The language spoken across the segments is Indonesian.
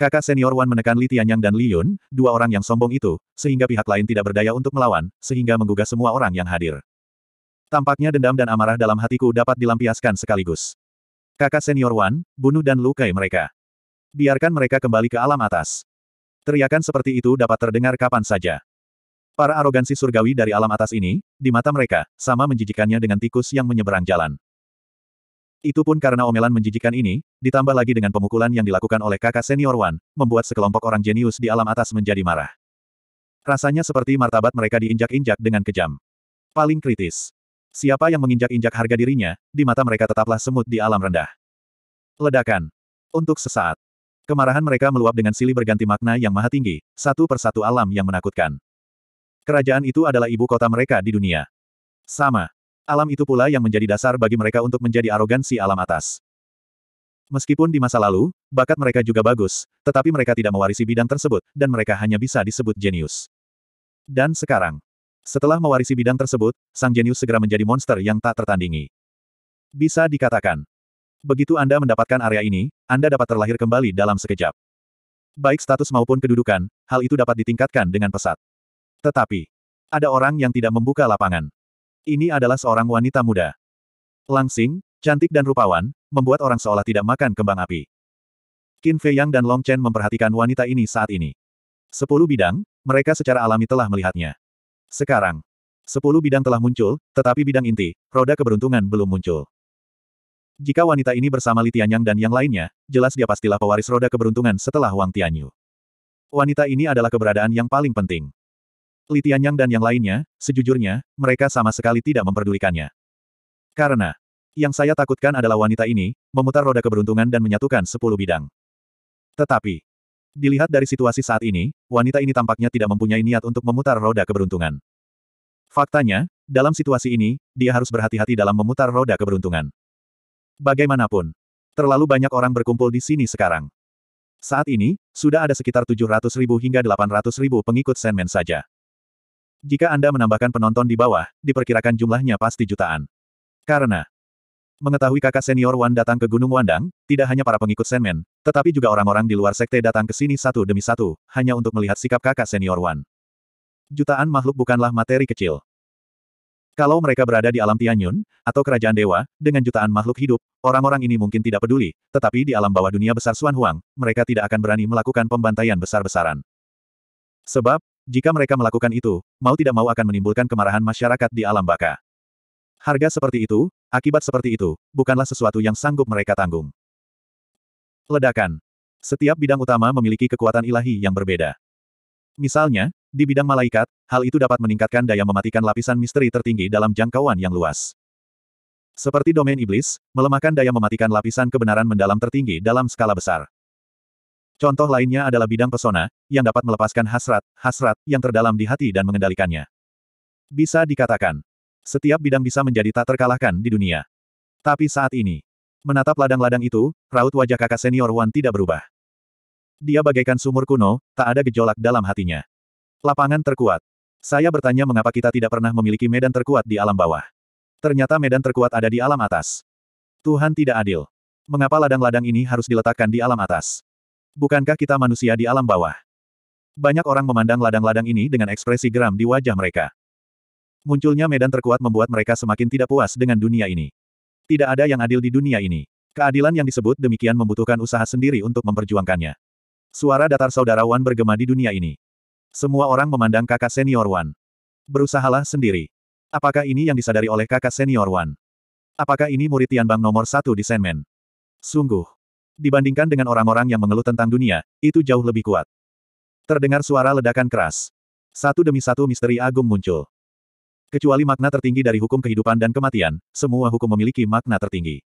Kakak senior Wan menekan Li Tianyang dan Li Yun, dua orang yang sombong itu, sehingga pihak lain tidak berdaya untuk melawan, sehingga menggugah semua orang yang hadir. Tampaknya dendam dan amarah dalam hatiku dapat dilampiaskan sekaligus. Kakak senior Wan, bunuh dan lukai mereka. Biarkan mereka kembali ke alam atas. Teriakan seperti itu dapat terdengar kapan saja. Para arogansi surgawi dari alam atas ini, di mata mereka, sama menjijikannya dengan tikus yang menyeberang jalan. Itu pun karena omelan menjijikan ini, ditambah lagi dengan pemukulan yang dilakukan oleh kakak senior Wan, membuat sekelompok orang jenius di alam atas menjadi marah. Rasanya seperti martabat mereka diinjak-injak dengan kejam. Paling kritis. Siapa yang menginjak-injak harga dirinya, di mata mereka tetaplah semut di alam rendah. Ledakan. Untuk sesaat. Kemarahan mereka meluap dengan silih berganti makna yang maha tinggi, satu persatu alam yang menakutkan. Kerajaan itu adalah ibu kota mereka di dunia. Sama. Alam itu pula yang menjadi dasar bagi mereka untuk menjadi arogansi alam atas. Meskipun di masa lalu, bakat mereka juga bagus, tetapi mereka tidak mewarisi bidang tersebut, dan mereka hanya bisa disebut jenius. Dan sekarang, setelah mewarisi bidang tersebut, sang jenius segera menjadi monster yang tak tertandingi. Bisa dikatakan, begitu Anda mendapatkan area ini, Anda dapat terlahir kembali dalam sekejap. Baik status maupun kedudukan, hal itu dapat ditingkatkan dengan pesat. Tetapi, ada orang yang tidak membuka lapangan. Ini adalah seorang wanita muda. Langsing, cantik dan rupawan, membuat orang seolah tidak makan kembang api. Qin Fei Yang dan Long Chen memperhatikan wanita ini saat ini. Sepuluh bidang, mereka secara alami telah melihatnya. Sekarang, sepuluh bidang telah muncul, tetapi bidang inti, roda keberuntungan belum muncul. Jika wanita ini bersama Li Tianyang dan yang lainnya, jelas dia pastilah pewaris roda keberuntungan setelah Wang Tianyu. Wanita ini adalah keberadaan yang paling penting. Li Tianyang dan yang lainnya, sejujurnya, mereka sama sekali tidak memperdulikannya. Karena, yang saya takutkan adalah wanita ini, memutar roda keberuntungan dan menyatukan sepuluh bidang. Tetapi, dilihat dari situasi saat ini, wanita ini tampaknya tidak mempunyai niat untuk memutar roda keberuntungan. Faktanya, dalam situasi ini, dia harus berhati-hati dalam memutar roda keberuntungan. Bagaimanapun, terlalu banyak orang berkumpul di sini sekarang. Saat ini, sudah ada sekitar 700 ribu hingga 800 ribu pengikut Senmen saja. Jika Anda menambahkan penonton di bawah, diperkirakan jumlahnya pasti jutaan. Karena mengetahui kakak senior Wan datang ke Gunung Wandang, tidak hanya para pengikut Senmen, tetapi juga orang-orang di luar sekte datang ke sini satu demi satu, hanya untuk melihat sikap kakak senior Wan. Jutaan makhluk bukanlah materi kecil. Kalau mereka berada di alam Tianyun, atau kerajaan dewa, dengan jutaan makhluk hidup, orang-orang ini mungkin tidak peduli, tetapi di alam bawah dunia besar Xuan mereka tidak akan berani melakukan pembantaian besar-besaran. Sebab, jika mereka melakukan itu, mau tidak mau akan menimbulkan kemarahan masyarakat di alam baka. Harga seperti itu, akibat seperti itu, bukanlah sesuatu yang sanggup mereka tanggung. Ledakan. Setiap bidang utama memiliki kekuatan ilahi yang berbeda. Misalnya, di bidang malaikat, hal itu dapat meningkatkan daya mematikan lapisan misteri tertinggi dalam jangkauan yang luas. Seperti domain iblis, melemahkan daya mematikan lapisan kebenaran mendalam tertinggi dalam skala besar. Contoh lainnya adalah bidang pesona, yang dapat melepaskan hasrat, hasrat, yang terdalam di hati dan mengendalikannya. Bisa dikatakan, setiap bidang bisa menjadi tak terkalahkan di dunia. Tapi saat ini, menatap ladang-ladang itu, raut wajah kakak senior Wan tidak berubah. Dia bagaikan sumur kuno, tak ada gejolak dalam hatinya. Lapangan terkuat. Saya bertanya mengapa kita tidak pernah memiliki medan terkuat di alam bawah. Ternyata medan terkuat ada di alam atas. Tuhan tidak adil. Mengapa ladang-ladang ini harus diletakkan di alam atas? Bukankah kita manusia di alam bawah? Banyak orang memandang ladang-ladang ini dengan ekspresi geram di wajah mereka. Munculnya medan terkuat membuat mereka semakin tidak puas dengan dunia ini. Tidak ada yang adil di dunia ini. Keadilan yang disebut demikian membutuhkan usaha sendiri untuk memperjuangkannya. Suara datar saudara Wan bergema di dunia ini. Semua orang memandang kakak senior Wan. Berusahalah sendiri. Apakah ini yang disadari oleh kakak senior Wan? Apakah ini murid Tianbang nomor satu di Senmen? Sungguh, dibandingkan dengan orang-orang yang mengeluh tentang dunia, itu jauh lebih kuat. Terdengar suara ledakan keras. Satu demi satu misteri agung muncul. Kecuali makna tertinggi dari hukum kehidupan dan kematian, semua hukum memiliki makna tertinggi.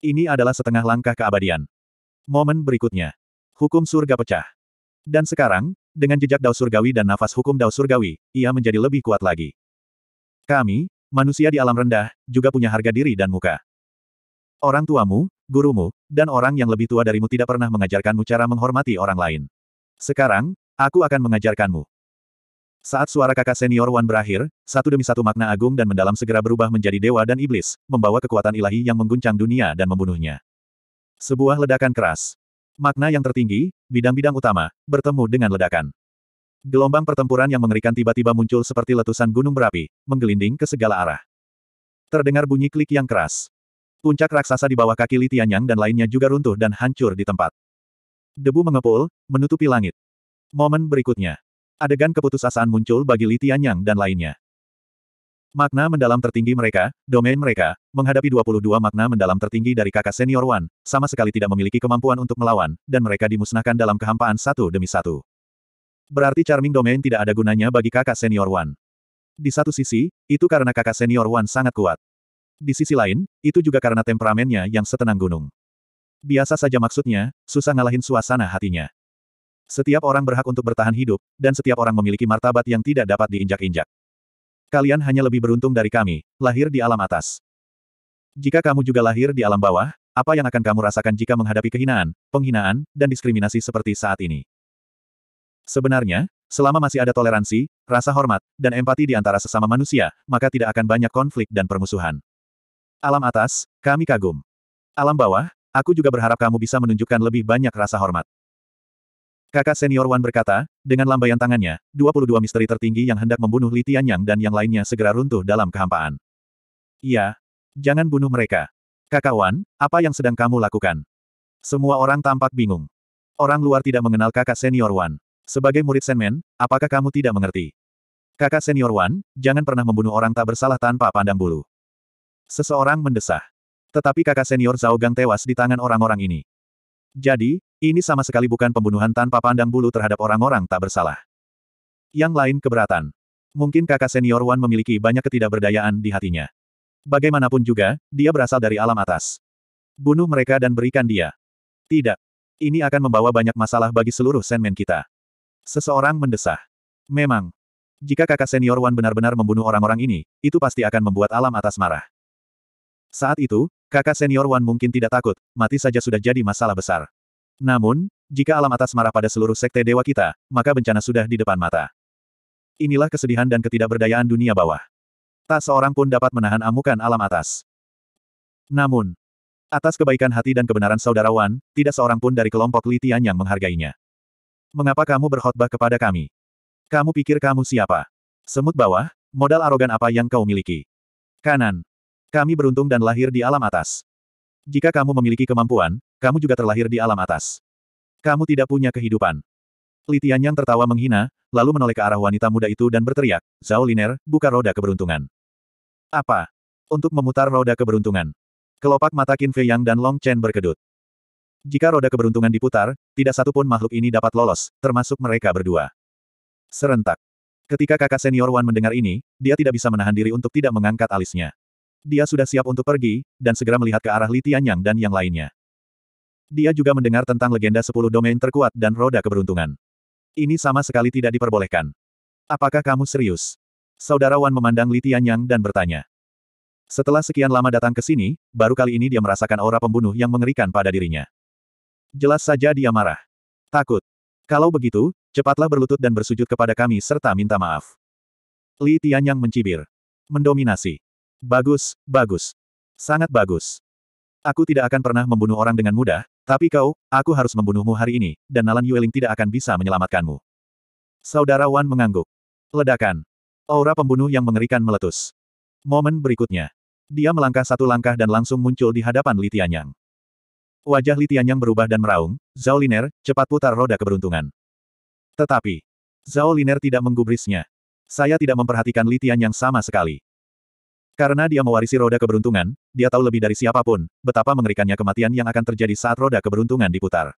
Ini adalah setengah langkah keabadian. Momen berikutnya. Hukum surga pecah. Dan sekarang, dengan jejak dao surgawi dan nafas hukum dao surgawi, ia menjadi lebih kuat lagi. Kami, manusia di alam rendah, juga punya harga diri dan muka. Orang tuamu, gurumu, dan orang yang lebih tua darimu tidak pernah mengajarkanmu cara menghormati orang lain. Sekarang, aku akan mengajarkanmu. Saat suara kakak senior Wan berakhir, satu demi satu makna agung dan mendalam segera berubah menjadi dewa dan iblis, membawa kekuatan ilahi yang mengguncang dunia dan membunuhnya. Sebuah ledakan keras. Makna yang tertinggi, bidang-bidang utama, bertemu dengan ledakan. Gelombang pertempuran yang mengerikan tiba-tiba muncul seperti letusan gunung berapi, menggelinding ke segala arah. Terdengar bunyi klik yang keras. Puncak raksasa di bawah kaki Litianyang dan lainnya juga runtuh dan hancur di tempat. Debu mengepul, menutupi langit. Momen berikutnya. Adegan keputusasaan muncul bagi Litianyang dan lainnya. Makna mendalam tertinggi mereka, domain mereka, menghadapi 22 makna mendalam tertinggi dari kakak senior Wan, sama sekali tidak memiliki kemampuan untuk melawan, dan mereka dimusnahkan dalam kehampaan satu demi satu. Berarti Charming Domain tidak ada gunanya bagi kakak senior Wan. Di satu sisi, itu karena kakak senior Wan sangat kuat. Di sisi lain, itu juga karena temperamennya yang setenang gunung. Biasa saja maksudnya, susah ngalahin suasana hatinya. Setiap orang berhak untuk bertahan hidup, dan setiap orang memiliki martabat yang tidak dapat diinjak-injak. Kalian hanya lebih beruntung dari kami, lahir di alam atas. Jika kamu juga lahir di alam bawah, apa yang akan kamu rasakan jika menghadapi kehinaan, penghinaan, dan diskriminasi seperti saat ini? Sebenarnya, Selama masih ada toleransi, rasa hormat, dan empati di antara sesama manusia, maka tidak akan banyak konflik dan permusuhan. Alam atas, kami kagum. Alam bawah, aku juga berharap kamu bisa menunjukkan lebih banyak rasa hormat. Kakak senior Wan berkata, dengan lambaian tangannya, 22 misteri tertinggi yang hendak membunuh Li Tianyang dan yang lainnya segera runtuh dalam kehampaan. Iya. Jangan bunuh mereka. Kakak Wan, apa yang sedang kamu lakukan? Semua orang tampak bingung. Orang luar tidak mengenal kakak senior Wan. Sebagai murid Senmen, apakah kamu tidak mengerti? Kakak senior Wan, jangan pernah membunuh orang tak bersalah tanpa pandang bulu. Seseorang mendesah. Tetapi kakak senior Zhao Gang tewas di tangan orang-orang ini. Jadi, ini sama sekali bukan pembunuhan tanpa pandang bulu terhadap orang-orang tak bersalah. Yang lain keberatan. Mungkin kakak senior Wan memiliki banyak ketidakberdayaan di hatinya. Bagaimanapun juga, dia berasal dari alam atas. Bunuh mereka dan berikan dia. Tidak. Ini akan membawa banyak masalah bagi seluruh senmen kita. Seseorang mendesah. Memang. Jika kakak senior Wan benar-benar membunuh orang-orang ini, itu pasti akan membuat alam atas marah. Saat itu, kakak senior Wan mungkin tidak takut, mati saja sudah jadi masalah besar. Namun, jika alam atas marah pada seluruh sekte dewa kita, maka bencana sudah di depan mata. Inilah kesedihan dan ketidakberdayaan dunia bawah. Tak seorang pun dapat menahan amukan alam atas. Namun, atas kebaikan hati dan kebenaran saudara Wan, tidak seorang pun dari kelompok Litian yang menghargainya. Mengapa kamu berkhotbah kepada kami? Kamu pikir kamu siapa? Semut bawah, modal arogan apa yang kau miliki? Kanan, kami beruntung dan lahir di alam atas. Jika kamu memiliki kemampuan, kamu juga terlahir di alam atas. Kamu tidak punya kehidupan. Litian yang tertawa menghina, lalu menoleh ke arah wanita muda itu dan berteriak, Zhao Liner, buka roda keberuntungan. Apa? Untuk memutar roda keberuntungan. Kelopak mata Qin Fei Yang dan Long Chen berkedut. Jika roda keberuntungan diputar, tidak satu pun makhluk ini dapat lolos, termasuk mereka berdua. Serentak. Ketika kakak senior Wan mendengar ini, dia tidak bisa menahan diri untuk tidak mengangkat alisnya. Dia sudah siap untuk pergi, dan segera melihat ke arah Li Tianyang dan yang lainnya. Dia juga mendengar tentang legenda sepuluh domain terkuat dan roda keberuntungan. Ini sama sekali tidak diperbolehkan. Apakah kamu serius? Saudara Wan memandang Li Tianyang dan bertanya. Setelah sekian lama datang ke sini, baru kali ini dia merasakan aura pembunuh yang mengerikan pada dirinya. Jelas saja dia marah. Takut. Kalau begitu, cepatlah berlutut dan bersujud kepada kami serta minta maaf. Li Tianyang mencibir. Mendominasi. Bagus, bagus. Sangat bagus. Aku tidak akan pernah membunuh orang dengan mudah, tapi kau, aku harus membunuhmu hari ini, dan Nalan Yueling tidak akan bisa menyelamatkanmu. Saudara Wan mengangguk. Ledakan. Aura pembunuh yang mengerikan meletus. Momen berikutnya. Dia melangkah satu langkah dan langsung muncul di hadapan Li Tianyang. Wajah Li Tianyang berubah dan meraung, Zhao Liner, cepat putar roda keberuntungan. Tetapi, Zhao Liner tidak menggubrisnya. Saya tidak memperhatikan Li Tianyang sama sekali. Karena dia mewarisi roda keberuntungan, dia tahu lebih dari siapapun, betapa mengerikannya kematian yang akan terjadi saat roda keberuntungan diputar.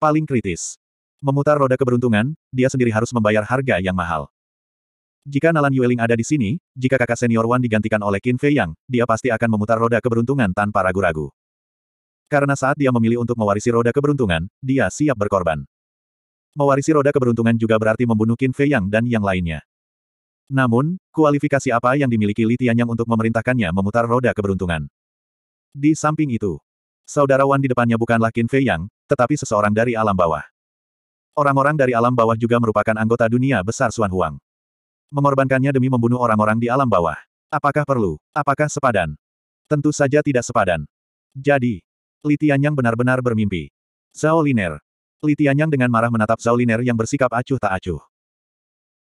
Paling kritis. Memutar roda keberuntungan, dia sendiri harus membayar harga yang mahal. Jika Nalan Yueling ada di sini, jika kakak senior Wan digantikan oleh Qin Fei Yang, dia pasti akan memutar roda keberuntungan tanpa ragu-ragu. Karena saat dia memilih untuk mewarisi roda keberuntungan, dia siap berkorban. Mewarisi roda keberuntungan juga berarti membunuh Qin Fei Yang dan yang lainnya. Namun, kualifikasi apa yang dimiliki Li Tianyang untuk memerintahkannya memutar roda keberuntungan. Di samping itu, saudara Wan di depannya bukanlah Qin Fei Yang, tetapi seseorang dari alam bawah. Orang-orang dari alam bawah juga merupakan anggota dunia besar Suan Huang. Mengorbankannya demi membunuh orang-orang di alam bawah. Apakah perlu? Apakah sepadan? Tentu saja tidak sepadan. Jadi, Li Tianyang benar-benar bermimpi. Zhao Liner. Li Tianyang dengan marah menatap Zhao Liner yang bersikap acuh tak acuh.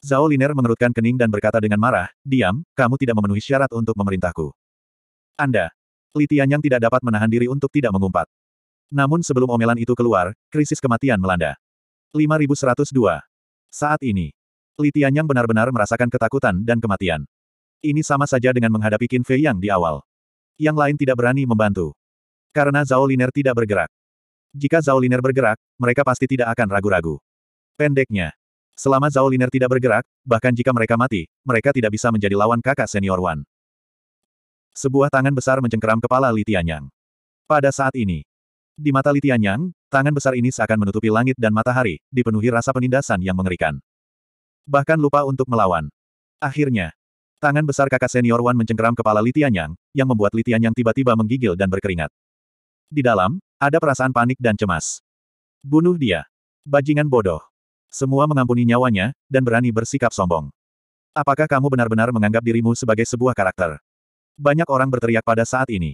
Zhao Liner mengerutkan kening dan berkata dengan marah, Diam, kamu tidak memenuhi syarat untuk memerintahku. Anda. Li Tianyang tidak dapat menahan diri untuk tidak mengumpat. Namun sebelum omelan itu keluar, krisis kematian melanda. 5102. Saat ini, Li Tianyang benar-benar merasakan ketakutan dan kematian. Ini sama saja dengan menghadapi Qin Fei Yang di awal. Yang lain tidak berani membantu. Karena Zhao Liner tidak bergerak. Jika Zhao Liner bergerak, mereka pasti tidak akan ragu-ragu. Pendeknya, Selama Zhao Liner tidak bergerak, bahkan jika mereka mati, mereka tidak bisa menjadi lawan kakak senior Wan. Sebuah tangan besar mencengkeram kepala Li Tianyang. Pada saat ini, di mata Li Tianyang, tangan besar ini seakan menutupi langit dan matahari, dipenuhi rasa penindasan yang mengerikan. Bahkan lupa untuk melawan. Akhirnya, tangan besar kakak senior Wan mencengkeram kepala Li Tianyang, yang membuat Li Tianyang tiba-tiba menggigil dan berkeringat. Di dalam, ada perasaan panik dan cemas. Bunuh dia. Bajingan bodoh. Semua mengampuni nyawanya, dan berani bersikap sombong. Apakah kamu benar-benar menganggap dirimu sebagai sebuah karakter? Banyak orang berteriak pada saat ini.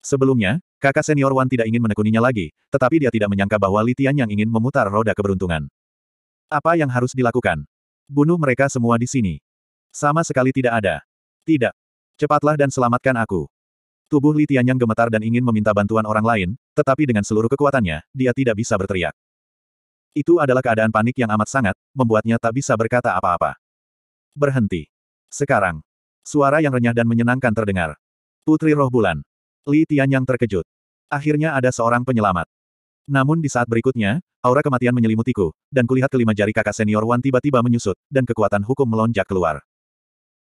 Sebelumnya, kakak senior Wan tidak ingin menekuninya lagi, tetapi dia tidak menyangka bahwa Litian yang ingin memutar roda keberuntungan. Apa yang harus dilakukan? Bunuh mereka semua di sini. Sama sekali tidak ada. Tidak. Cepatlah dan selamatkan aku. Tubuh Litian yang gemetar dan ingin meminta bantuan orang lain, tetapi dengan seluruh kekuatannya, dia tidak bisa berteriak. Itu adalah keadaan panik yang amat sangat, membuatnya tak bisa berkata apa-apa. Berhenti. Sekarang. Suara yang renyah dan menyenangkan terdengar. Putri Roh Bulan. Li Tianyang terkejut. Akhirnya ada seorang penyelamat. Namun di saat berikutnya, aura kematian menyelimutiku, dan kulihat kelima jari kakak senior Wan tiba-tiba menyusut, dan kekuatan hukum melonjak keluar.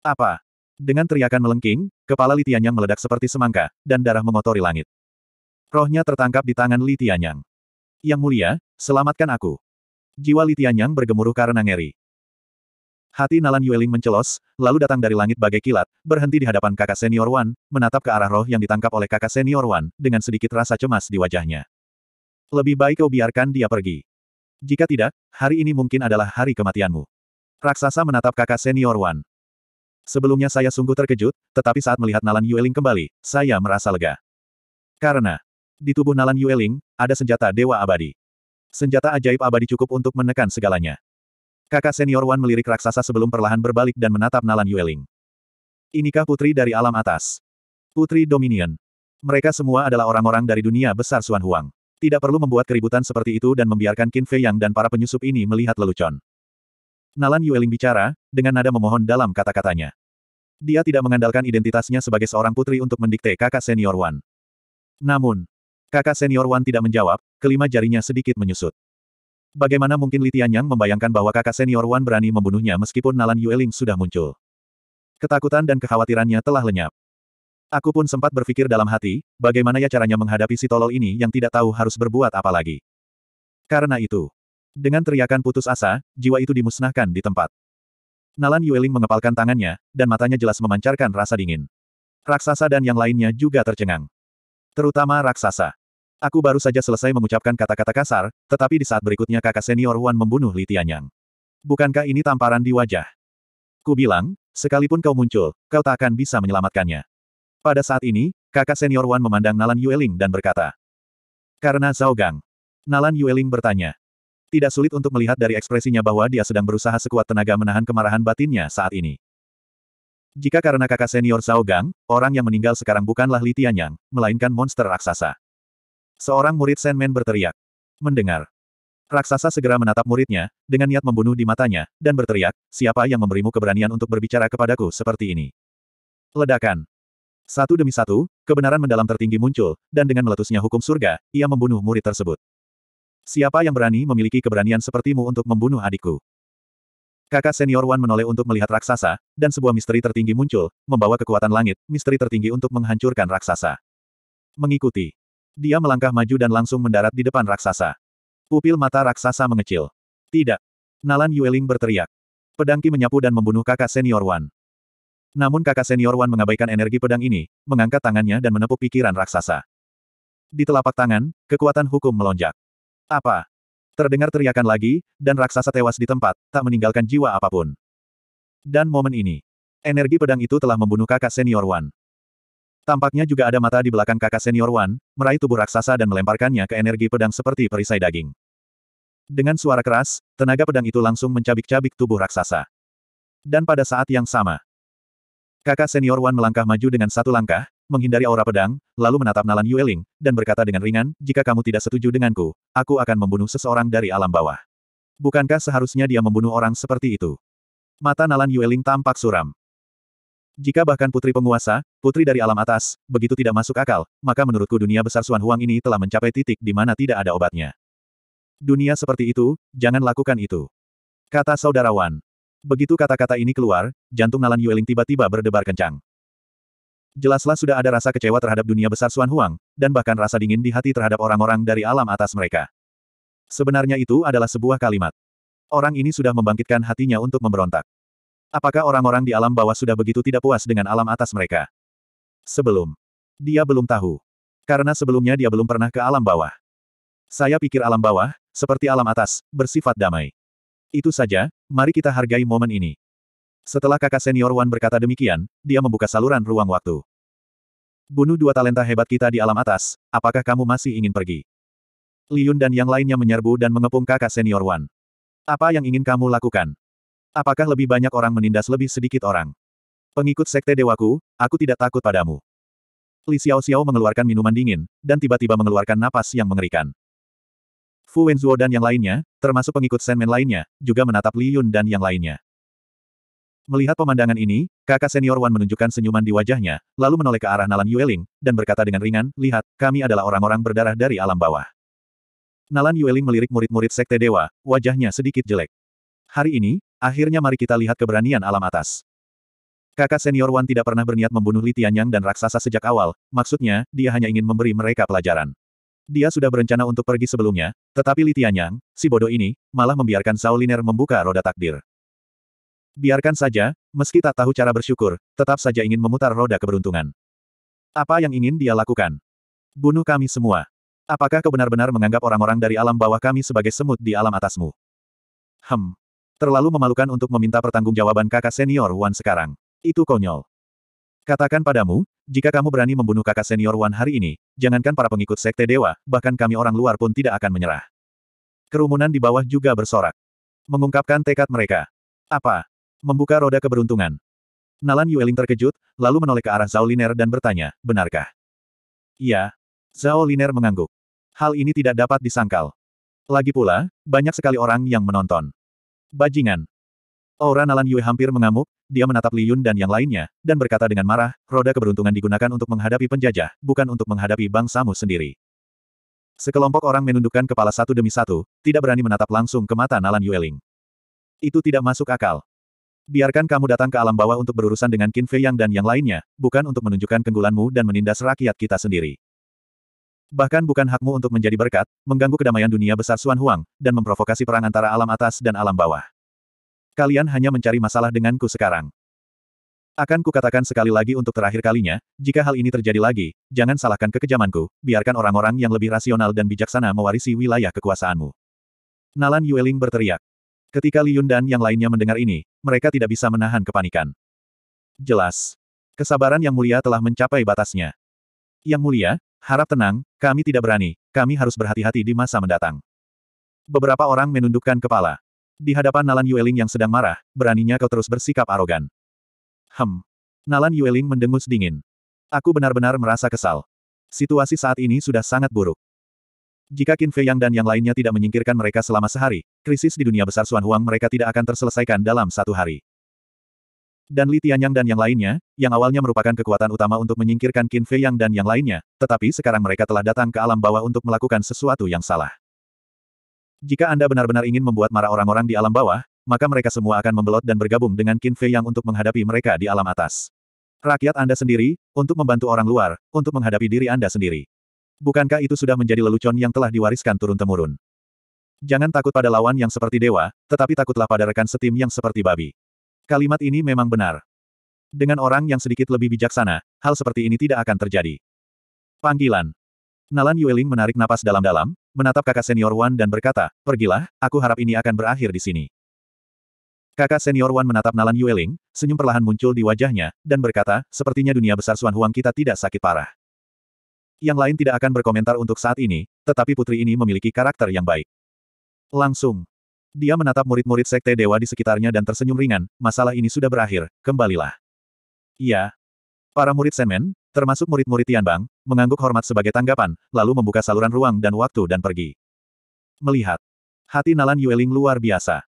Apa? Dengan teriakan melengking, kepala Li Tianyang meledak seperti semangka, dan darah mengotori langit. Rohnya tertangkap di tangan Li Tianyang. Yang mulia, selamatkan aku. Jiwa Li Tianyang bergemuruh karena ngeri. Hati Nalan Yueling mencelos, lalu datang dari langit bagai kilat, berhenti di hadapan kakak senior Wan, menatap ke arah roh yang ditangkap oleh kakak senior Wan, dengan sedikit rasa cemas di wajahnya. Lebih baik kau biarkan dia pergi. Jika tidak, hari ini mungkin adalah hari kematianmu. Raksasa menatap kakak senior Wan. Sebelumnya saya sungguh terkejut, tetapi saat melihat Nalan Yueling kembali, saya merasa lega. Karena di tubuh Nalan Yueling, ada senjata Dewa Abadi. Senjata ajaib abadi cukup untuk menekan segalanya. Kakak senior Wan melirik raksasa sebelum perlahan berbalik dan menatap Nalan Yueling. Inikah putri dari alam atas? Putri Dominion. Mereka semua adalah orang-orang dari dunia besar Suan Huang. Tidak perlu membuat keributan seperti itu dan membiarkan Qin Fei Yang dan para penyusup ini melihat lelucon. Nalan Yueling bicara, dengan nada memohon dalam kata-katanya. Dia tidak mengandalkan identitasnya sebagai seorang putri untuk mendikte kakak senior Wan. Namun, Kakak senior Wan tidak menjawab, kelima jarinya sedikit menyusut. Bagaimana mungkin Li Tianyang membayangkan bahwa kakak senior Wan berani membunuhnya meskipun Nalan Yueling sudah muncul. Ketakutan dan kekhawatirannya telah lenyap. Aku pun sempat berpikir dalam hati, bagaimana ya caranya menghadapi si tolol ini yang tidak tahu harus berbuat apa lagi. Karena itu, dengan teriakan putus asa, jiwa itu dimusnahkan di tempat. Nalan Yueling mengepalkan tangannya, dan matanya jelas memancarkan rasa dingin. Raksasa dan yang lainnya juga tercengang. Terutama raksasa. Aku baru saja selesai mengucapkan kata-kata kasar, tetapi di saat berikutnya kakak senior Wan membunuh Li Tianyang. Bukankah ini tamparan di wajah? Ku bilang, sekalipun kau muncul, kau tak akan bisa menyelamatkannya. Pada saat ini, kakak senior Wan memandang Nalan Yueling dan berkata. Karena Zhao Gang. Nalan Yueling bertanya. Tidak sulit untuk melihat dari ekspresinya bahwa dia sedang berusaha sekuat tenaga menahan kemarahan batinnya saat ini. Jika karena kakak senior Zhao Gang, orang yang meninggal sekarang bukanlah Li Tianyang, melainkan monster raksasa. Seorang murid Sandman berteriak. Mendengar. Raksasa segera menatap muridnya, dengan niat membunuh di matanya, dan berteriak, siapa yang memberimu keberanian untuk berbicara kepadaku seperti ini? Ledakan. Satu demi satu, kebenaran mendalam tertinggi muncul, dan dengan meletusnya hukum surga, ia membunuh murid tersebut. Siapa yang berani memiliki keberanian sepertimu untuk membunuh adikku? Kakak senior Wan menoleh untuk melihat raksasa, dan sebuah misteri tertinggi muncul, membawa kekuatan langit, misteri tertinggi untuk menghancurkan raksasa. Mengikuti. Dia melangkah maju dan langsung mendarat di depan raksasa. Pupil mata raksasa mengecil. Tidak. Nalan Yueling berteriak. Pedang Qi menyapu dan membunuh kakak senior Wan. Namun kakak senior Wan mengabaikan energi pedang ini, mengangkat tangannya dan menepuk pikiran raksasa. Di telapak tangan, kekuatan hukum melonjak. Apa? Terdengar teriakan lagi, dan raksasa tewas di tempat, tak meninggalkan jiwa apapun. Dan momen ini, energi pedang itu telah membunuh kakak senior Wan. Tampaknya juga ada mata di belakang kakak senior Wan, meraih tubuh raksasa dan melemparkannya ke energi pedang seperti perisai daging. Dengan suara keras, tenaga pedang itu langsung mencabik-cabik tubuh raksasa. Dan pada saat yang sama, kakak senior Wan melangkah maju dengan satu langkah, menghindari aura pedang, lalu menatap Nalan Yueling, dan berkata dengan ringan, jika kamu tidak setuju denganku, aku akan membunuh seseorang dari alam bawah. Bukankah seharusnya dia membunuh orang seperti itu? Mata Nalan Yueling tampak suram. Jika bahkan putri penguasa, putri dari alam atas, begitu tidak masuk akal, maka menurutku dunia besar Suan Huang ini telah mencapai titik di mana tidak ada obatnya. Dunia seperti itu, jangan lakukan itu. Kata saudara Wan. Begitu kata-kata ini keluar, jantung Nalan Yueling tiba-tiba berdebar kencang. Jelaslah sudah ada rasa kecewa terhadap dunia besar Suan Huang, dan bahkan rasa dingin di hati terhadap orang-orang dari alam atas mereka. Sebenarnya itu adalah sebuah kalimat. Orang ini sudah membangkitkan hatinya untuk memberontak. Apakah orang-orang di alam bawah sudah begitu tidak puas dengan alam atas mereka? Sebelum. Dia belum tahu. Karena sebelumnya dia belum pernah ke alam bawah. Saya pikir alam bawah, seperti alam atas, bersifat damai. Itu saja, mari kita hargai momen ini. Setelah kakak senior Wan berkata demikian, dia membuka saluran ruang waktu. Bunuh dua talenta hebat kita di alam atas, apakah kamu masih ingin pergi? Liun dan yang lainnya menyerbu dan mengepung kakak senior Wan. Apa yang ingin kamu lakukan? Apakah lebih banyak orang menindas lebih sedikit orang? Pengikut sekte dewaku, aku tidak takut padamu. Li Xiao Xiao mengeluarkan minuman dingin, dan tiba-tiba mengeluarkan napas yang mengerikan. Fu Wenzuo dan yang lainnya, termasuk pengikut Senmen lainnya, juga menatap Li Yun dan yang lainnya. Melihat pemandangan ini, kakak senior Wan menunjukkan senyuman di wajahnya, lalu menoleh ke arah Nalan Yueling, dan berkata dengan ringan, lihat, kami adalah orang-orang berdarah dari alam bawah. Nalan Yueling melirik murid-murid sekte dewa, wajahnya sedikit jelek. Hari ini, Akhirnya mari kita lihat keberanian alam atas. Kakak senior Wan tidak pernah berniat membunuh Li Tianyang dan raksasa sejak awal, maksudnya, dia hanya ingin memberi mereka pelajaran. Dia sudah berencana untuk pergi sebelumnya, tetapi Li Tianyang, si bodoh ini, malah membiarkan Zhao Liner membuka roda takdir. Biarkan saja, meski tak tahu cara bersyukur, tetap saja ingin memutar roda keberuntungan. Apa yang ingin dia lakukan? Bunuh kami semua. Apakah kau benar-benar menganggap orang-orang dari alam bawah kami sebagai semut di alam atasmu? Hem, Terlalu memalukan untuk meminta pertanggungjawaban kakak senior Wan sekarang. Itu konyol. Katakan padamu, jika kamu berani membunuh kakak senior Wan hari ini, jangankan para pengikut sekte dewa, bahkan kami orang luar pun tidak akan menyerah. Kerumunan di bawah juga bersorak. Mengungkapkan tekad mereka. Apa? Membuka roda keberuntungan. Nalan Yueling terkejut, lalu menoleh ke arah Zhao Liner dan bertanya, benarkah? Iya. Zhao Liner mengangguk. Hal ini tidak dapat disangkal. Lagi pula, banyak sekali orang yang menonton. Bajingan. Aura Nalan Yue hampir mengamuk, dia menatap Li Yun dan yang lainnya, dan berkata dengan marah, roda keberuntungan digunakan untuk menghadapi penjajah, bukan untuk menghadapi bangsamu sendiri. Sekelompok orang menundukkan kepala satu demi satu, tidak berani menatap langsung ke mata Nalan Ling. Itu tidak masuk akal. Biarkan kamu datang ke alam bawah untuk berurusan dengan Qin Fei Yang dan yang lainnya, bukan untuk menunjukkan kenggulanmu dan menindas rakyat kita sendiri. Bahkan bukan hakmu untuk menjadi berkat, mengganggu kedamaian dunia besar Suan Huang, dan memprovokasi perang antara alam atas dan alam bawah. Kalian hanya mencari masalah denganku sekarang. Akan kukatakan sekali lagi untuk terakhir kalinya, jika hal ini terjadi lagi, jangan salahkan kekejamanku, biarkan orang-orang yang lebih rasional dan bijaksana mewarisi wilayah kekuasaanmu. Nalan Yueling berteriak. Ketika Li dan yang lainnya mendengar ini, mereka tidak bisa menahan kepanikan. Jelas. Kesabaran Yang Mulia telah mencapai batasnya. Yang Mulia, Harap tenang, kami tidak berani, kami harus berhati-hati di masa mendatang. Beberapa orang menundukkan kepala. Di hadapan Nalan Yueling yang sedang marah, beraninya kau terus bersikap arogan. Hem. Nalan Yueling mendengus dingin. Aku benar-benar merasa kesal. Situasi saat ini sudah sangat buruk. Jika Qin Fei Yang dan yang lainnya tidak menyingkirkan mereka selama sehari, krisis di dunia besar Xuan Huang mereka tidak akan terselesaikan dalam satu hari dan Li Tianyang dan yang lainnya, yang awalnya merupakan kekuatan utama untuk menyingkirkan Qin Fei Yang dan yang lainnya, tetapi sekarang mereka telah datang ke alam bawah untuk melakukan sesuatu yang salah. Jika Anda benar-benar ingin membuat marah orang-orang di alam bawah, maka mereka semua akan membelot dan bergabung dengan Qin Fei Yang untuk menghadapi mereka di alam atas. Rakyat Anda sendiri, untuk membantu orang luar, untuk menghadapi diri Anda sendiri. Bukankah itu sudah menjadi lelucon yang telah diwariskan turun-temurun? Jangan takut pada lawan yang seperti dewa, tetapi takutlah pada rekan setim yang seperti babi. Kalimat ini memang benar. Dengan orang yang sedikit lebih bijaksana, hal seperti ini tidak akan terjadi. Panggilan. Nalan Yueling menarik napas dalam-dalam, menatap kakak senior Wan dan berkata, Pergilah, aku harap ini akan berakhir di sini. Kakak senior Wan menatap Nalan Yueling, senyum perlahan muncul di wajahnya, dan berkata, Sepertinya dunia besar Suan Huang kita tidak sakit parah. Yang lain tidak akan berkomentar untuk saat ini, tetapi putri ini memiliki karakter yang baik. Langsung. Dia menatap murid-murid sekte dewa di sekitarnya dan tersenyum ringan, masalah ini sudah berakhir, kembalilah. Iya. Para murid Senmen, termasuk murid-murid Tianbang, mengangguk hormat sebagai tanggapan, lalu membuka saluran ruang dan waktu dan pergi. Melihat. Hati Nalan Yueling luar biasa.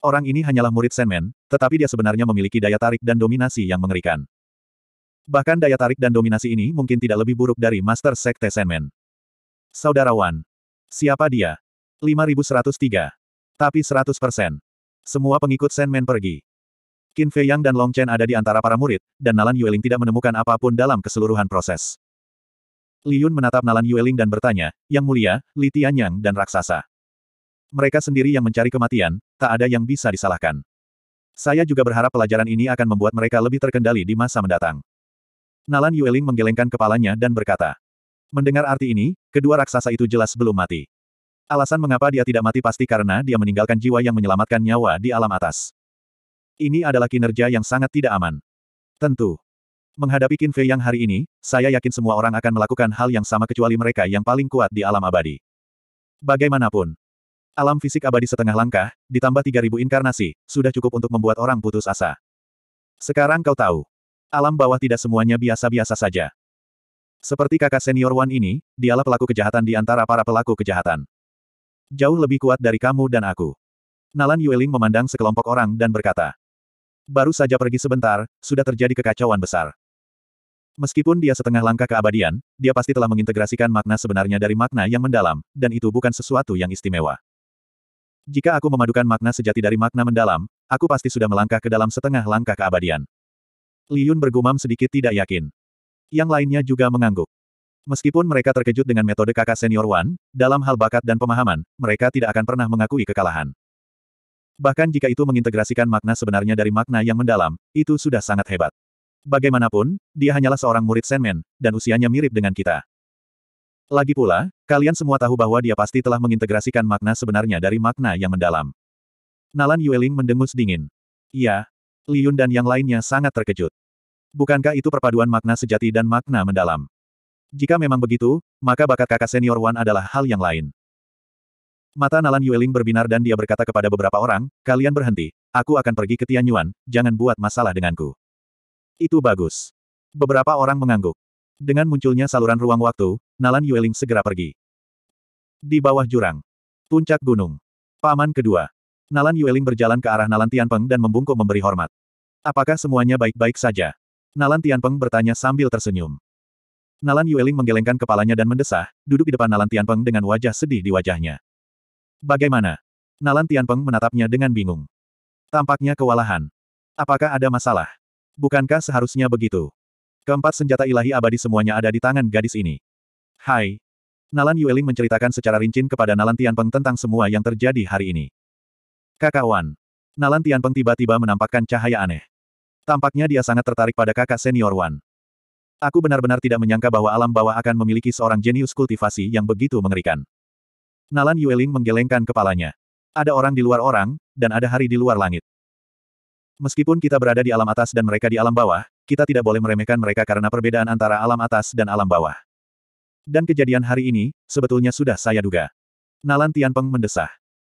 Orang ini hanyalah murid Senmen, tetapi dia sebenarnya memiliki daya tarik dan dominasi yang mengerikan. Bahkan daya tarik dan dominasi ini mungkin tidak lebih buruk dari Master Sekte Senmen. Saudara Wan. Siapa dia? 5103. Tapi 100%. Semua pengikut Senmen pergi. Qin Fei Yang dan Long Chen ada di antara para murid, dan Nalan Yueling tidak menemukan apapun dalam keseluruhan proses. Li Yun menatap Nalan Yueling dan bertanya, Yang mulia, Li Tianyang dan raksasa. Mereka sendiri yang mencari kematian, tak ada yang bisa disalahkan. Saya juga berharap pelajaran ini akan membuat mereka lebih terkendali di masa mendatang. Nalan Yueling menggelengkan kepalanya dan berkata, Mendengar arti ini, kedua raksasa itu jelas belum mati. Alasan mengapa dia tidak mati pasti karena dia meninggalkan jiwa yang menyelamatkan nyawa di alam atas. Ini adalah kinerja yang sangat tidak aman. Tentu. Menghadapi Qin Fei yang hari ini, saya yakin semua orang akan melakukan hal yang sama kecuali mereka yang paling kuat di alam abadi. Bagaimanapun, alam fisik abadi setengah langkah, ditambah 3000 inkarnasi, sudah cukup untuk membuat orang putus asa. Sekarang kau tahu, alam bawah tidak semuanya biasa-biasa saja. Seperti kakak senior Wan ini, dialah pelaku kejahatan di antara para pelaku kejahatan. Jauh lebih kuat dari kamu dan aku. Nalan Yueling memandang sekelompok orang dan berkata. Baru saja pergi sebentar, sudah terjadi kekacauan besar. Meskipun dia setengah langkah keabadian, dia pasti telah mengintegrasikan makna sebenarnya dari makna yang mendalam, dan itu bukan sesuatu yang istimewa. Jika aku memadukan makna sejati dari makna mendalam, aku pasti sudah melangkah ke dalam setengah langkah keabadian. Liyun bergumam sedikit tidak yakin. Yang lainnya juga mengangguk. Meskipun mereka terkejut dengan metode kakak senior Wan, dalam hal bakat dan pemahaman, mereka tidak akan pernah mengakui kekalahan. Bahkan jika itu mengintegrasikan makna sebenarnya dari makna yang mendalam, itu sudah sangat hebat. Bagaimanapun, dia hanyalah seorang murid senmen, dan usianya mirip dengan kita. Lagi pula, kalian semua tahu bahwa dia pasti telah mengintegrasikan makna sebenarnya dari makna yang mendalam. Nalan Yueling mendengus dingin. Iya, Liun dan yang lainnya sangat terkejut. Bukankah itu perpaduan makna sejati dan makna mendalam? Jika memang begitu, maka bakat kakak senior Wan adalah hal yang lain. Mata Nalan Yueling berbinar dan dia berkata kepada beberapa orang, kalian berhenti, aku akan pergi ke Tianyuan, jangan buat masalah denganku. Itu bagus. Beberapa orang mengangguk. Dengan munculnya saluran ruang waktu, Nalan Yueling segera pergi. Di bawah jurang. Puncak gunung. Paman kedua. Nalan Yueling berjalan ke arah Nalan Tianpeng dan membungkuk memberi hormat. Apakah semuanya baik-baik saja? Nalan Tianpeng bertanya sambil tersenyum. Nalan Yueling menggelengkan kepalanya dan mendesah, duduk di depan Nalan Tianpeng dengan wajah sedih di wajahnya. Bagaimana? Nalan Tianpeng menatapnya dengan bingung. Tampaknya kewalahan. Apakah ada masalah? Bukankah seharusnya begitu? Keempat senjata ilahi abadi semuanya ada di tangan gadis ini. Hai. Nalan Yueling menceritakan secara rinci kepada Nalan Tianpeng tentang semua yang terjadi hari ini. Kakak Wan. Nalan Tianpeng tiba-tiba menampakkan cahaya aneh. Tampaknya dia sangat tertarik pada kakak senior Wan. Aku benar-benar tidak menyangka bahwa alam bawah akan memiliki seorang jenius kultivasi yang begitu mengerikan. Nalan Yueling menggelengkan kepalanya. Ada orang di luar orang, dan ada hari di luar langit. Meskipun kita berada di alam atas dan mereka di alam bawah, kita tidak boleh meremehkan mereka karena perbedaan antara alam atas dan alam bawah. Dan kejadian hari ini, sebetulnya sudah saya duga. Nalan Tianpeng mendesah.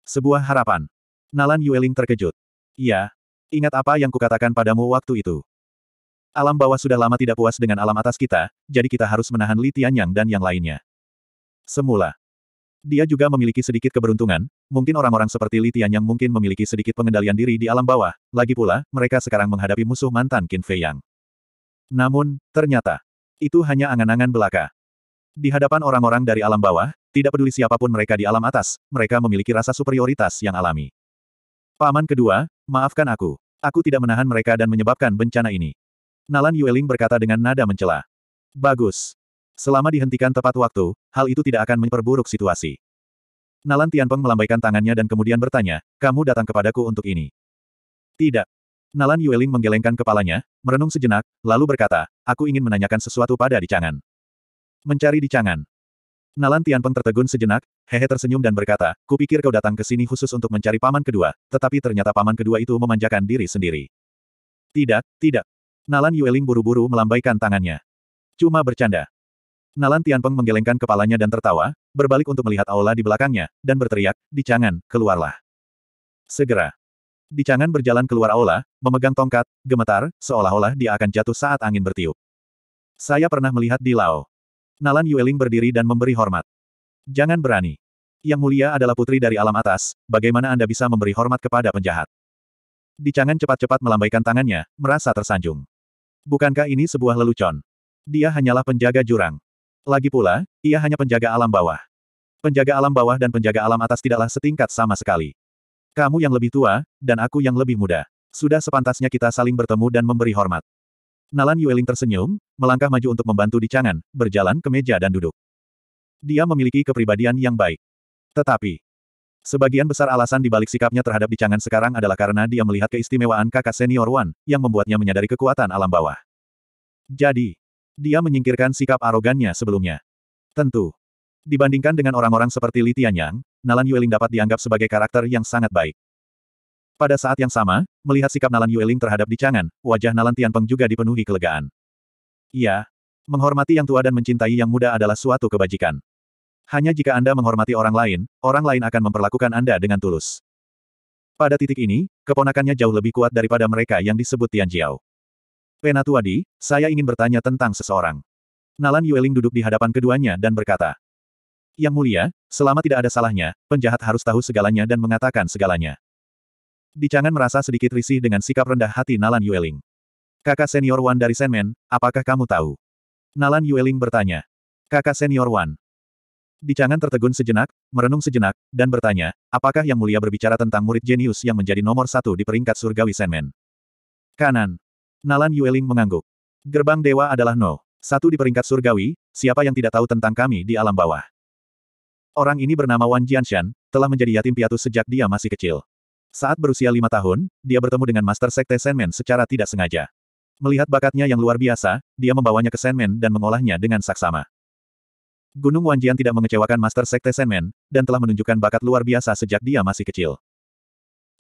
Sebuah harapan. Nalan Yueling terkejut. Iya. Ingat apa yang kukatakan padamu waktu itu. Alam bawah sudah lama tidak puas dengan alam atas kita, jadi kita harus menahan Li Tianyang dan yang lainnya. Semula. Dia juga memiliki sedikit keberuntungan, mungkin orang-orang seperti Li Tianyang mungkin memiliki sedikit pengendalian diri di alam bawah, lagi pula, mereka sekarang menghadapi musuh mantan Qin Fei Yang. Namun, ternyata, itu hanya angan-angan belaka. Di hadapan orang-orang dari alam bawah, tidak peduli siapapun mereka di alam atas, mereka memiliki rasa superioritas yang alami. Paman kedua, maafkan aku. Aku tidak menahan mereka dan menyebabkan bencana ini. Nalan Yueling berkata dengan nada mencela. Bagus. Selama dihentikan tepat waktu, hal itu tidak akan memperburuk situasi. Nalan Tianpeng melambaikan tangannya dan kemudian bertanya, kamu datang kepadaku untuk ini. Tidak. Nalan Yueling menggelengkan kepalanya, merenung sejenak, lalu berkata, aku ingin menanyakan sesuatu pada Dicangan. Mencari Dicangan. Nalan Tianpeng tertegun sejenak, hehe tersenyum dan berkata, kupikir kau datang ke sini khusus untuk mencari paman kedua, tetapi ternyata paman kedua itu memanjakan diri sendiri. Tidak, tidak. Nalan Yueling buru-buru melambaikan tangannya. Cuma bercanda. Nalan Tianpeng menggelengkan kepalanya dan tertawa, berbalik untuk melihat aula di belakangnya, dan berteriak, di keluarlah. Segera. Di berjalan keluar aula, memegang tongkat, gemetar, seolah-olah dia akan jatuh saat angin bertiup. Saya pernah melihat di Lao. Nalan Yueling berdiri dan memberi hormat. Jangan berani. Yang mulia adalah putri dari alam atas, bagaimana Anda bisa memberi hormat kepada penjahat? Di cepat-cepat melambaikan tangannya, merasa tersanjung. Bukankah ini sebuah lelucon? Dia hanyalah penjaga jurang. Lagi pula, ia hanya penjaga alam bawah. Penjaga alam bawah dan penjaga alam atas tidaklah setingkat sama sekali. Kamu yang lebih tua, dan aku yang lebih muda. Sudah sepantasnya kita saling bertemu dan memberi hormat. Nalan Yueling tersenyum, melangkah maju untuk membantu di cangan, berjalan ke meja dan duduk. Dia memiliki kepribadian yang baik. Tetapi, Sebagian besar alasan dibalik sikapnya terhadap Dicangan sekarang adalah karena dia melihat keistimewaan kakak senior Wan, yang membuatnya menyadari kekuatan alam bawah. Jadi, dia menyingkirkan sikap arogannya sebelumnya. Tentu. Dibandingkan dengan orang-orang seperti Li Tianyang, Nalan Yueling dapat dianggap sebagai karakter yang sangat baik. Pada saat yang sama, melihat sikap Nalan Yueling terhadap Dicangan, wajah Nalan Tianpeng juga dipenuhi kelegaan. Iya, menghormati yang tua dan mencintai yang muda adalah suatu kebajikan. Hanya jika Anda menghormati orang lain, orang lain akan memperlakukan Anda dengan tulus. Pada titik ini, keponakannya jauh lebih kuat daripada mereka yang disebut Tian Tianjiao. Penatuadi, saya ingin bertanya tentang seseorang. Nalan Yueling duduk di hadapan keduanya dan berkata, Yang mulia, selama tidak ada salahnya, penjahat harus tahu segalanya dan mengatakan segalanya. Dicangan merasa sedikit risih dengan sikap rendah hati Nalan Yueling. Kakak senior Wan dari Senmen, apakah kamu tahu? Nalan Yueling bertanya. Kakak senior Wan. Bicangan tertegun sejenak, merenung sejenak, dan bertanya, apakah Yang Mulia berbicara tentang murid jenius yang menjadi nomor satu di peringkat surgawi Senmen? Kanan. Nalan Yueling mengangguk. Gerbang dewa adalah No. Satu di peringkat surgawi, siapa yang tidak tahu tentang kami di alam bawah? Orang ini bernama Wan Jianshan, telah menjadi yatim piatu sejak dia masih kecil. Saat berusia lima tahun, dia bertemu dengan Master Sekte Senmen secara tidak sengaja. Melihat bakatnya yang luar biasa, dia membawanya ke Senmen dan mengolahnya dengan saksama. Gunung Wanjian tidak mengecewakan Master Sekte Senmen, dan telah menunjukkan bakat luar biasa sejak dia masih kecil.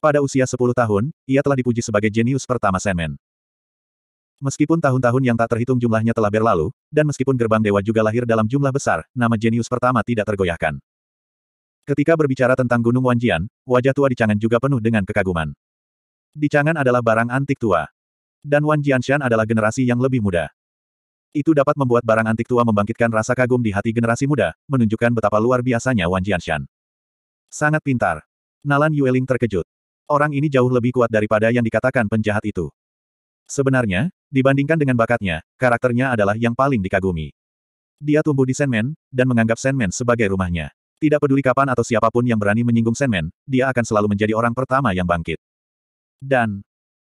Pada usia 10 tahun, ia telah dipuji sebagai jenius pertama Senmen. Meskipun tahun-tahun yang tak terhitung jumlahnya telah berlalu, dan meskipun gerbang dewa juga lahir dalam jumlah besar, nama jenius pertama tidak tergoyahkan. Ketika berbicara tentang Gunung Wanjian, wajah tua di Changan juga penuh dengan kekaguman. Di Changan adalah barang antik tua. Dan Wanjianshan adalah generasi yang lebih muda. Itu dapat membuat barang antik tua membangkitkan rasa kagum di hati generasi muda, menunjukkan betapa luar biasanya Wan Jianshan. Sangat pintar. Nalan Yueling terkejut. Orang ini jauh lebih kuat daripada yang dikatakan penjahat itu. Sebenarnya, dibandingkan dengan bakatnya, karakternya adalah yang paling dikagumi. Dia tumbuh di Senmen dan menganggap Senmen sebagai rumahnya. Tidak peduli kapan atau siapapun yang berani menyinggung Senmen, dia akan selalu menjadi orang pertama yang bangkit. Dan,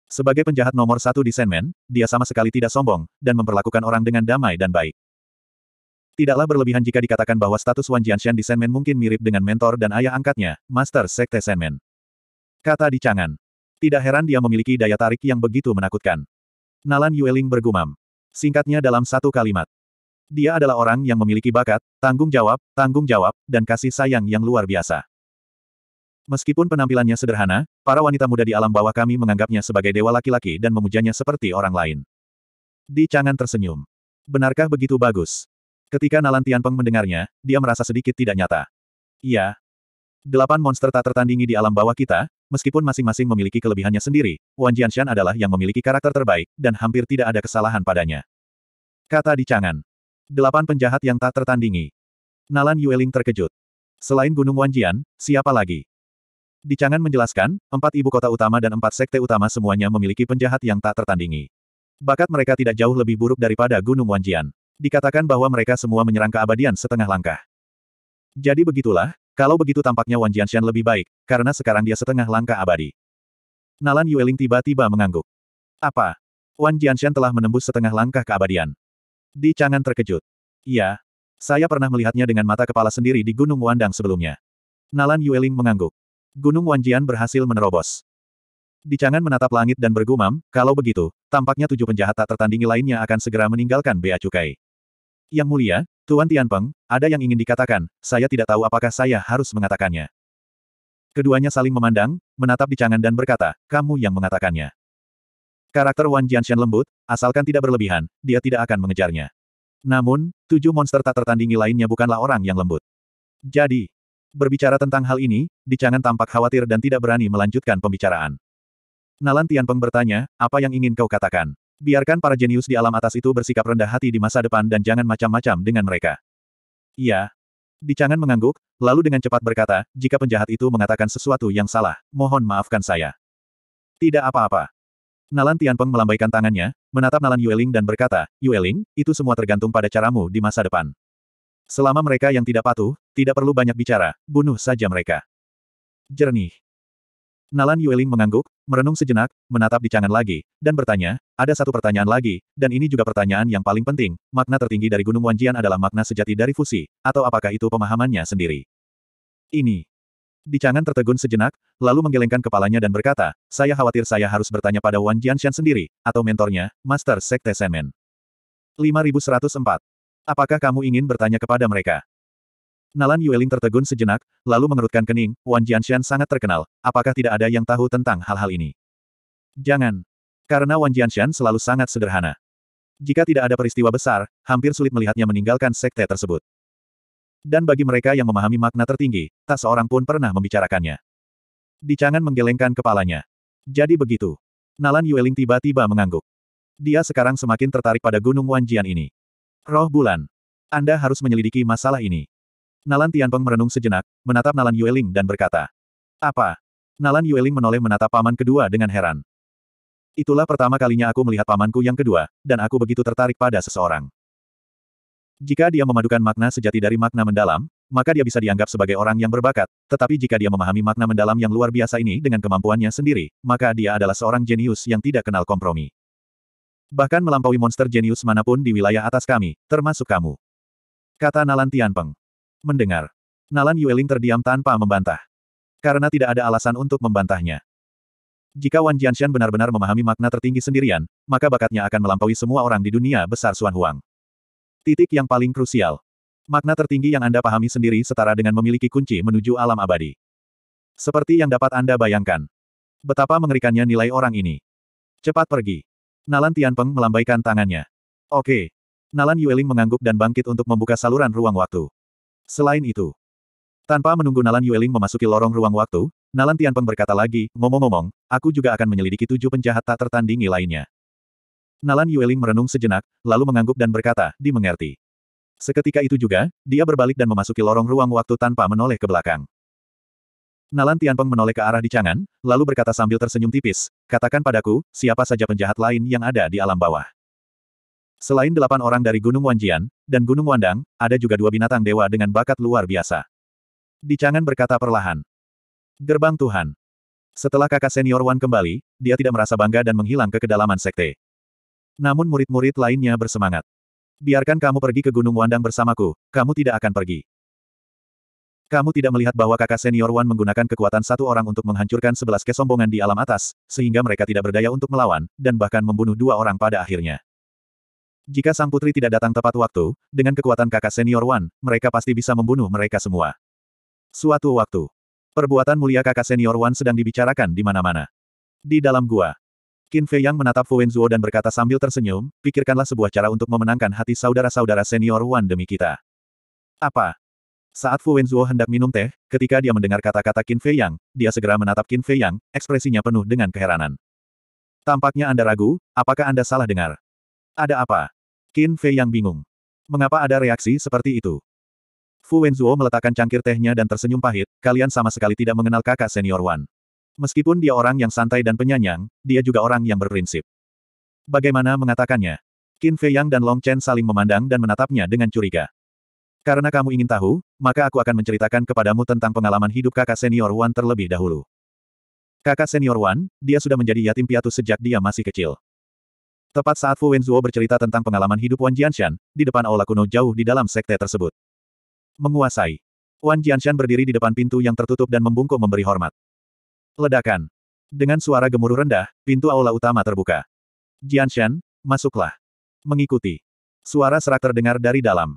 sebagai penjahat nomor satu di Sandman, dia sama sekali tidak sombong, dan memperlakukan orang dengan damai dan baik. Tidaklah berlebihan jika dikatakan bahwa status Wan Jianshan di Sandman mungkin mirip dengan mentor dan ayah angkatnya, Master Sekte Sandman. Kata di Chang'an. Tidak heran dia memiliki daya tarik yang begitu menakutkan. Nalan Yueling bergumam. Singkatnya dalam satu kalimat. Dia adalah orang yang memiliki bakat, tanggung jawab, tanggung jawab, dan kasih sayang yang luar biasa. Meskipun penampilannya sederhana, para wanita muda di alam bawah kami menganggapnya sebagai dewa laki-laki dan memujanya seperti orang lain. Di Changan tersenyum. Benarkah begitu bagus? Ketika Nalan Tianpeng mendengarnya, dia merasa sedikit tidak nyata. Iya. Delapan monster tak tertandingi di alam bawah kita, meskipun masing-masing memiliki kelebihannya sendiri, Wan Jianshan adalah yang memiliki karakter terbaik, dan hampir tidak ada kesalahan padanya. Kata di Changan. Delapan penjahat yang tak tertandingi. Nalan Yueling terkejut. Selain Gunung Wanjian, siapa lagi? Dicangan menjelaskan, empat ibu kota utama dan empat sekte utama semuanya memiliki penjahat yang tak tertandingi. Bakat mereka tidak jauh lebih buruk daripada Gunung Wanjian. Dikatakan bahwa mereka semua menyerang keabadian setengah langkah. Jadi begitulah, kalau begitu tampaknya Wan Jianshan lebih baik, karena sekarang dia setengah langkah abadi. Nalan Yueling tiba-tiba mengangguk. Apa? Wan Jianshan telah menembus setengah langkah keabadian. Di Chang'an terkejut. Iya. Saya pernah melihatnya dengan mata kepala sendiri di Gunung Wandang sebelumnya. Nalan Yueling mengangguk. Gunung Wanjian berhasil menerobos. Dicangan menatap langit dan bergumam, kalau begitu, tampaknya tujuh penjahat tak tertandingi lainnya akan segera meninggalkan Bea Cukai. Yang mulia, Tuan Tianpeng, ada yang ingin dikatakan, saya tidak tahu apakah saya harus mengatakannya. Keduanya saling memandang, menatap Dicangan dan berkata, kamu yang mengatakannya. Karakter Wan Jianshan lembut, asalkan tidak berlebihan, dia tidak akan mengejarnya. Namun, tujuh monster tak tertandingi lainnya bukanlah orang yang lembut. Jadi, Berbicara tentang hal ini, Di Dicangan tampak khawatir dan tidak berani melanjutkan pembicaraan. Nalan Tianpeng bertanya, apa yang ingin kau katakan? Biarkan para jenius di alam atas itu bersikap rendah hati di masa depan dan jangan macam-macam dengan mereka. Iya. Di Dicangan mengangguk, lalu dengan cepat berkata, jika penjahat itu mengatakan sesuatu yang salah, mohon maafkan saya. Tidak apa-apa. Nalan Tianpeng melambaikan tangannya, menatap Nalan Yueling dan berkata, Yueling, itu semua tergantung pada caramu di masa depan. Selama mereka yang tidak patuh, tidak perlu banyak bicara, bunuh saja mereka. Jernih. Nalan Yueling mengangguk, merenung sejenak, menatap di cangan lagi, dan bertanya, ada satu pertanyaan lagi, dan ini juga pertanyaan yang paling penting, makna tertinggi dari Gunung Wanjian adalah makna sejati dari fusi, atau apakah itu pemahamannya sendiri? Ini. Di cangan tertegun sejenak, lalu menggelengkan kepalanya dan berkata, saya khawatir saya harus bertanya pada Wan Jianshan sendiri, atau mentornya, Master Sekte Senmen. 5104. Apakah kamu ingin bertanya kepada mereka? Nalan Yueling tertegun sejenak, lalu mengerutkan kening, Wan Jianshan sangat terkenal, apakah tidak ada yang tahu tentang hal-hal ini? Jangan. Karena Wan Jianshan selalu sangat sederhana. Jika tidak ada peristiwa besar, hampir sulit melihatnya meninggalkan sekte tersebut. Dan bagi mereka yang memahami makna tertinggi, tak seorang pun pernah membicarakannya. Dicangan menggelengkan kepalanya. Jadi begitu. Nalan Yueling tiba-tiba mengangguk. Dia sekarang semakin tertarik pada Gunung Wanjian ini. Roh Bulan. Anda harus menyelidiki masalah ini. Nalan Tianpeng merenung sejenak, menatap Nalan Yueling dan berkata. Apa? Nalan Yueling menoleh menatap paman kedua dengan heran. Itulah pertama kalinya aku melihat pamanku yang kedua, dan aku begitu tertarik pada seseorang. Jika dia memadukan makna sejati dari makna mendalam, maka dia bisa dianggap sebagai orang yang berbakat, tetapi jika dia memahami makna mendalam yang luar biasa ini dengan kemampuannya sendiri, maka dia adalah seorang jenius yang tidak kenal kompromi. Bahkan melampaui monster jenius manapun di wilayah atas kami, termasuk kamu. Kata Nalan Tianpeng mendengar. Nalan Yueling terdiam tanpa membantah. Karena tidak ada alasan untuk membantahnya. Jika Wan Jianshan benar-benar memahami makna tertinggi sendirian, maka bakatnya akan melampaui semua orang di dunia besar Suan Huang. Titik yang paling krusial. Makna tertinggi yang Anda pahami sendiri setara dengan memiliki kunci menuju alam abadi. Seperti yang dapat Anda bayangkan. Betapa mengerikannya nilai orang ini. Cepat pergi. Nalan Tianpeng melambaikan tangannya. Oke. Nalan Yueling mengangguk dan bangkit untuk membuka saluran ruang waktu. Selain itu, tanpa menunggu Nalan Yueling memasuki lorong ruang waktu, Nalan Tianpeng berkata lagi, ngomong-ngomong, aku juga akan menyelidiki tujuh penjahat tak tertandingi lainnya. Nalan Yueling merenung sejenak, lalu mengangguk dan berkata, dimengerti. Seketika itu juga, dia berbalik dan memasuki lorong ruang waktu tanpa menoleh ke belakang. Nalan Tianpeng menoleh ke arah di lalu berkata sambil tersenyum tipis, katakan padaku, siapa saja penjahat lain yang ada di alam bawah. Selain delapan orang dari Gunung Wanjian dan Gunung Wandang, ada juga dua binatang dewa dengan bakat luar biasa. Dicangan berkata perlahan. Gerbang Tuhan. Setelah kakak senior Wan kembali, dia tidak merasa bangga dan menghilang ke kedalaman sekte. Namun murid-murid lainnya bersemangat. Biarkan kamu pergi ke Gunung Wandang bersamaku, kamu tidak akan pergi. Kamu tidak melihat bahwa kakak senior Wan menggunakan kekuatan satu orang untuk menghancurkan sebelas kesombongan di alam atas, sehingga mereka tidak berdaya untuk melawan, dan bahkan membunuh dua orang pada akhirnya. Jika sang putri tidak datang tepat waktu, dengan kekuatan kakak senior Wan, mereka pasti bisa membunuh mereka semua. Suatu waktu, perbuatan mulia kakak senior Wan sedang dibicarakan di mana-mana. Di dalam gua, Qin Fei Yang menatap Fu Wenzuo dan berkata sambil tersenyum, pikirkanlah sebuah cara untuk memenangkan hati saudara-saudara senior Wan demi kita. Apa? Saat Fu Wenzuo hendak minum teh, ketika dia mendengar kata-kata Qin Fei Yang, dia segera menatap Qin Fei Yang, ekspresinya penuh dengan keheranan. Tampaknya Anda ragu, apakah Anda salah dengar? Ada apa? Qin Fei yang bingung. Mengapa ada reaksi seperti itu? Fu Wenzuo meletakkan cangkir tehnya dan tersenyum pahit, kalian sama sekali tidak mengenal kakak senior Wan. Meskipun dia orang yang santai dan penyanyang, dia juga orang yang berprinsip. Bagaimana mengatakannya? Qin Fei Yang dan Long Chen saling memandang dan menatapnya dengan curiga. Karena kamu ingin tahu, maka aku akan menceritakan kepadamu tentang pengalaman hidup kakak senior Wan terlebih dahulu. Kakak senior Wan, dia sudah menjadi yatim piatu sejak dia masih kecil. Tepat saat Fu Wenzuo bercerita tentang pengalaman hidup Wan Jianshan, di depan aula kuno jauh di dalam sekte tersebut. Menguasai. Wan Jianshan berdiri di depan pintu yang tertutup dan membungkuk memberi hormat. Ledakan. Dengan suara gemuruh rendah, pintu aula utama terbuka. Jianshan, masuklah. Mengikuti. Suara serak terdengar dari dalam.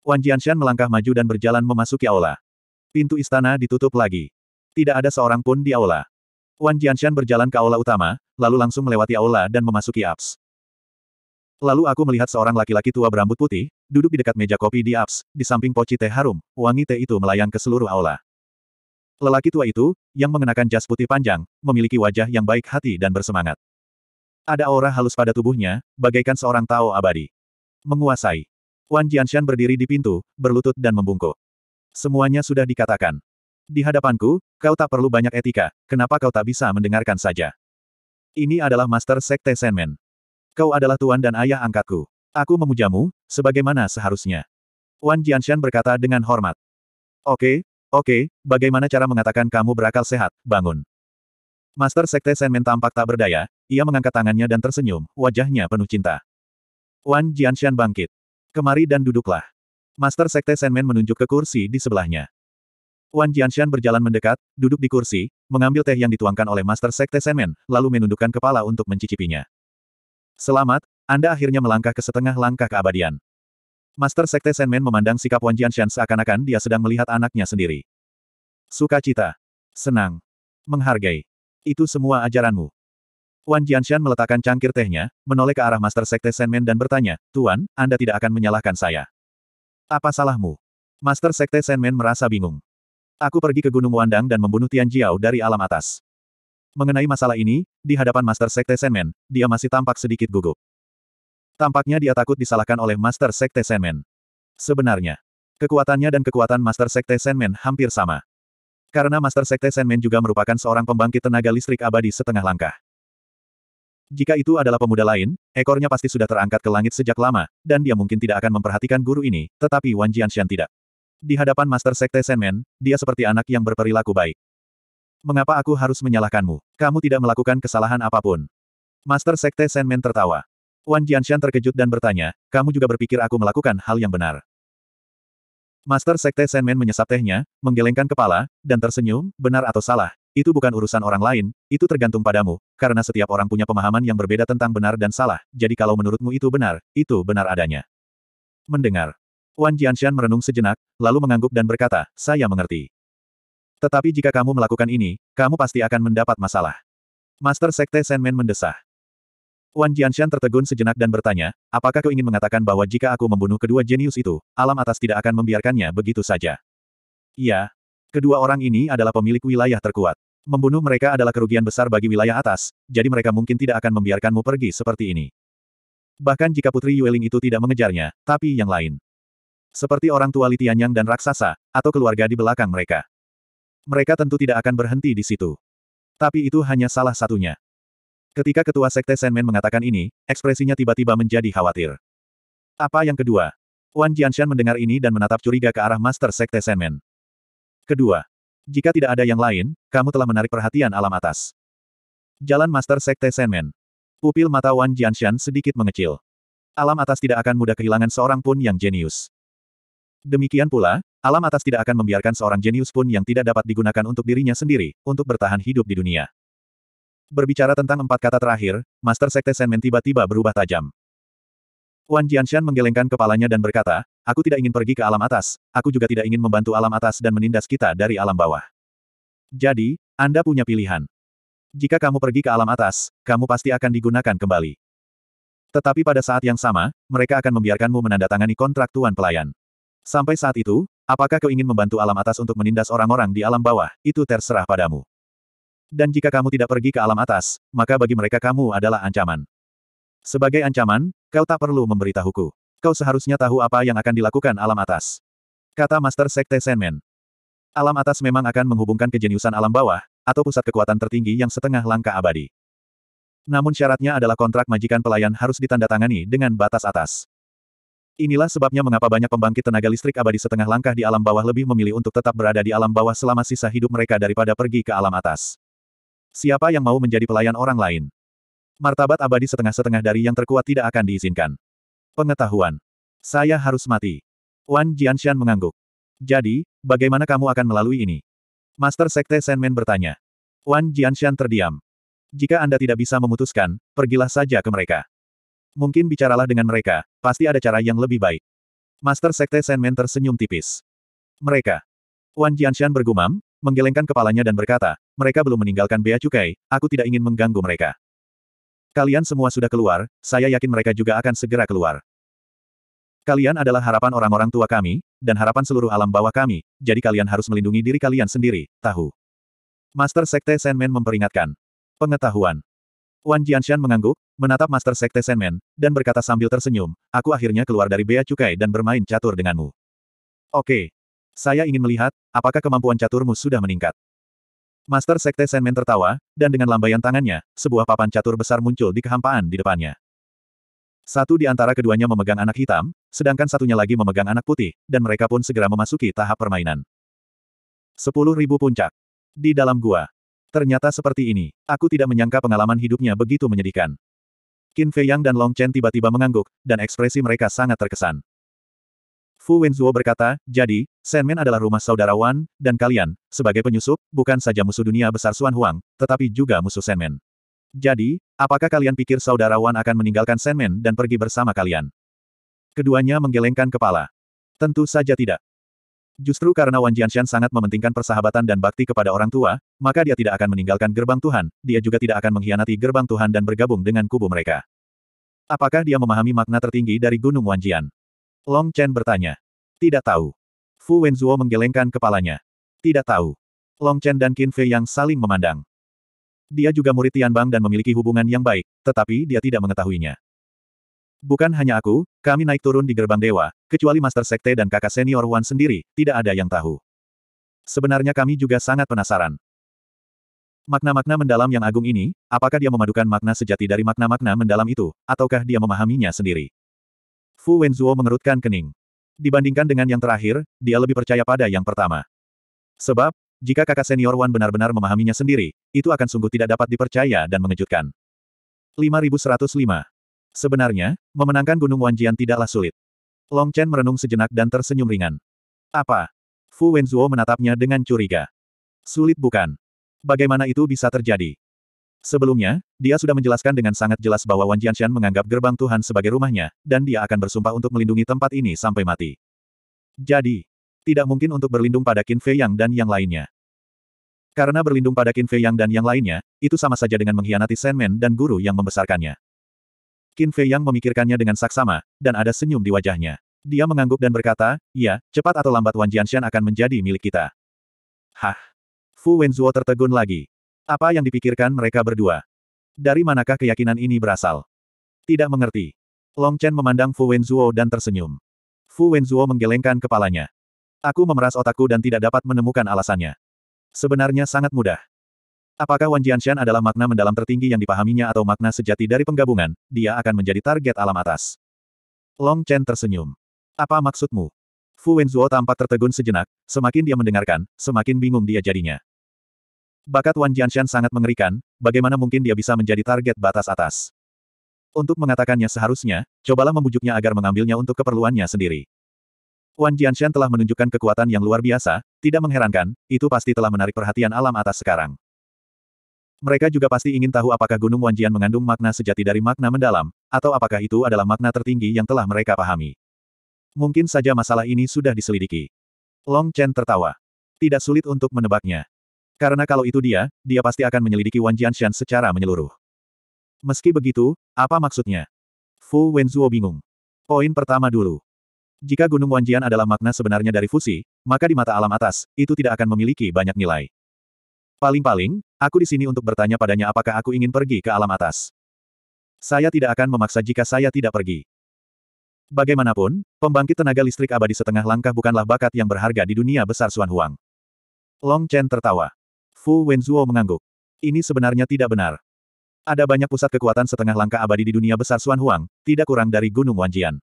Wan Jianshan melangkah maju dan berjalan memasuki aula. Pintu istana ditutup lagi. Tidak ada seorang pun di aula. Wan Jianshan berjalan ke aula utama, lalu langsung melewati aula dan memasuki Aps. Lalu aku melihat seorang laki-laki tua berambut putih, duduk di dekat meja kopi di Aps, di samping poci teh harum, wangi teh itu melayang ke seluruh aula. Lelaki tua itu, yang mengenakan jas putih panjang, memiliki wajah yang baik hati dan bersemangat. Ada aura halus pada tubuhnya, bagaikan seorang Tao abadi. Menguasai. Wan Jianshan berdiri di pintu, berlutut dan membungkuk. Semuanya sudah dikatakan. Di hadapanku, kau tak perlu banyak etika, kenapa kau tak bisa mendengarkan saja? Ini adalah Master Sekte Senmen. Kau adalah tuan dan ayah angkatku. Aku memujamu, sebagaimana seharusnya. Wan Jianshan berkata dengan hormat. Oke, oke, bagaimana cara mengatakan kamu berakal sehat, bangun. Master Sekte Senmen tampak tak berdaya, ia mengangkat tangannya dan tersenyum, wajahnya penuh cinta. Wan Jianshan bangkit. Kemari dan duduklah. Master Sekte Senmen menunjuk ke kursi di sebelahnya. Wan Jianshan berjalan mendekat, duduk di kursi, mengambil teh yang dituangkan oleh Master Sekte Senmen, lalu menundukkan kepala untuk mencicipinya. Selamat, Anda akhirnya melangkah ke setengah langkah keabadian. Master Sekte Senmen memandang sikap Wan Jianshan seakan-akan dia sedang melihat anaknya sendiri. Sukacita. Senang. Menghargai. Itu semua ajaranmu. Wan Jianshan meletakkan cangkir tehnya, menoleh ke arah Master Sekte Senmen dan bertanya, Tuan, Anda tidak akan menyalahkan saya. Apa salahmu? Master Sekte Senmen merasa bingung. Aku pergi ke Gunung Wandang dan membunuh Tian Jiao dari alam atas. Mengenai masalah ini, di hadapan Master Sekte Senmen, dia masih tampak sedikit gugup. Tampaknya dia takut disalahkan oleh Master Sekte Senmen. Sebenarnya, kekuatannya dan kekuatan Master Sekte Senmen hampir sama. Karena Master Sekte Senmen juga merupakan seorang pembangkit tenaga listrik abadi setengah langkah. Jika itu adalah pemuda lain, ekornya pasti sudah terangkat ke langit sejak lama, dan dia mungkin tidak akan memperhatikan guru ini, tetapi Wan Jianshan tidak. Di hadapan Master Sekte Senmen, dia seperti anak yang berperilaku baik. Mengapa aku harus menyalahkanmu? Kamu tidak melakukan kesalahan apapun. Master Sekte Senmen tertawa. Wan Jianshan terkejut dan bertanya, kamu juga berpikir aku melakukan hal yang benar. Master Sekte Senmen menyesap tehnya, menggelengkan kepala, dan tersenyum, benar atau salah, itu bukan urusan orang lain, itu tergantung padamu, karena setiap orang punya pemahaman yang berbeda tentang benar dan salah, jadi kalau menurutmu itu benar, itu benar adanya. Mendengar. Wan Jianshan merenung sejenak, lalu mengangguk dan berkata, saya mengerti. Tetapi jika kamu melakukan ini, kamu pasti akan mendapat masalah. Master Sekte Senmen mendesah. Wan Jianshan tertegun sejenak dan bertanya, apakah kau ingin mengatakan bahwa jika aku membunuh kedua jenius itu, alam atas tidak akan membiarkannya begitu saja? Iya. Kedua orang ini adalah pemilik wilayah terkuat. Membunuh mereka adalah kerugian besar bagi wilayah atas, jadi mereka mungkin tidak akan membiarkanmu pergi seperti ini. Bahkan jika Putri Yueling itu tidak mengejarnya, tapi yang lain. Seperti orang tua Li Tianyang dan raksasa, atau keluarga di belakang mereka mereka tentu tidak akan berhenti di situ. Tapi itu hanya salah satunya. Ketika ketua sekte Senmen mengatakan ini, ekspresinya tiba-tiba menjadi khawatir. Apa yang kedua? Wan Jianshan mendengar ini dan menatap curiga ke arah Master Sekte Senmen. Kedua, jika tidak ada yang lain, kamu telah menarik perhatian alam atas. Jalan Master Sekte Senmen. Pupil mata Wan Jianshan sedikit mengecil. Alam atas tidak akan mudah kehilangan seorang pun yang jenius. Demikian pula, Alam atas tidak akan membiarkan seorang jenius pun yang tidak dapat digunakan untuk dirinya sendiri, untuk bertahan hidup di dunia. Berbicara tentang empat kata terakhir, Master Sekte Senmen tiba-tiba berubah tajam. Wan Jianshan menggelengkan kepalanya dan berkata, aku tidak ingin pergi ke alam atas, aku juga tidak ingin membantu alam atas dan menindas kita dari alam bawah. Jadi, Anda punya pilihan. Jika kamu pergi ke alam atas, kamu pasti akan digunakan kembali. Tetapi pada saat yang sama, mereka akan membiarkanmu menandatangani kontrak tuan pelayan. Sampai saat itu, Apakah kau ingin membantu alam atas untuk menindas orang-orang di alam bawah, itu terserah padamu. Dan jika kamu tidak pergi ke alam atas, maka bagi mereka kamu adalah ancaman. Sebagai ancaman, kau tak perlu memberitahuku. Kau seharusnya tahu apa yang akan dilakukan alam atas. Kata Master Sekte Sandman. Alam atas memang akan menghubungkan kejeniusan alam bawah, atau pusat kekuatan tertinggi yang setengah langkah abadi. Namun syaratnya adalah kontrak majikan pelayan harus ditandatangani dengan batas atas. Inilah sebabnya mengapa banyak pembangkit tenaga listrik abadi setengah langkah di alam bawah lebih memilih untuk tetap berada di alam bawah selama sisa hidup mereka daripada pergi ke alam atas. Siapa yang mau menjadi pelayan orang lain? Martabat abadi setengah-setengah dari yang terkuat tidak akan diizinkan. Pengetahuan. Saya harus mati. Wan Jianshan mengangguk. Jadi, bagaimana kamu akan melalui ini? Master Sekte Senmen bertanya. Wan Jianshan terdiam. Jika Anda tidak bisa memutuskan, pergilah saja ke mereka. Mungkin bicaralah dengan mereka, pasti ada cara yang lebih baik. Master Sekte Sandman tersenyum tipis. Mereka. Wan Jianshan bergumam, menggelengkan kepalanya dan berkata, mereka belum meninggalkan Bea Cukai, aku tidak ingin mengganggu mereka. Kalian semua sudah keluar, saya yakin mereka juga akan segera keluar. Kalian adalah harapan orang-orang tua kami, dan harapan seluruh alam bawah kami, jadi kalian harus melindungi diri kalian sendiri, tahu. Master Sekte Sandman memperingatkan. Pengetahuan. Wan Jianshan mengangguk, menatap Master Sekte Senmen, dan berkata sambil tersenyum, aku akhirnya keluar dari bea cukai dan bermain catur denganmu. Oke. Saya ingin melihat, apakah kemampuan caturmu sudah meningkat. Master Sekte Senmen tertawa, dan dengan lambaian tangannya, sebuah papan catur besar muncul di kehampaan di depannya. Satu di antara keduanya memegang anak hitam, sedangkan satunya lagi memegang anak putih, dan mereka pun segera memasuki tahap permainan. Sepuluh ribu puncak. Di dalam gua. Ternyata seperti ini. Aku tidak menyangka pengalaman hidupnya begitu menyedihkan. Qin Yang dan Long Chen tiba-tiba mengangguk, dan ekspresi mereka sangat terkesan. Fu Wenzuo berkata, jadi, Senmen adalah rumah saudara Wan, dan kalian, sebagai penyusup, bukan saja musuh dunia besar Suan Huang, tetapi juga musuh Senmen. Jadi, apakah kalian pikir saudara Wan akan meninggalkan Senmen dan pergi bersama kalian? Keduanya menggelengkan kepala. Tentu saja tidak. Justru karena Wan Jianshan sangat mementingkan persahabatan dan bakti kepada orang tua, maka dia tidak akan meninggalkan gerbang Tuhan, dia juga tidak akan mengkhianati gerbang Tuhan dan bergabung dengan kubu mereka. Apakah dia memahami makna tertinggi dari Gunung Wanjian? Long Chen bertanya. Tidak tahu. Fu Wenzuo menggelengkan kepalanya. Tidak tahu. Long Chen dan Qin Fei yang saling memandang. Dia juga murid Tian Bang dan memiliki hubungan yang baik, tetapi dia tidak mengetahuinya. Bukan hanya aku, kami naik turun di gerbang dewa, kecuali Master Sekte dan kakak senior Wan sendiri, tidak ada yang tahu. Sebenarnya kami juga sangat penasaran. Makna-makna mendalam yang agung ini, apakah dia memadukan makna sejati dari makna-makna mendalam itu, ataukah dia memahaminya sendiri? Fu Wenzuo mengerutkan kening. Dibandingkan dengan yang terakhir, dia lebih percaya pada yang pertama. Sebab, jika kakak senior Wan benar-benar memahaminya sendiri, itu akan sungguh tidak dapat dipercaya dan mengejutkan. 5105 Sebenarnya, memenangkan Gunung Wanjian tidaklah sulit. Long Chen merenung sejenak dan tersenyum ringan. Apa? Fu Wenzuo menatapnya dengan curiga. Sulit bukan? Bagaimana itu bisa terjadi? Sebelumnya, dia sudah menjelaskan dengan sangat jelas bahwa Wan Jianshan menganggap gerbang Tuhan sebagai rumahnya, dan dia akan bersumpah untuk melindungi tempat ini sampai mati. Jadi, tidak mungkin untuk berlindung pada Qin Fei Yang dan yang lainnya. Karena berlindung pada Qin Fei Yang dan yang lainnya, itu sama saja dengan mengkhianati Shen Men dan guru yang membesarkannya. Qin Fei yang memikirkannya dengan saksama, dan ada senyum di wajahnya. Dia mengangguk dan berkata, ya, cepat atau lambat Wan Jianshan akan menjadi milik kita. Hah? Fu Wenzuo tertegun lagi. Apa yang dipikirkan mereka berdua? Dari manakah keyakinan ini berasal? Tidak mengerti. Long Chen memandang Fu Wenzuo dan tersenyum. Fu Wenzuo menggelengkan kepalanya. Aku memeras otakku dan tidak dapat menemukan alasannya. Sebenarnya sangat mudah. Apakah Wan Jianshan adalah makna mendalam tertinggi yang dipahaminya atau makna sejati dari penggabungan, dia akan menjadi target alam atas. Long Chen tersenyum. Apa maksudmu? Fu Wenzuo tampak tertegun sejenak, semakin dia mendengarkan, semakin bingung dia jadinya. Bakat Wan Jianshan sangat mengerikan, bagaimana mungkin dia bisa menjadi target batas atas. Untuk mengatakannya seharusnya, cobalah membujuknya agar mengambilnya untuk keperluannya sendiri. Wan Jianshan telah menunjukkan kekuatan yang luar biasa, tidak mengherankan, itu pasti telah menarik perhatian alam atas sekarang. Mereka juga pasti ingin tahu apakah Gunung Wanjian mengandung makna sejati dari makna mendalam, atau apakah itu adalah makna tertinggi yang telah mereka pahami. Mungkin saja masalah ini sudah diselidiki. Long Chen tertawa. Tidak sulit untuk menebaknya. Karena kalau itu dia, dia pasti akan menyelidiki Wan Jianshan secara menyeluruh. Meski begitu, apa maksudnya? Fu Wenzuo bingung. Poin pertama dulu. Jika Gunung Wanjian adalah makna sebenarnya dari fusi, maka di mata alam atas, itu tidak akan memiliki banyak nilai. Paling-paling, Aku di sini untuk bertanya padanya apakah aku ingin pergi ke alam atas. Saya tidak akan memaksa jika saya tidak pergi. Bagaimanapun, pembangkit tenaga listrik abadi setengah langkah bukanlah bakat yang berharga di dunia besar Suan Huang. Long Chen tertawa. Fu Wenzuo mengangguk. Ini sebenarnya tidak benar. Ada banyak pusat kekuatan setengah langkah abadi di dunia besar Suan Huang, tidak kurang dari Gunung Wanjian.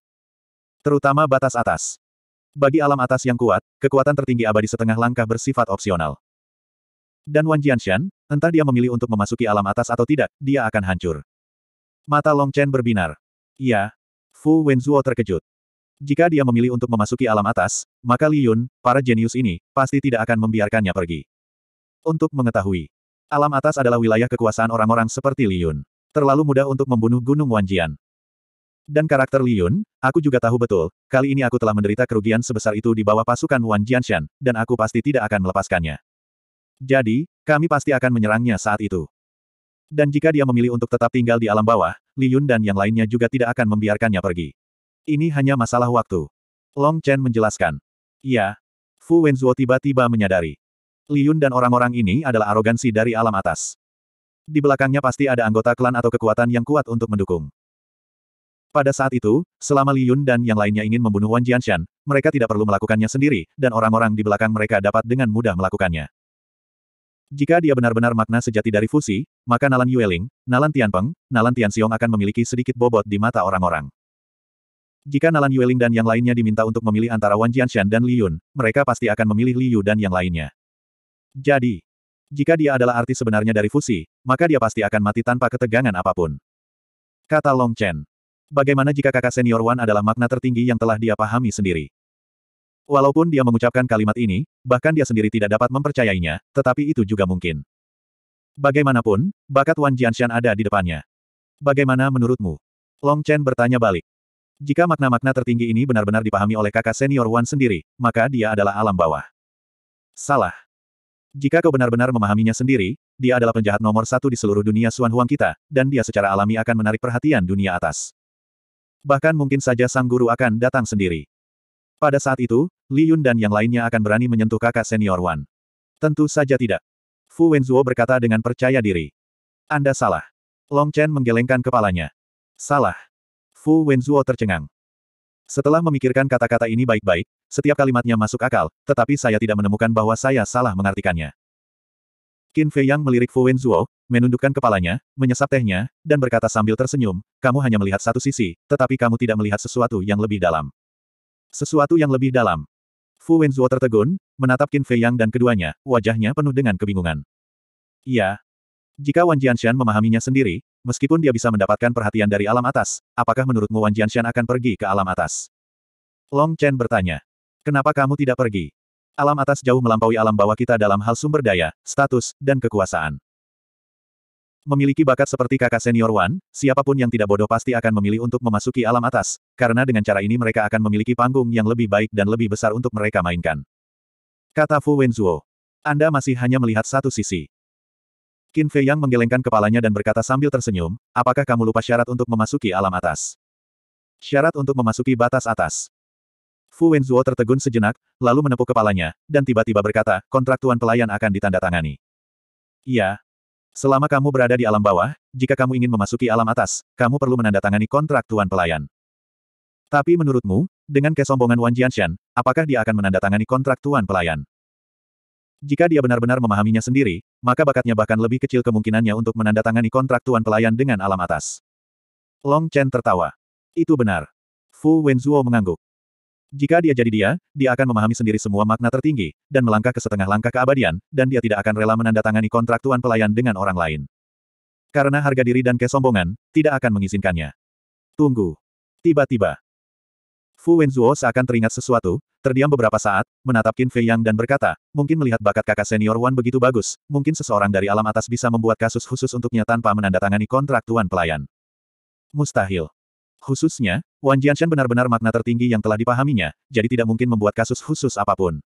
Terutama batas atas. Bagi alam atas yang kuat, kekuatan tertinggi abadi setengah langkah bersifat opsional. Dan Wanjianshan? Entah dia memilih untuk memasuki alam atas atau tidak, dia akan hancur. Mata Long Chen berbinar. Ya, Fu Wenzuo terkejut. Jika dia memilih untuk memasuki alam atas, maka Li Yun, para jenius ini, pasti tidak akan membiarkannya pergi. Untuk mengetahui, alam atas adalah wilayah kekuasaan orang-orang seperti Li Yun. Terlalu mudah untuk membunuh Gunung Wanjian. Dan karakter Li Yun, aku juga tahu betul, kali ini aku telah menderita kerugian sebesar itu di bawah pasukan Wan Jianshan, dan aku pasti tidak akan melepaskannya. Jadi, kami pasti akan menyerangnya saat itu. Dan jika dia memilih untuk tetap tinggal di alam bawah, Li Yun dan yang lainnya juga tidak akan membiarkannya pergi. Ini hanya masalah waktu. Long Chen menjelaskan. Ya. Fu Wenzuo tiba-tiba menyadari. Li Yun dan orang-orang ini adalah arogansi dari alam atas. Di belakangnya pasti ada anggota klan atau kekuatan yang kuat untuk mendukung. Pada saat itu, selama Li Yun dan yang lainnya ingin membunuh Wan Jianshan, mereka tidak perlu melakukannya sendiri, dan orang-orang di belakang mereka dapat dengan mudah melakukannya. Jika dia benar-benar makna sejati dari fusi, maka Nalan Yueling, Nalan Tianpeng, Nalan Tianxiong akan memiliki sedikit bobot di mata orang-orang. Jika Nalan Yueling dan yang lainnya diminta untuk memilih antara Wan Jianshan dan Li Yun, mereka pasti akan memilih Li Yu dan yang lainnya. Jadi, jika dia adalah artis sebenarnya dari fusi, maka dia pasti akan mati tanpa ketegangan apapun. Kata Long Chen. Bagaimana jika kakak senior Wan adalah makna tertinggi yang telah dia pahami sendiri? Walaupun dia mengucapkan kalimat ini, bahkan dia sendiri tidak dapat mempercayainya, tetapi itu juga mungkin. Bagaimanapun, bakat Wan Jianshan ada di depannya. Bagaimana menurutmu? Long Chen bertanya balik. Jika makna-makna tertinggi ini benar-benar dipahami oleh kakak senior Wan sendiri, maka dia adalah alam bawah. Salah. Jika kau benar-benar memahaminya sendiri, dia adalah penjahat nomor satu di seluruh dunia Suan Huang kita, dan dia secara alami akan menarik perhatian dunia atas. Bahkan mungkin saja sang guru akan datang sendiri. Pada saat itu, Li Yun dan yang lainnya akan berani menyentuh kakak senior Wan. Tentu saja tidak. Fu Wenzuo berkata dengan percaya diri. Anda salah. Long Chen menggelengkan kepalanya. Salah. Fu Wenzuo tercengang. Setelah memikirkan kata-kata ini baik-baik, setiap kalimatnya masuk akal, tetapi saya tidak menemukan bahwa saya salah mengartikannya. Qin Fei Yang melirik Fu Wenzuo, menundukkan kepalanya, menyesap tehnya, dan berkata sambil tersenyum, kamu hanya melihat satu sisi, tetapi kamu tidak melihat sesuatu yang lebih dalam. Sesuatu yang lebih dalam. Fu Wenzuo tertegun, menatap Qin Fei Yang dan keduanya, wajahnya penuh dengan kebingungan. Iya. Jika Wan Jianshan memahaminya sendiri, meskipun dia bisa mendapatkan perhatian dari alam atas, apakah menurutmu Wan Jianshan akan pergi ke alam atas? Long Chen bertanya. Kenapa kamu tidak pergi? Alam atas jauh melampaui alam bawah kita dalam hal sumber daya, status, dan kekuasaan. Memiliki bakat seperti kakak senior Wan, siapapun yang tidak bodoh pasti akan memilih untuk memasuki alam atas, karena dengan cara ini mereka akan memiliki panggung yang lebih baik dan lebih besar untuk mereka mainkan. Kata Fu Wenzuo. Anda masih hanya melihat satu sisi. Qin Fei Yang menggelengkan kepalanya dan berkata sambil tersenyum, apakah kamu lupa syarat untuk memasuki alam atas? Syarat untuk memasuki batas atas. Fu Wenzuo tertegun sejenak, lalu menepuk kepalanya, dan tiba-tiba berkata, kontrak tuan pelayan akan ditandatangani. Iya, Selama kamu berada di alam bawah, jika kamu ingin memasuki alam atas, kamu perlu menandatangani kontrak Tuan Pelayan. Tapi menurutmu, dengan kesombongan Wan Jianshan, apakah dia akan menandatangani kontrak Tuan Pelayan? Jika dia benar-benar memahaminya sendiri, maka bakatnya bahkan lebih kecil kemungkinannya untuk menandatangani kontrak Tuan Pelayan dengan alam atas. Long Chen tertawa. Itu benar. Fu Wenzuo mengangguk. Jika dia jadi dia, dia akan memahami sendiri semua makna tertinggi, dan melangkah ke setengah langkah keabadian, dan dia tidak akan rela menandatangani kontrak tuan pelayan dengan orang lain. Karena harga diri dan kesombongan, tidak akan mengizinkannya. Tunggu. Tiba-tiba. Fu Wenzuo seakan teringat sesuatu, terdiam beberapa saat, menatap Qin Fei Yang dan berkata, mungkin melihat bakat kakak senior Wan begitu bagus, mungkin seseorang dari alam atas bisa membuat kasus khusus untuknya tanpa menandatangani kontrak tuan pelayan. Mustahil. Khususnya, Wan Jianshan benar-benar makna tertinggi yang telah dipahaminya, jadi tidak mungkin membuat kasus khusus apapun.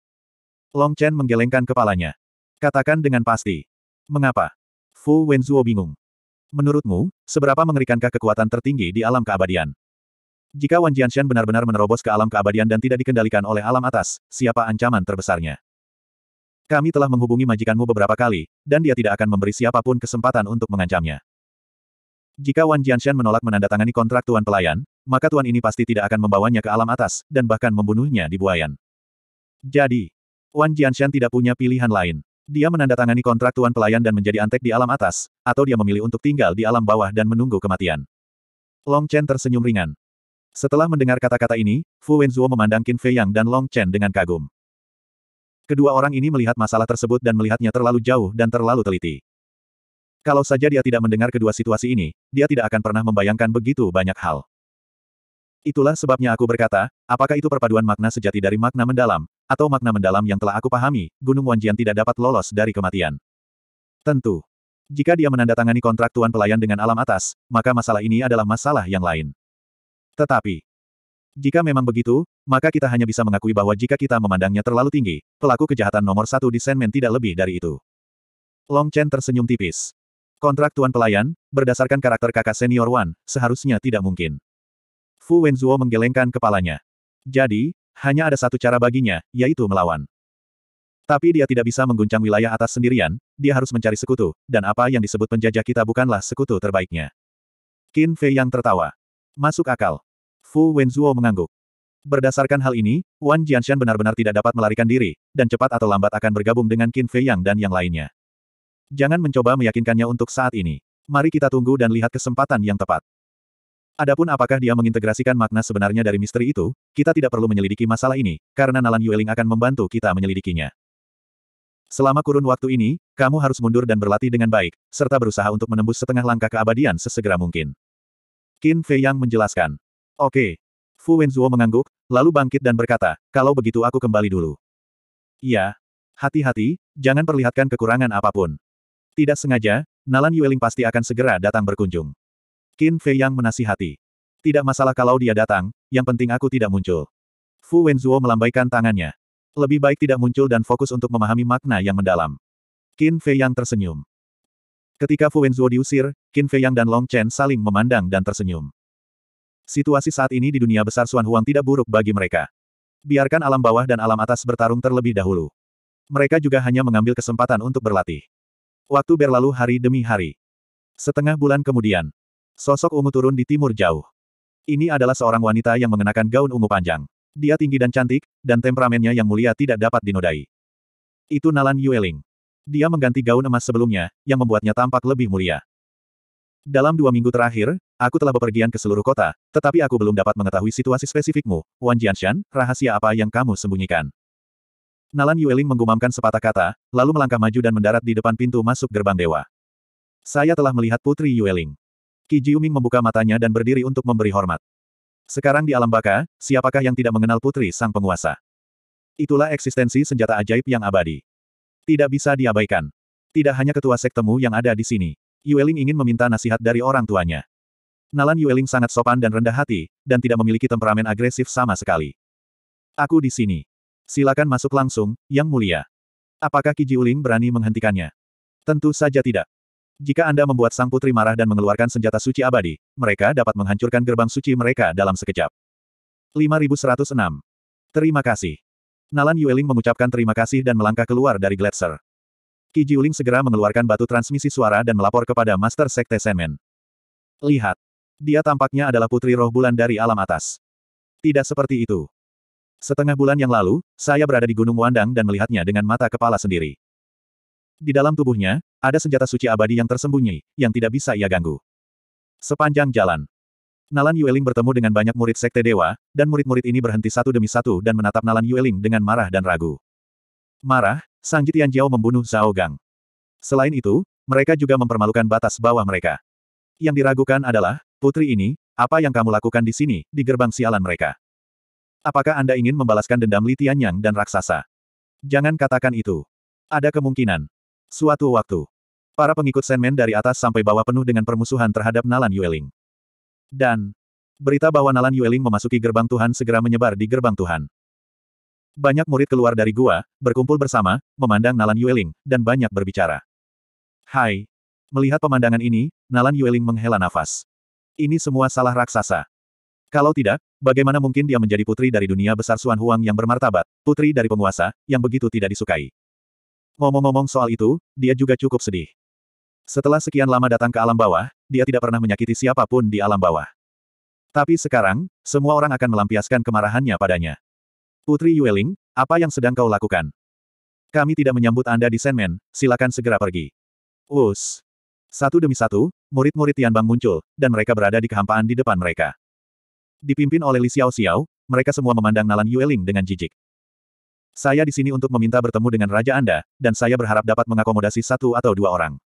Long Chen menggelengkan kepalanya. Katakan dengan pasti. Mengapa? Fu Wenzuo bingung. Menurutmu, seberapa mengerikankah kekuatan tertinggi di alam keabadian? Jika Wan Jianshan benar-benar menerobos ke alam keabadian dan tidak dikendalikan oleh alam atas, siapa ancaman terbesarnya? Kami telah menghubungi majikanmu beberapa kali, dan dia tidak akan memberi siapapun kesempatan untuk mengancamnya. Jika Wan Jianshan menolak menandatangani kontrak Tuan Pelayan, maka Tuan ini pasti tidak akan membawanya ke alam atas, dan bahkan membunuhnya di buayan. Jadi, Wan Jianshan tidak punya pilihan lain. Dia menandatangani kontrak Tuan Pelayan dan menjadi antek di alam atas, atau dia memilih untuk tinggal di alam bawah dan menunggu kematian. Long Chen tersenyum ringan. Setelah mendengar kata-kata ini, Fu Wenzuo memandang Qin Fei Yang dan Long Chen dengan kagum. Kedua orang ini melihat masalah tersebut dan melihatnya terlalu jauh dan terlalu teliti. Kalau saja dia tidak mendengar kedua situasi ini, dia tidak akan pernah membayangkan begitu banyak hal. Itulah sebabnya aku berkata, apakah itu perpaduan makna sejati dari makna mendalam, atau makna mendalam yang telah aku pahami, Gunung Wanjian tidak dapat lolos dari kematian. Tentu. Jika dia menandatangani kontrak tuan pelayan dengan alam atas, maka masalah ini adalah masalah yang lain. Tetapi, jika memang begitu, maka kita hanya bisa mengakui bahwa jika kita memandangnya terlalu tinggi, pelaku kejahatan nomor satu di Senmen tidak lebih dari itu. Long Chen tersenyum tipis. Kontrak tuan pelayan, berdasarkan karakter kakak senior Wan, seharusnya tidak mungkin. Fu Wenzuo menggelengkan kepalanya. Jadi, hanya ada satu cara baginya, yaitu melawan. Tapi dia tidak bisa mengguncang wilayah atas sendirian, dia harus mencari sekutu, dan apa yang disebut penjajah kita bukanlah sekutu terbaiknya. Qin Fei yang tertawa. Masuk akal. Fu Wenzuo mengangguk. Berdasarkan hal ini, Wan Jianshan benar-benar tidak dapat melarikan diri, dan cepat atau lambat akan bergabung dengan Qin Fei Yang dan yang lainnya. Jangan mencoba meyakinkannya untuk saat ini. Mari kita tunggu dan lihat kesempatan yang tepat. Adapun apakah dia mengintegrasikan makna sebenarnya dari misteri itu, kita tidak perlu menyelidiki masalah ini, karena Nalan Yueling akan membantu kita menyelidikinya. Selama kurun waktu ini, kamu harus mundur dan berlatih dengan baik, serta berusaha untuk menembus setengah langkah keabadian sesegera mungkin. Qin Fei Yang menjelaskan. Oke. Fu Wenzuo mengangguk, lalu bangkit dan berkata, kalau begitu aku kembali dulu. Iya. Hati-hati, jangan perlihatkan kekurangan apapun. Tidak sengaja, Nalan Yueling pasti akan segera datang berkunjung. Qin Fei yang menasihati. Tidak masalah kalau dia datang, yang penting aku tidak muncul. Fu Wenzuo melambaikan tangannya. Lebih baik tidak muncul dan fokus untuk memahami makna yang mendalam. Qin Fei yang tersenyum. Ketika Fu Wenzuo diusir, Qin Fei yang dan Long Chen saling memandang dan tersenyum. Situasi saat ini di dunia besar Suan Huang tidak buruk bagi mereka. Biarkan alam bawah dan alam atas bertarung terlebih dahulu. Mereka juga hanya mengambil kesempatan untuk berlatih. Waktu berlalu hari demi hari. Setengah bulan kemudian, sosok ungu turun di timur jauh. Ini adalah seorang wanita yang mengenakan gaun ungu panjang. Dia tinggi dan cantik, dan temperamennya yang mulia tidak dapat dinodai. Itu Nalan Yueling. Dia mengganti gaun emas sebelumnya, yang membuatnya tampak lebih mulia. Dalam dua minggu terakhir, aku telah bepergian ke seluruh kota, tetapi aku belum dapat mengetahui situasi spesifikmu, Wan Jianshan, rahasia apa yang kamu sembunyikan. Nalan Yueling menggumamkan sepatah kata, lalu melangkah maju dan mendarat di depan pintu masuk gerbang dewa. Saya telah melihat Putri Yueling. Qi Jiuming membuka matanya dan berdiri untuk memberi hormat. Sekarang di alam baka, siapakah yang tidak mengenal Putri Sang Penguasa? Itulah eksistensi senjata ajaib yang abadi. Tidak bisa diabaikan. Tidak hanya ketua sektemu yang ada di sini. Yueling ingin meminta nasihat dari orang tuanya. Nalan Yueling sangat sopan dan rendah hati, dan tidak memiliki temperamen agresif sama sekali. Aku di sini. Silakan masuk langsung, Yang Mulia. Apakah Ki Jiuling berani menghentikannya? Tentu saja tidak. Jika Anda membuat Sang Putri marah dan mengeluarkan senjata suci abadi, mereka dapat menghancurkan gerbang suci mereka dalam sekejap. 5106. Terima kasih. Nalan Yueling mengucapkan terima kasih dan melangkah keluar dari gletser. Ki Jiuling segera mengeluarkan batu transmisi suara dan melapor kepada Master Sekte Senmen. Lihat. Dia tampaknya adalah putri roh bulan dari alam atas. Tidak seperti itu. Setengah bulan yang lalu, saya berada di Gunung Wandang dan melihatnya dengan mata kepala sendiri. Di dalam tubuhnya, ada senjata suci abadi yang tersembunyi, yang tidak bisa ia ganggu. Sepanjang jalan, Nalan Yueling bertemu dengan banyak murid sekte dewa, dan murid-murid ini berhenti satu demi satu dan menatap Nalan Yueling dengan marah dan ragu. Marah, Sang Jitian Jiao membunuh Zhao Gang. Selain itu, mereka juga mempermalukan batas bawah mereka. Yang diragukan adalah, putri ini, apa yang kamu lakukan di sini, di gerbang sialan mereka? Apakah Anda ingin membalaskan dendam Li Tianyang dan raksasa? Jangan katakan itu. Ada kemungkinan. Suatu waktu. Para pengikut Senmen dari atas sampai bawah penuh dengan permusuhan terhadap Nalan Yueling. Dan, berita bahwa Nalan Yueling memasuki gerbang Tuhan segera menyebar di gerbang Tuhan. Banyak murid keluar dari gua, berkumpul bersama, memandang Nalan Yueling, dan banyak berbicara. Hai. Melihat pemandangan ini, Nalan Yueling menghela nafas. Ini semua salah raksasa. Kalau tidak, bagaimana mungkin dia menjadi putri dari dunia besar Suan Huang yang bermartabat, putri dari penguasa, yang begitu tidak disukai. Ngomong-ngomong soal itu, dia juga cukup sedih. Setelah sekian lama datang ke alam bawah, dia tidak pernah menyakiti siapapun di alam bawah. Tapi sekarang, semua orang akan melampiaskan kemarahannya padanya. Putri Yueling, apa yang sedang kau lakukan? Kami tidak menyambut Anda di Senmen, silakan segera pergi. Us. Satu demi satu, murid-murid Tianbang muncul, dan mereka berada di kehampaan di depan mereka. Dipimpin oleh Li Xiao Xiao, mereka semua memandang Nalan Yueling dengan jijik. Saya di sini untuk meminta bertemu dengan Raja Anda, dan saya berharap dapat mengakomodasi satu atau dua orang.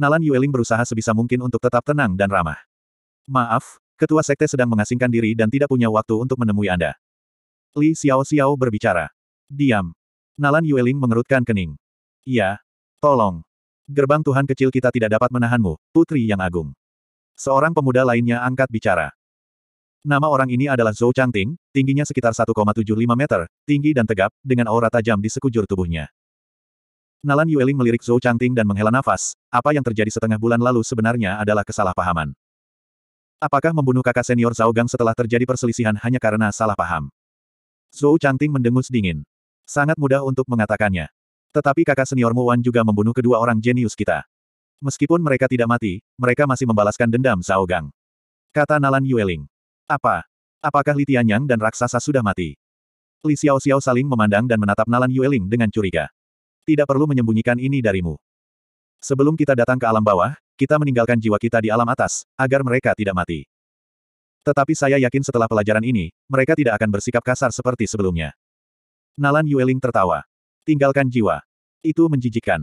Nalan Yueling berusaha sebisa mungkin untuk tetap tenang dan ramah. Maaf, Ketua Sekte sedang mengasingkan diri dan tidak punya waktu untuk menemui Anda. Li Xiao Xiao berbicara. Diam. Nalan Yueling mengerutkan kening. Iya. Tolong. Gerbang Tuhan kecil kita tidak dapat menahanmu, putri yang agung. Seorang pemuda lainnya angkat bicara. Nama orang ini adalah Zhou Changting, tingginya sekitar 1,75 meter, tinggi dan tegap, dengan aura tajam di sekujur tubuhnya. Nalan Yueling melirik Zhou Changting dan menghela nafas, apa yang terjadi setengah bulan lalu sebenarnya adalah kesalahpahaman. Apakah membunuh kakak senior Zhao Gang setelah terjadi perselisihan hanya karena salah paham? Zhou Changting mendengus dingin. Sangat mudah untuk mengatakannya. Tetapi kakak seniormu Wan juga membunuh kedua orang jenius kita. Meskipun mereka tidak mati, mereka masih membalaskan dendam Zhao Gang. Kata Nalan Yueling. Apa? Apakah Li Tianyang dan raksasa sudah mati? Li Xiao Xiao saling memandang dan menatap Nalan Yueling dengan curiga. Tidak perlu menyembunyikan ini darimu. Sebelum kita datang ke alam bawah, kita meninggalkan jiwa kita di alam atas, agar mereka tidak mati. Tetapi saya yakin setelah pelajaran ini, mereka tidak akan bersikap kasar seperti sebelumnya. Nalan Yueling tertawa. Tinggalkan jiwa. Itu menjijikkan.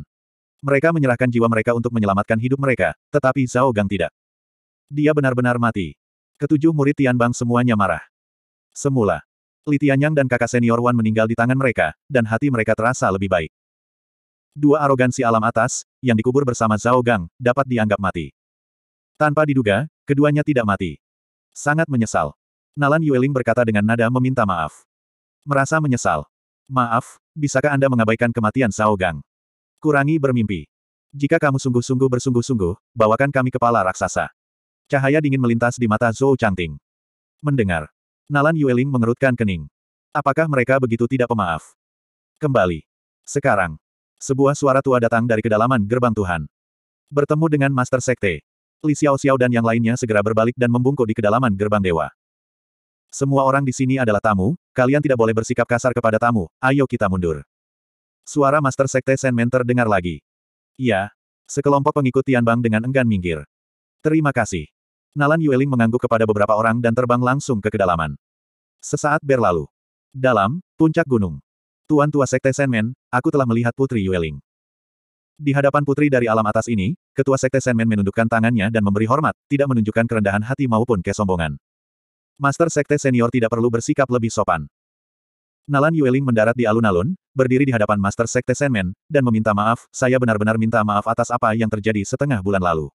Mereka menyerahkan jiwa mereka untuk menyelamatkan hidup mereka, tetapi Zhao Gang tidak. Dia benar-benar mati. Ketujuh murid Tianbang semuanya marah. Semula, Li Tianyang dan kakak senior Wan meninggal di tangan mereka, dan hati mereka terasa lebih baik. Dua arogansi alam atas, yang dikubur bersama Zhao Gang, dapat dianggap mati. Tanpa diduga, keduanya tidak mati. Sangat menyesal. Nalan Yueling berkata dengan nada meminta maaf. Merasa menyesal. Maaf, bisakah Anda mengabaikan kematian Zhao Gang? Kurangi bermimpi. Jika kamu sungguh-sungguh bersungguh-sungguh, bawakan kami kepala raksasa. Cahaya dingin melintas di mata Zhou Changting. Mendengar. Nalan Yueling mengerutkan kening. Apakah mereka begitu tidak pemaaf? Kembali. Sekarang. Sebuah suara tua datang dari kedalaman gerbang Tuhan. Bertemu dengan Master Sekte. Li Xiao Xiao dan yang lainnya segera berbalik dan membungkuk di kedalaman gerbang dewa. Semua orang di sini adalah tamu, kalian tidak boleh bersikap kasar kepada tamu, ayo kita mundur. Suara Master Sekte Senmen dengar lagi. Ya. Sekelompok pengikut Tianbang dengan enggan minggir. Terima kasih. Nalan Yueling mengangguk kepada beberapa orang dan terbang langsung ke kedalaman. Sesaat berlalu. Dalam, puncak gunung. Tuan Tua Sekte Senmen, aku telah melihat Putri Yueling. Di hadapan putri dari alam atas ini, ketua sekte Senmen menundukkan tangannya dan memberi hormat, tidak menunjukkan kerendahan hati maupun kesombongan. Master sekte senior tidak perlu bersikap lebih sopan. Nalan Yueling mendarat di alun-alun, berdiri di hadapan master sekte Senmen, dan meminta maaf, saya benar-benar minta maaf atas apa yang terjadi setengah bulan lalu.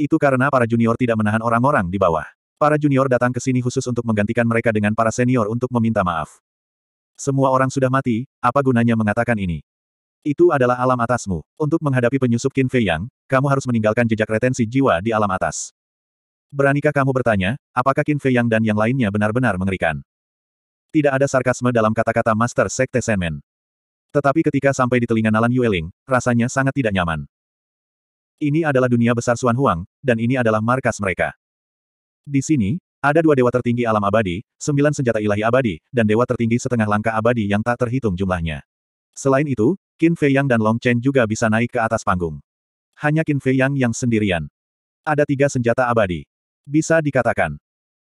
Itu karena para junior tidak menahan orang-orang di bawah. Para junior datang ke sini khusus untuk menggantikan mereka dengan para senior untuk meminta maaf. Semua orang sudah mati, apa gunanya mengatakan ini? Itu adalah alam atasmu. Untuk menghadapi penyusup Qin Fei Yang, kamu harus meninggalkan jejak retensi jiwa di alam atas. Beranikah kamu bertanya, apakah Qin Fei Yang dan yang lainnya benar-benar mengerikan? Tidak ada sarkasme dalam kata-kata Master Sekte Senmen. Tetapi ketika sampai di telinga Nalan Yueling, rasanya sangat tidak nyaman. Ini adalah dunia besar Suan Huang, dan ini adalah markas mereka. Di sini, ada dua dewa tertinggi alam abadi, sembilan senjata ilahi abadi, dan dewa tertinggi setengah langkah abadi yang tak terhitung jumlahnya. Selain itu, Qin Fei Yang dan Long Chen juga bisa naik ke atas panggung. Hanya Qin Fei Yang yang sendirian. Ada tiga senjata abadi. Bisa dikatakan.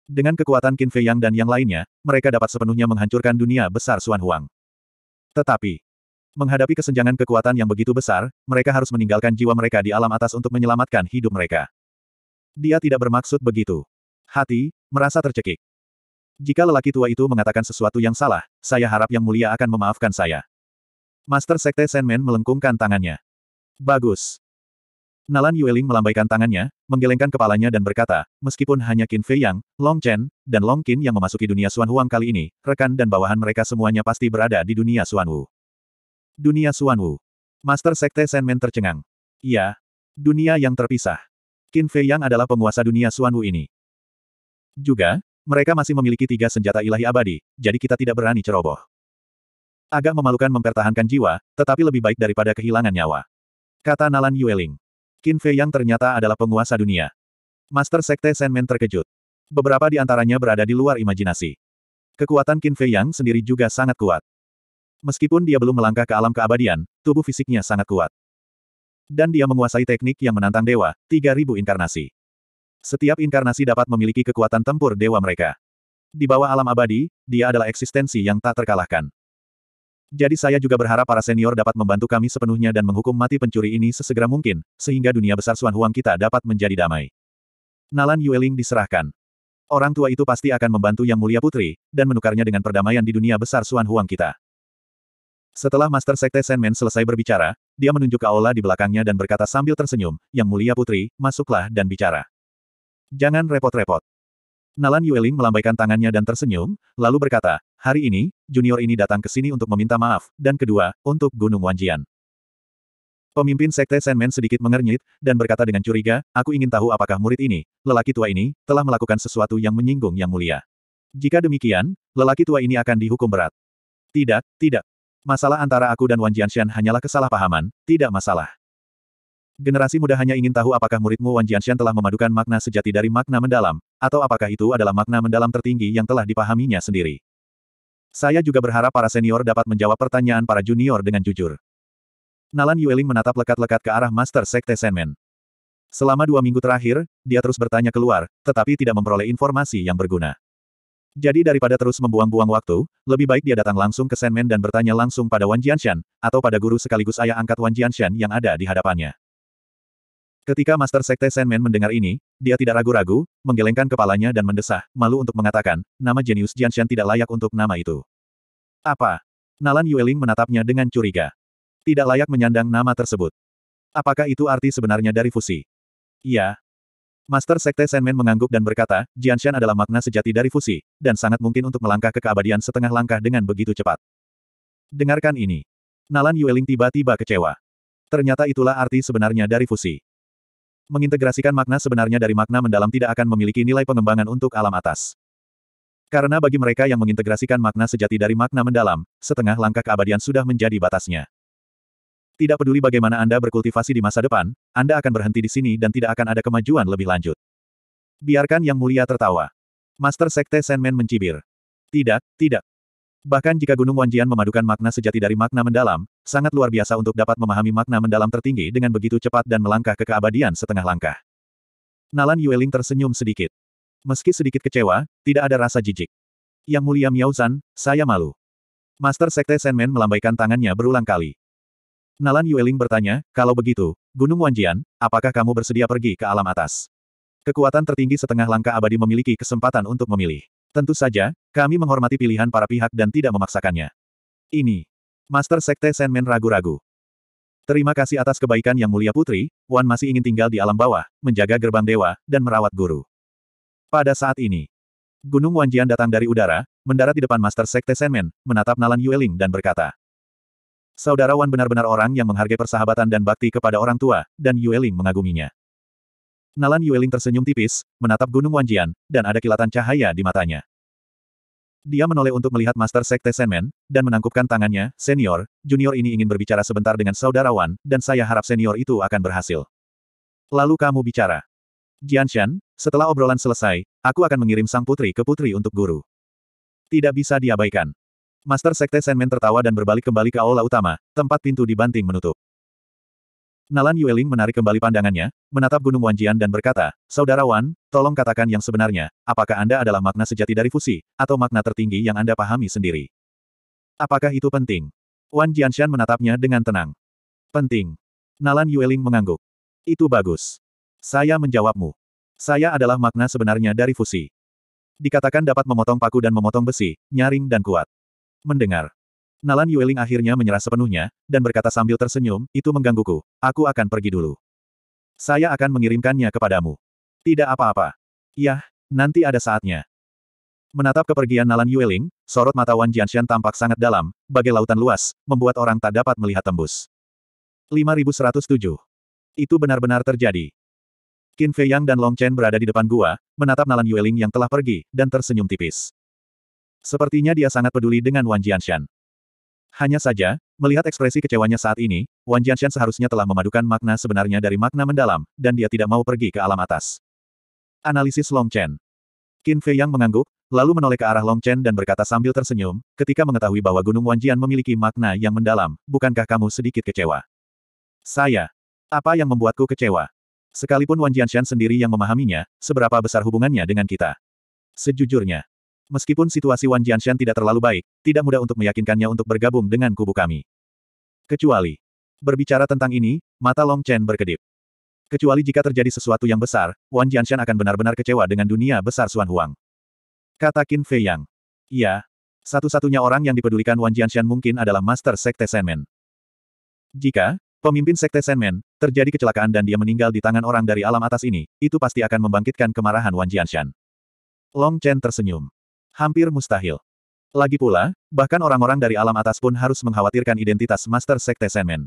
Dengan kekuatan Qin Fei Yang dan yang lainnya, mereka dapat sepenuhnya menghancurkan dunia besar Suan Huang. Tetapi, Menghadapi kesenjangan kekuatan yang begitu besar, mereka harus meninggalkan jiwa mereka di alam atas untuk menyelamatkan hidup mereka. Dia tidak bermaksud begitu. Hati, merasa tercekik. Jika lelaki tua itu mengatakan sesuatu yang salah, saya harap yang mulia akan memaafkan saya. Master Sekte Sandman melengkungkan tangannya. Bagus. Nalan Yueling melambaikan tangannya, menggelengkan kepalanya dan berkata, meskipun hanya Qin Fei Yang, Long Chen, dan Long Qin yang memasuki dunia Xuan Huang kali ini, rekan dan bawahan mereka semuanya pasti berada di dunia Xuan Wu. Dunia Suanwu. Master Sekte Senmen tercengang. Iya. Dunia yang terpisah. Qin Fei Yang adalah penguasa dunia Suanwu ini. Juga, mereka masih memiliki tiga senjata ilahi abadi, jadi kita tidak berani ceroboh. Agak memalukan mempertahankan jiwa, tetapi lebih baik daripada kehilangan nyawa. Kata Nalan Yueling. Qin Fei Yang ternyata adalah penguasa dunia. Master Sekte Senmen terkejut. Beberapa di antaranya berada di luar imajinasi. Kekuatan Qin Fei Yang sendiri juga sangat kuat. Meskipun dia belum melangkah ke alam keabadian, tubuh fisiknya sangat kuat. Dan dia menguasai teknik yang menantang dewa, 3000 inkarnasi. Setiap inkarnasi dapat memiliki kekuatan tempur dewa mereka. Di bawah alam abadi, dia adalah eksistensi yang tak terkalahkan. Jadi saya juga berharap para senior dapat membantu kami sepenuhnya dan menghukum mati pencuri ini sesegera mungkin, sehingga dunia besar Suan Huang kita dapat menjadi damai. Nalan Yueling diserahkan. Orang tua itu pasti akan membantu Yang Mulia Putri, dan menukarnya dengan perdamaian di dunia besar Suan Huang kita. Setelah Master Sekte Senmen selesai berbicara, dia menunjuk ke aula di belakangnya dan berkata sambil tersenyum, Yang Mulia Putri, masuklah dan bicara. Jangan repot-repot. Nalan Yueling melambaikan tangannya dan tersenyum, lalu berkata, hari ini, junior ini datang ke sini untuk meminta maaf, dan kedua, untuk Gunung Wanjian. Pemimpin Sekte Senmen sedikit mengernyit, dan berkata dengan curiga, aku ingin tahu apakah murid ini, lelaki tua ini, telah melakukan sesuatu yang menyinggung Yang Mulia. Jika demikian, lelaki tua ini akan dihukum berat. Tidak, tidak. Masalah antara aku dan Wan Jianshan hanyalah kesalahpahaman, tidak masalah. Generasi muda hanya ingin tahu apakah muridmu Wan Jianshan telah memadukan makna sejati dari makna mendalam, atau apakah itu adalah makna mendalam tertinggi yang telah dipahaminya sendiri. Saya juga berharap para senior dapat menjawab pertanyaan para junior dengan jujur. Nalan Yueling menatap lekat-lekat ke arah Master Sekte Senmen. Selama dua minggu terakhir, dia terus bertanya keluar, tetapi tidak memperoleh informasi yang berguna. Jadi daripada terus membuang-buang waktu, lebih baik dia datang langsung ke Senmen dan bertanya langsung pada Wan Jianshan, atau pada guru sekaligus ayah angkat Wan Jianshan yang ada di hadapannya. Ketika Master Sekte Senmen mendengar ini, dia tidak ragu-ragu, menggelengkan kepalanya dan mendesah, malu untuk mengatakan, nama jenius Jianshan tidak layak untuk nama itu. Apa? Nalan Yueling menatapnya dengan curiga. Tidak layak menyandang nama tersebut. Apakah itu arti sebenarnya dari fusi? Iya, Master Sekte Senmen mengangguk dan berkata, Jianshan adalah makna sejati dari fusi, dan sangat mungkin untuk melangkah ke keabadian setengah langkah dengan begitu cepat. Dengarkan ini. Nalan Yueling tiba-tiba kecewa. Ternyata itulah arti sebenarnya dari fusi. Mengintegrasikan makna sebenarnya dari makna mendalam tidak akan memiliki nilai pengembangan untuk alam atas. Karena bagi mereka yang mengintegrasikan makna sejati dari makna mendalam, setengah langkah keabadian sudah menjadi batasnya. Tidak peduli bagaimana Anda berkultivasi di masa depan, Anda akan berhenti di sini dan tidak akan ada kemajuan lebih lanjut. Biarkan Yang Mulia tertawa. Master Sekte Senmen mencibir. Tidak, tidak. Bahkan jika Gunung Wanjian memadukan makna sejati dari makna mendalam, sangat luar biasa untuk dapat memahami makna mendalam tertinggi dengan begitu cepat dan melangkah ke keabadian setengah langkah. Nalan Yueling tersenyum sedikit. Meski sedikit kecewa, tidak ada rasa jijik. Yang mulia Miao Zan, saya malu. Master Sekte Senmen melambaikan tangannya berulang kali. Nalan Yueling bertanya, kalau begitu, Gunung Wanjian, apakah kamu bersedia pergi ke alam atas? Kekuatan tertinggi setengah langkah abadi memiliki kesempatan untuk memilih. Tentu saja, kami menghormati pilihan para pihak dan tidak memaksakannya. Ini. Master Sekte Senmen ragu-ragu. Terima kasih atas kebaikan yang mulia putri, Wan masih ingin tinggal di alam bawah, menjaga gerbang dewa, dan merawat guru. Pada saat ini, Gunung Wanjian datang dari udara, mendarat di depan Master Sekte Senmen, menatap Nalan Yueling dan berkata, Saudara Wan benar-benar orang yang menghargai persahabatan dan bakti kepada orang tua, dan Yueling mengaguminya. Nalan Yueling tersenyum tipis, menatap Gunung Wanjian, dan ada kilatan cahaya di matanya. Dia menoleh untuk melihat Master Sekte Senmen, dan menangkupkan tangannya, Senior, junior ini ingin berbicara sebentar dengan saudara Wan, dan saya harap senior itu akan berhasil. Lalu kamu bicara. Jianshan, setelah obrolan selesai, aku akan mengirim sang putri ke putri untuk guru. Tidak bisa diabaikan. Master Sekte Senmen tertawa dan berbalik kembali ke aula utama, tempat pintu dibanting menutup. Nalan Yueling menarik kembali pandangannya, menatap Gunung Wanjian dan berkata, Saudara Wan, tolong katakan yang sebenarnya, apakah Anda adalah makna sejati dari fusi, atau makna tertinggi yang Anda pahami sendiri? Apakah itu penting? Wan Jianshan menatapnya dengan tenang. Penting. Nalan Yueling mengangguk. Itu bagus. Saya menjawabmu. Saya adalah makna sebenarnya dari fusi. Dikatakan dapat memotong paku dan memotong besi, nyaring dan kuat. Mendengar. Nalan Yueling akhirnya menyerah sepenuhnya, dan berkata sambil tersenyum, itu menggangguku, aku akan pergi dulu. Saya akan mengirimkannya kepadamu. Tidak apa-apa. Yah, nanti ada saatnya. Menatap kepergian Nalan Yueling, sorot mata Wan Jianshan tampak sangat dalam, bagai lautan luas, membuat orang tak dapat melihat tembus. 5107. Itu benar-benar terjadi. Qin Fei Yang dan Long Chen berada di depan gua, menatap Nalan Yueling yang telah pergi, dan tersenyum tipis. Sepertinya dia sangat peduli dengan Wan Jianshan. Hanya saja, melihat ekspresi kecewanya saat ini, Wan Jianshan seharusnya telah memadukan makna sebenarnya dari makna mendalam, dan dia tidak mau pergi ke alam atas. Analisis Long Chen Qin Fei Yang mengangguk, lalu menoleh ke arah Long Chen dan berkata sambil tersenyum, ketika mengetahui bahwa Gunung Jian memiliki makna yang mendalam, bukankah kamu sedikit kecewa? Saya. Apa yang membuatku kecewa? Sekalipun Wan Jianshan sendiri yang memahaminya, seberapa besar hubungannya dengan kita? Sejujurnya, Meskipun situasi Wan Jianshan tidak terlalu baik, tidak mudah untuk meyakinkannya untuk bergabung dengan kubu kami. Kecuali. Berbicara tentang ini, mata Long Chen berkedip. Kecuali jika terjadi sesuatu yang besar, Wan Jianshan akan benar-benar kecewa dengan dunia besar Suan Huang. Kata Qin Fei Yang. Iya. Satu-satunya orang yang dipedulikan Wan Jianshan mungkin adalah Master Sekte Senmen. Jika, pemimpin Sekte Senmen, terjadi kecelakaan dan dia meninggal di tangan orang dari alam atas ini, itu pasti akan membangkitkan kemarahan Wan Jianshan. Long Chen tersenyum. Hampir mustahil. Lagi pula, bahkan orang-orang dari alam atas pun harus mengkhawatirkan identitas Master Sekte Senmen.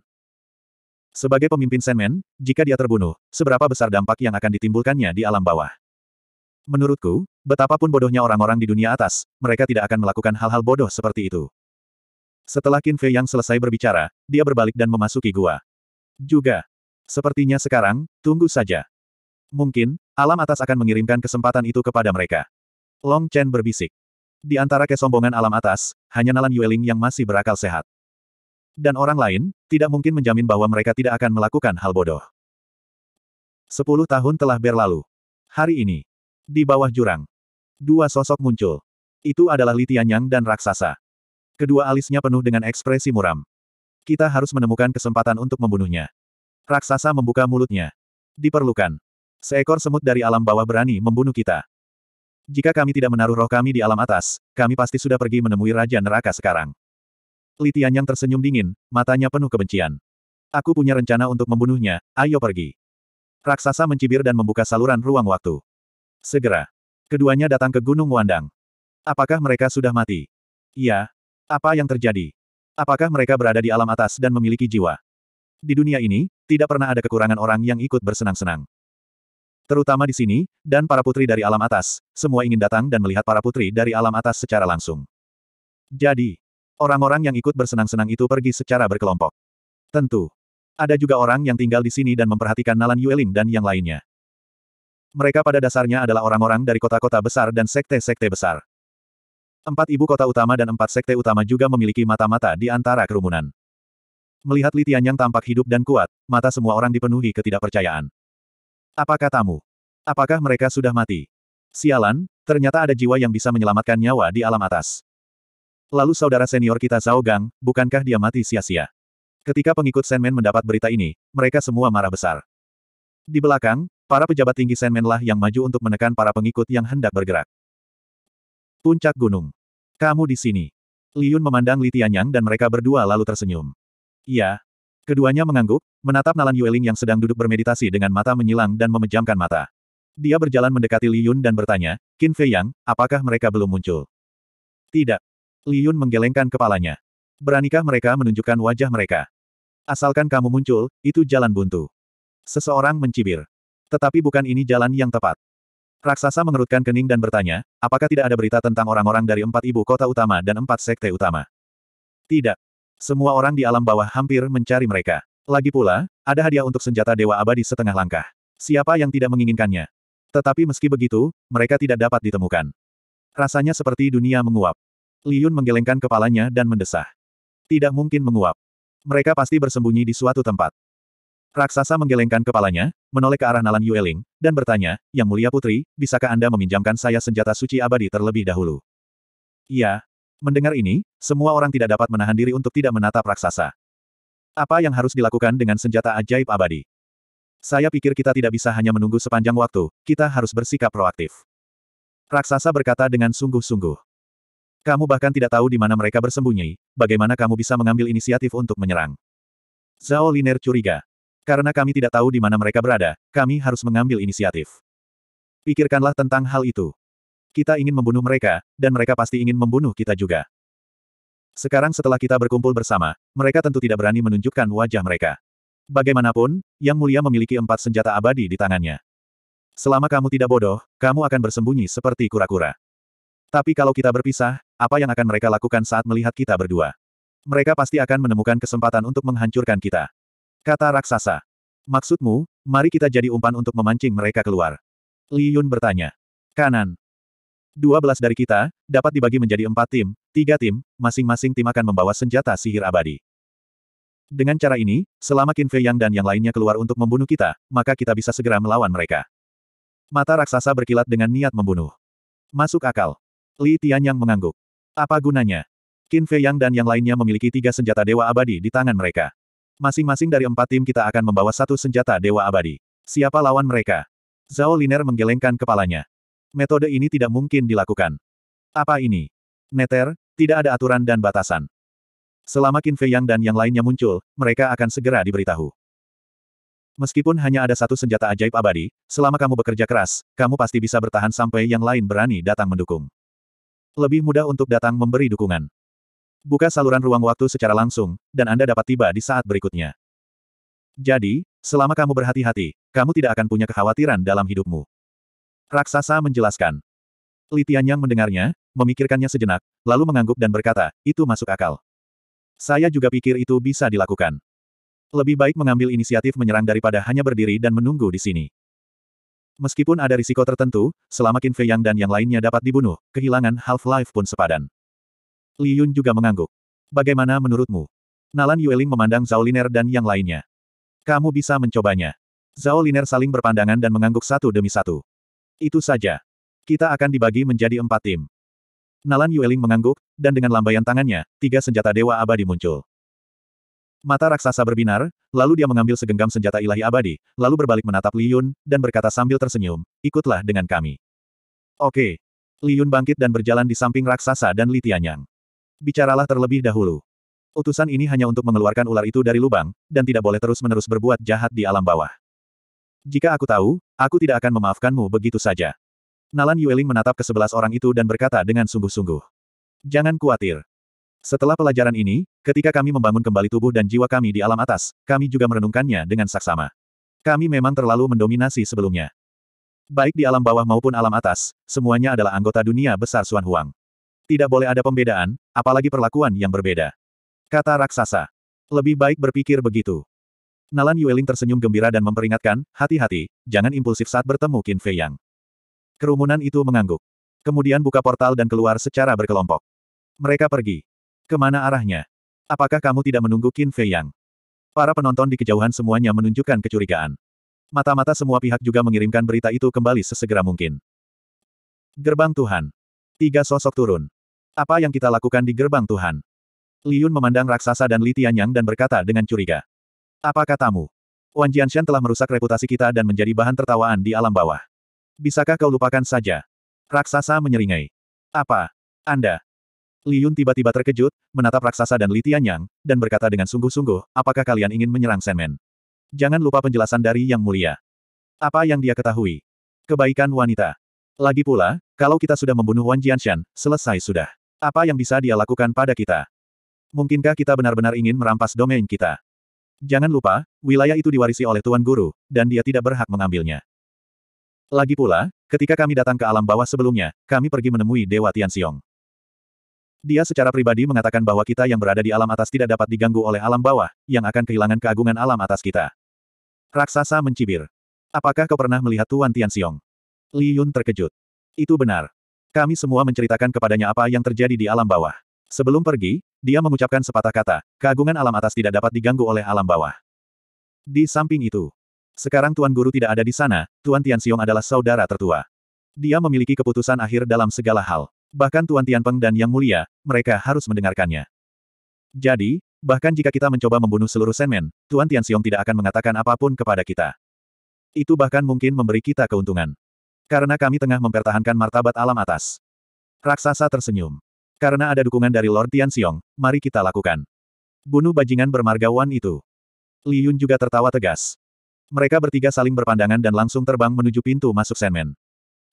Sebagai pemimpin Senmen, jika dia terbunuh, seberapa besar dampak yang akan ditimbulkannya di alam bawah? Menurutku, betapapun bodohnya orang-orang di dunia atas, mereka tidak akan melakukan hal-hal bodoh seperti itu. Setelah Qin Fei yang selesai berbicara, dia berbalik dan memasuki gua. Juga. Sepertinya sekarang, tunggu saja. Mungkin, alam atas akan mengirimkan kesempatan itu kepada mereka. Long Chen berbisik. Di antara kesombongan alam atas, hanya Nalan Yueling yang masih berakal sehat. Dan orang lain, tidak mungkin menjamin bahwa mereka tidak akan melakukan hal bodoh. Sepuluh tahun telah berlalu. Hari ini, di bawah jurang, dua sosok muncul. Itu adalah Li Tianyang dan raksasa. Kedua alisnya penuh dengan ekspresi muram. Kita harus menemukan kesempatan untuk membunuhnya. Raksasa membuka mulutnya. Diperlukan. Seekor semut dari alam bawah berani membunuh kita. Jika kami tidak menaruh roh kami di alam atas, kami pasti sudah pergi menemui Raja Neraka sekarang. Litian yang tersenyum dingin, matanya penuh kebencian. Aku punya rencana untuk membunuhnya, ayo pergi. Raksasa mencibir dan membuka saluran ruang waktu. Segera. Keduanya datang ke Gunung Wandang. Apakah mereka sudah mati? Iya. Apa yang terjadi? Apakah mereka berada di alam atas dan memiliki jiwa? Di dunia ini, tidak pernah ada kekurangan orang yang ikut bersenang-senang. Terutama di sini, dan para putri dari alam atas, semua ingin datang dan melihat para putri dari alam atas secara langsung. Jadi, orang-orang yang ikut bersenang-senang itu pergi secara berkelompok. Tentu. Ada juga orang yang tinggal di sini dan memperhatikan Nalan Yueling dan yang lainnya. Mereka pada dasarnya adalah orang-orang dari kota-kota besar dan sekte-sekte besar. Empat ibu kota utama dan empat sekte utama juga memiliki mata-mata di antara kerumunan. Melihat Litian yang tampak hidup dan kuat, mata semua orang dipenuhi ketidakpercayaan. Apa katamu? Apakah mereka sudah mati? Sialan, ternyata ada jiwa yang bisa menyelamatkan nyawa di alam atas. Lalu saudara senior kita Zhao Gang, bukankah dia mati sia-sia? Ketika pengikut Senmen mendapat berita ini, mereka semua marah besar. Di belakang, para pejabat tinggi Senmen lah yang maju untuk menekan para pengikut yang hendak bergerak. Puncak Gunung. Kamu di sini. Liun memandang Li Tianyang dan mereka berdua lalu tersenyum. Iya, Keduanya mengangguk, menatap Nalan Yueling yang sedang duduk bermeditasi dengan mata menyilang dan memejamkan mata. Dia berjalan mendekati Li Yun dan bertanya, Qin Fei Yang, apakah mereka belum muncul? Tidak. Li Yun menggelengkan kepalanya. Beranikah mereka menunjukkan wajah mereka? Asalkan kamu muncul, itu jalan buntu. Seseorang mencibir. Tetapi bukan ini jalan yang tepat. Raksasa mengerutkan kening dan bertanya, apakah tidak ada berita tentang orang-orang dari empat ibu kota utama dan empat sekte utama? Tidak. Semua orang di alam bawah hampir mencari mereka. Lagi pula, ada hadiah untuk senjata Dewa Abadi setengah langkah. Siapa yang tidak menginginkannya? Tetapi meski begitu, mereka tidak dapat ditemukan. Rasanya seperti dunia menguap. Liyun menggelengkan kepalanya dan mendesah. Tidak mungkin menguap. Mereka pasti bersembunyi di suatu tempat. Raksasa menggelengkan kepalanya, menoleh ke arah Nalan Yueling, dan bertanya, Yang Mulia Putri, bisakah Anda meminjamkan saya senjata suci abadi terlebih dahulu? Iya, Mendengar ini, semua orang tidak dapat menahan diri untuk tidak menatap raksasa. Apa yang harus dilakukan dengan senjata ajaib abadi? Saya pikir kita tidak bisa hanya menunggu sepanjang waktu, kita harus bersikap proaktif. Raksasa berkata dengan sungguh-sungguh. Kamu bahkan tidak tahu di mana mereka bersembunyi, bagaimana kamu bisa mengambil inisiatif untuk menyerang. Zhao Liner curiga. Karena kami tidak tahu di mana mereka berada, kami harus mengambil inisiatif. Pikirkanlah tentang hal itu. Kita ingin membunuh mereka, dan mereka pasti ingin membunuh kita juga. Sekarang setelah kita berkumpul bersama, mereka tentu tidak berani menunjukkan wajah mereka. Bagaimanapun, Yang Mulia memiliki empat senjata abadi di tangannya. Selama kamu tidak bodoh, kamu akan bersembunyi seperti kura-kura. Tapi kalau kita berpisah, apa yang akan mereka lakukan saat melihat kita berdua? Mereka pasti akan menemukan kesempatan untuk menghancurkan kita. Kata raksasa. Maksudmu, mari kita jadi umpan untuk memancing mereka keluar. Li Yun bertanya. Kanan. 12 dari kita, dapat dibagi menjadi empat tim, tiga tim, masing-masing tim akan membawa senjata sihir abadi. Dengan cara ini, selama Qin Fei Yang dan yang lainnya keluar untuk membunuh kita, maka kita bisa segera melawan mereka. Mata raksasa berkilat dengan niat membunuh. Masuk akal. Li Tianyang mengangguk. Apa gunanya? Qin Fei Yang dan yang lainnya memiliki tiga senjata dewa abadi di tangan mereka. Masing-masing dari empat tim kita akan membawa satu senjata dewa abadi. Siapa lawan mereka? Zhao Liner menggelengkan kepalanya metode ini tidak mungkin dilakukan. Apa ini? Neter, tidak ada aturan dan batasan. Selama Qin Fei Yang dan yang lainnya muncul, mereka akan segera diberitahu. Meskipun hanya ada satu senjata ajaib abadi, selama kamu bekerja keras, kamu pasti bisa bertahan sampai yang lain berani datang mendukung. Lebih mudah untuk datang memberi dukungan. Buka saluran ruang waktu secara langsung, dan Anda dapat tiba di saat berikutnya. Jadi, selama kamu berhati-hati, kamu tidak akan punya kekhawatiran dalam hidupmu. Raksasa menjelaskan. Li Tianyang mendengarnya, memikirkannya sejenak, lalu mengangguk dan berkata, itu masuk akal. Saya juga pikir itu bisa dilakukan. Lebih baik mengambil inisiatif menyerang daripada hanya berdiri dan menunggu di sini. Meskipun ada risiko tertentu, selama Qin Fei Yang dan yang lainnya dapat dibunuh, kehilangan Half-Life pun sepadan. Li Yun juga mengangguk. Bagaimana menurutmu? Nalan Yueling memandang Zhao Liner dan yang lainnya. Kamu bisa mencobanya. Zhao Liner saling berpandangan dan mengangguk satu demi satu. Itu saja. Kita akan dibagi menjadi empat tim. Nalan Yueling mengangguk, dan dengan lambaian tangannya, tiga senjata dewa abadi muncul. Mata raksasa berbinar, lalu dia mengambil segenggam senjata ilahi abadi, lalu berbalik menatap Li Yun, dan berkata sambil tersenyum, ikutlah dengan kami. Oke. Li Yun bangkit dan berjalan di samping raksasa dan Li Tianyang. Bicaralah terlebih dahulu. Utusan ini hanya untuk mengeluarkan ular itu dari lubang, dan tidak boleh terus-menerus berbuat jahat di alam bawah. Jika aku tahu, aku tidak akan memaafkanmu begitu saja. Nalan Yueling menatap ke sebelas orang itu dan berkata dengan sungguh-sungguh. Jangan khawatir. Setelah pelajaran ini, ketika kami membangun kembali tubuh dan jiwa kami di alam atas, kami juga merenungkannya dengan saksama. Kami memang terlalu mendominasi sebelumnya. Baik di alam bawah maupun alam atas, semuanya adalah anggota dunia besar Suan Huang. Tidak boleh ada pembedaan, apalagi perlakuan yang berbeda. Kata raksasa. Lebih baik berpikir begitu. Nalan Yueling tersenyum gembira dan memperingatkan, hati-hati, jangan impulsif saat bertemu Qin Fei Yang. Kerumunan itu mengangguk. Kemudian buka portal dan keluar secara berkelompok. Mereka pergi. Kemana arahnya? Apakah kamu tidak menunggu Qin Fei Yang? Para penonton di kejauhan semuanya menunjukkan kecurigaan. Mata-mata semua pihak juga mengirimkan berita itu kembali sesegera mungkin. Gerbang Tuhan. Tiga sosok turun. Apa yang kita lakukan di gerbang Tuhan? Liun memandang raksasa dan Li Tianyang dan berkata dengan curiga. Apa katamu? Wan Jianshan telah merusak reputasi kita dan menjadi bahan tertawaan di alam bawah. Bisakah kau lupakan saja? Raksasa menyeringai. Apa? Anda? Li Yun tiba-tiba terkejut, menatap raksasa dan Li Tianyang, dan berkata dengan sungguh-sungguh, apakah kalian ingin menyerang Senmen? Jangan lupa penjelasan dari Yang Mulia. Apa yang dia ketahui? Kebaikan wanita. Lagi pula, kalau kita sudah membunuh Wan Jianshan, selesai sudah. Apa yang bisa dia lakukan pada kita? Mungkinkah kita benar-benar ingin merampas domain kita? Jangan lupa, wilayah itu diwarisi oleh Tuan Guru, dan dia tidak berhak mengambilnya. Lagi pula, ketika kami datang ke alam bawah sebelumnya, kami pergi menemui Dewa Tianxiong. Dia secara pribadi mengatakan bahwa kita yang berada di alam atas tidak dapat diganggu oleh alam bawah, yang akan kehilangan keagungan alam atas kita. Raksasa mencibir. Apakah kau pernah melihat Tuan Tianxiong? Li Yun terkejut. Itu benar. Kami semua menceritakan kepadanya apa yang terjadi di alam bawah. Sebelum pergi, dia mengucapkan sepatah kata, keagungan alam atas tidak dapat diganggu oleh alam bawah. Di samping itu, sekarang Tuan Guru tidak ada di sana, Tuan Tian Xiong adalah saudara tertua. Dia memiliki keputusan akhir dalam segala hal. Bahkan Tuan Tian Peng dan Yang Mulia, mereka harus mendengarkannya. Jadi, bahkan jika kita mencoba membunuh seluruh Senmen, Tuan Tian Xiong tidak akan mengatakan apapun kepada kita. Itu bahkan mungkin memberi kita keuntungan. Karena kami tengah mempertahankan martabat alam atas. Raksasa tersenyum. Karena ada dukungan dari Lord Tian Xiong, mari kita lakukan. Bunuh bajingan bermarga Wan itu. Li Yun juga tertawa tegas. Mereka bertiga saling berpandangan dan langsung terbang menuju pintu masuk Senmen.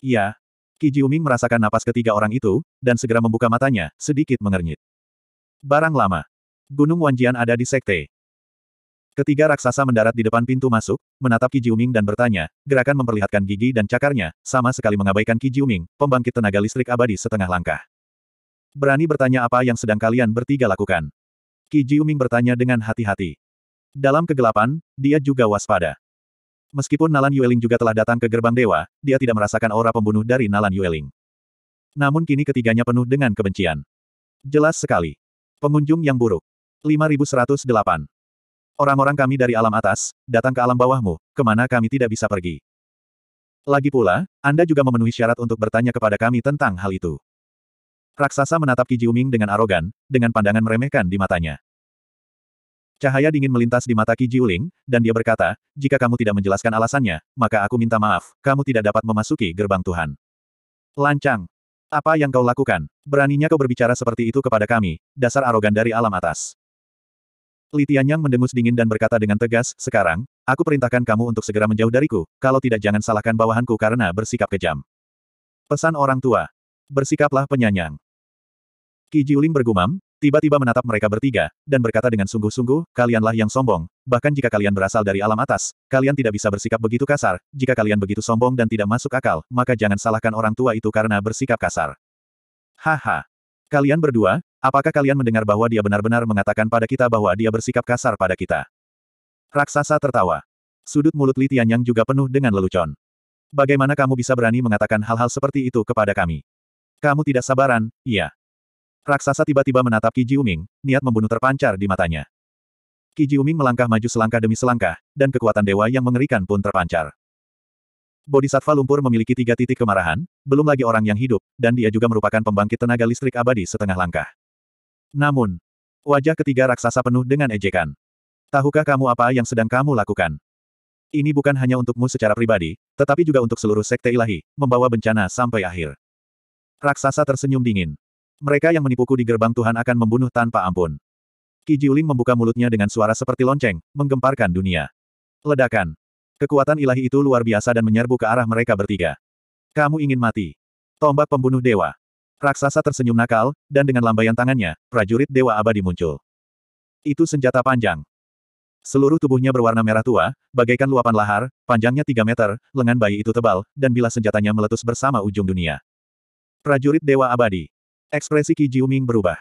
Iya. Ki Jiuming merasakan napas ketiga orang itu, dan segera membuka matanya, sedikit mengernyit. Barang lama. Gunung Wanjian ada di Sekte. Ketiga raksasa mendarat di depan pintu masuk, menatap Qi Jiuming dan bertanya, gerakan memperlihatkan gigi dan cakarnya, sama sekali mengabaikan Qi Jiuming, pembangkit tenaga listrik abadi setengah langkah. Berani bertanya apa yang sedang kalian bertiga lakukan. Qi Jiuming bertanya dengan hati-hati. Dalam kegelapan, dia juga waspada. Meskipun Nalan Yueling juga telah datang ke gerbang dewa, dia tidak merasakan aura pembunuh dari Nalan Yueling. Namun kini ketiganya penuh dengan kebencian. Jelas sekali. Pengunjung yang buruk. 5108. Orang-orang kami dari alam atas, datang ke alam bawahmu, kemana kami tidak bisa pergi. Lagi pula, Anda juga memenuhi syarat untuk bertanya kepada kami tentang hal itu. Raksasa menatap Kijiuming dengan arogan, dengan pandangan meremehkan di matanya. Cahaya dingin melintas di mata Kijiuling, dan dia berkata, jika kamu tidak menjelaskan alasannya, maka aku minta maaf, kamu tidak dapat memasuki gerbang Tuhan. Lancang. Apa yang kau lakukan? Beraninya kau berbicara seperti itu kepada kami, dasar arogan dari alam atas. Litian yang mendengus dingin dan berkata dengan tegas, sekarang, aku perintahkan kamu untuk segera menjauh dariku, kalau tidak jangan salahkan bawahanku karena bersikap kejam. Pesan orang tua bersikaplah penyanyang. Ki Jiuling bergumam, tiba-tiba menatap mereka bertiga, dan berkata dengan sungguh-sungguh, kalianlah yang sombong, bahkan jika kalian berasal dari alam atas, kalian tidak bisa bersikap begitu kasar, jika kalian begitu sombong dan tidak masuk akal, maka jangan salahkan orang tua itu karena bersikap kasar. Haha. Kalian berdua, apakah kalian mendengar bahwa dia benar-benar mengatakan pada kita bahwa dia bersikap kasar pada kita? Raksasa tertawa. Sudut mulut Li Tianyang juga penuh dengan lelucon. Bagaimana kamu bisa berani mengatakan hal-hal seperti itu kepada kami? Kamu tidak sabaran, iya. Raksasa tiba-tiba menatap Ki Jiuming, niat membunuh terpancar di matanya. Ki Jiuming melangkah maju selangkah demi selangkah, dan kekuatan dewa yang mengerikan pun terpancar. Bodhisattva lumpur memiliki tiga titik kemarahan, belum lagi orang yang hidup, dan dia juga merupakan pembangkit tenaga listrik abadi setengah langkah. Namun, wajah ketiga raksasa penuh dengan ejekan. Tahukah kamu apa yang sedang kamu lakukan? Ini bukan hanya untukmu secara pribadi, tetapi juga untuk seluruh sekte ilahi, membawa bencana sampai akhir. Raksasa tersenyum dingin. Mereka yang menipuku di gerbang Tuhan akan membunuh tanpa ampun. Ki Jiuling membuka mulutnya dengan suara seperti lonceng, menggemparkan dunia. Ledakan. Kekuatan ilahi itu luar biasa dan menyerbu ke arah mereka bertiga. Kamu ingin mati. Tombak pembunuh dewa. Raksasa tersenyum nakal, dan dengan lambaian tangannya, prajurit Dewa Abadi muncul. Itu senjata panjang. Seluruh tubuhnya berwarna merah tua, bagaikan luapan lahar, panjangnya 3 meter, lengan bayi itu tebal, dan bila senjatanya meletus bersama ujung dunia. Prajurit Dewa Abadi. Ekspresi Ki Jiuming berubah.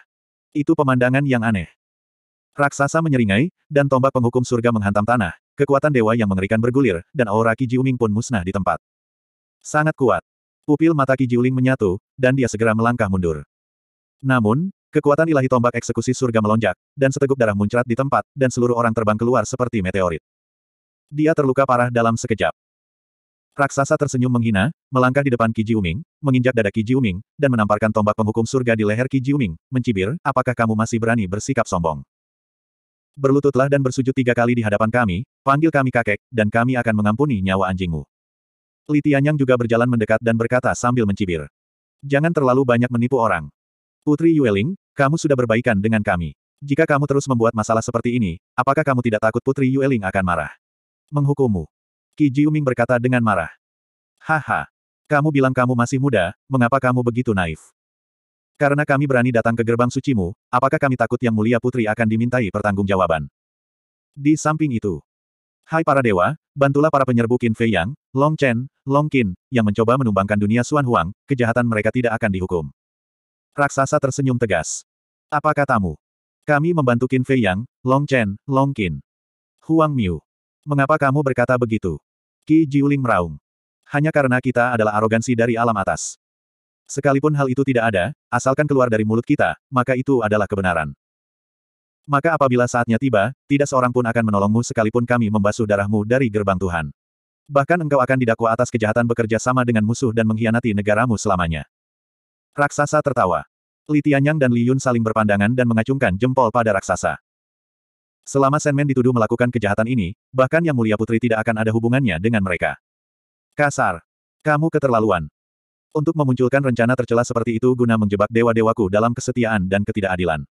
Itu pemandangan yang aneh. Raksasa menyeringai, dan tombak penghukum surga menghantam tanah, kekuatan dewa yang mengerikan bergulir, dan aura Ki Jiuming pun musnah di tempat. Sangat kuat. Pupil mata Ki Jiuling menyatu, dan dia segera melangkah mundur. Namun, kekuatan ilahi tombak eksekusi surga melonjak, dan seteguk darah muncrat di tempat, dan seluruh orang terbang keluar seperti meteorit. Dia terluka parah dalam sekejap. Raksasa tersenyum menghina, melangkah di depan Kiji Uming, menginjak dada Kiji Uming, dan menamparkan tombak penghukum surga di leher Kiji Uming, mencibir, apakah kamu masih berani bersikap sombong? Berlututlah dan bersujud tiga kali di hadapan kami, panggil kami kakek, dan kami akan mengampuni nyawa anjingmu. Li Tianyang juga berjalan mendekat dan berkata sambil mencibir. Jangan terlalu banyak menipu orang. Putri Yueling, kamu sudah berbaikan dengan kami. Jika kamu terus membuat masalah seperti ini, apakah kamu tidak takut Putri Yueling akan marah? Menghukummu. Qi Jiuming berkata dengan marah. Haha. Kamu bilang kamu masih muda, mengapa kamu begitu naif? Karena kami berani datang ke gerbang sucimu, apakah kami takut yang mulia putri akan dimintai pertanggungjawaban? Di samping itu, Hai para dewa, bantulah para penyerbu Qin Fei Yang, Long Chen, Long Qin, yang mencoba menumbangkan dunia Xuan Huang, kejahatan mereka tidak akan dihukum. Raksasa tersenyum tegas. Apa katamu? Kami membantu Qin Fei Yang, Long Chen, Long Qin. Huang Miu. Mengapa kamu berkata begitu? Qi Jiuling meraung. Hanya karena kita adalah arogansi dari alam atas. Sekalipun hal itu tidak ada, asalkan keluar dari mulut kita, maka itu adalah kebenaran. Maka apabila saatnya tiba, tidak seorang pun akan menolongmu sekalipun kami membasuh darahmu dari gerbang Tuhan. Bahkan engkau akan didakwa atas kejahatan bekerja sama dengan musuh dan mengkhianati negaramu selamanya. Raksasa tertawa. litianyang dan liyun saling berpandangan dan mengacungkan jempol pada raksasa. Selama Senmen dituduh melakukan kejahatan ini, bahkan Yang Mulia Putri tidak akan ada hubungannya dengan mereka. Kasar. Kamu keterlaluan. Untuk memunculkan rencana tercela seperti itu guna menjebak dewa-dewaku dalam kesetiaan dan ketidakadilan.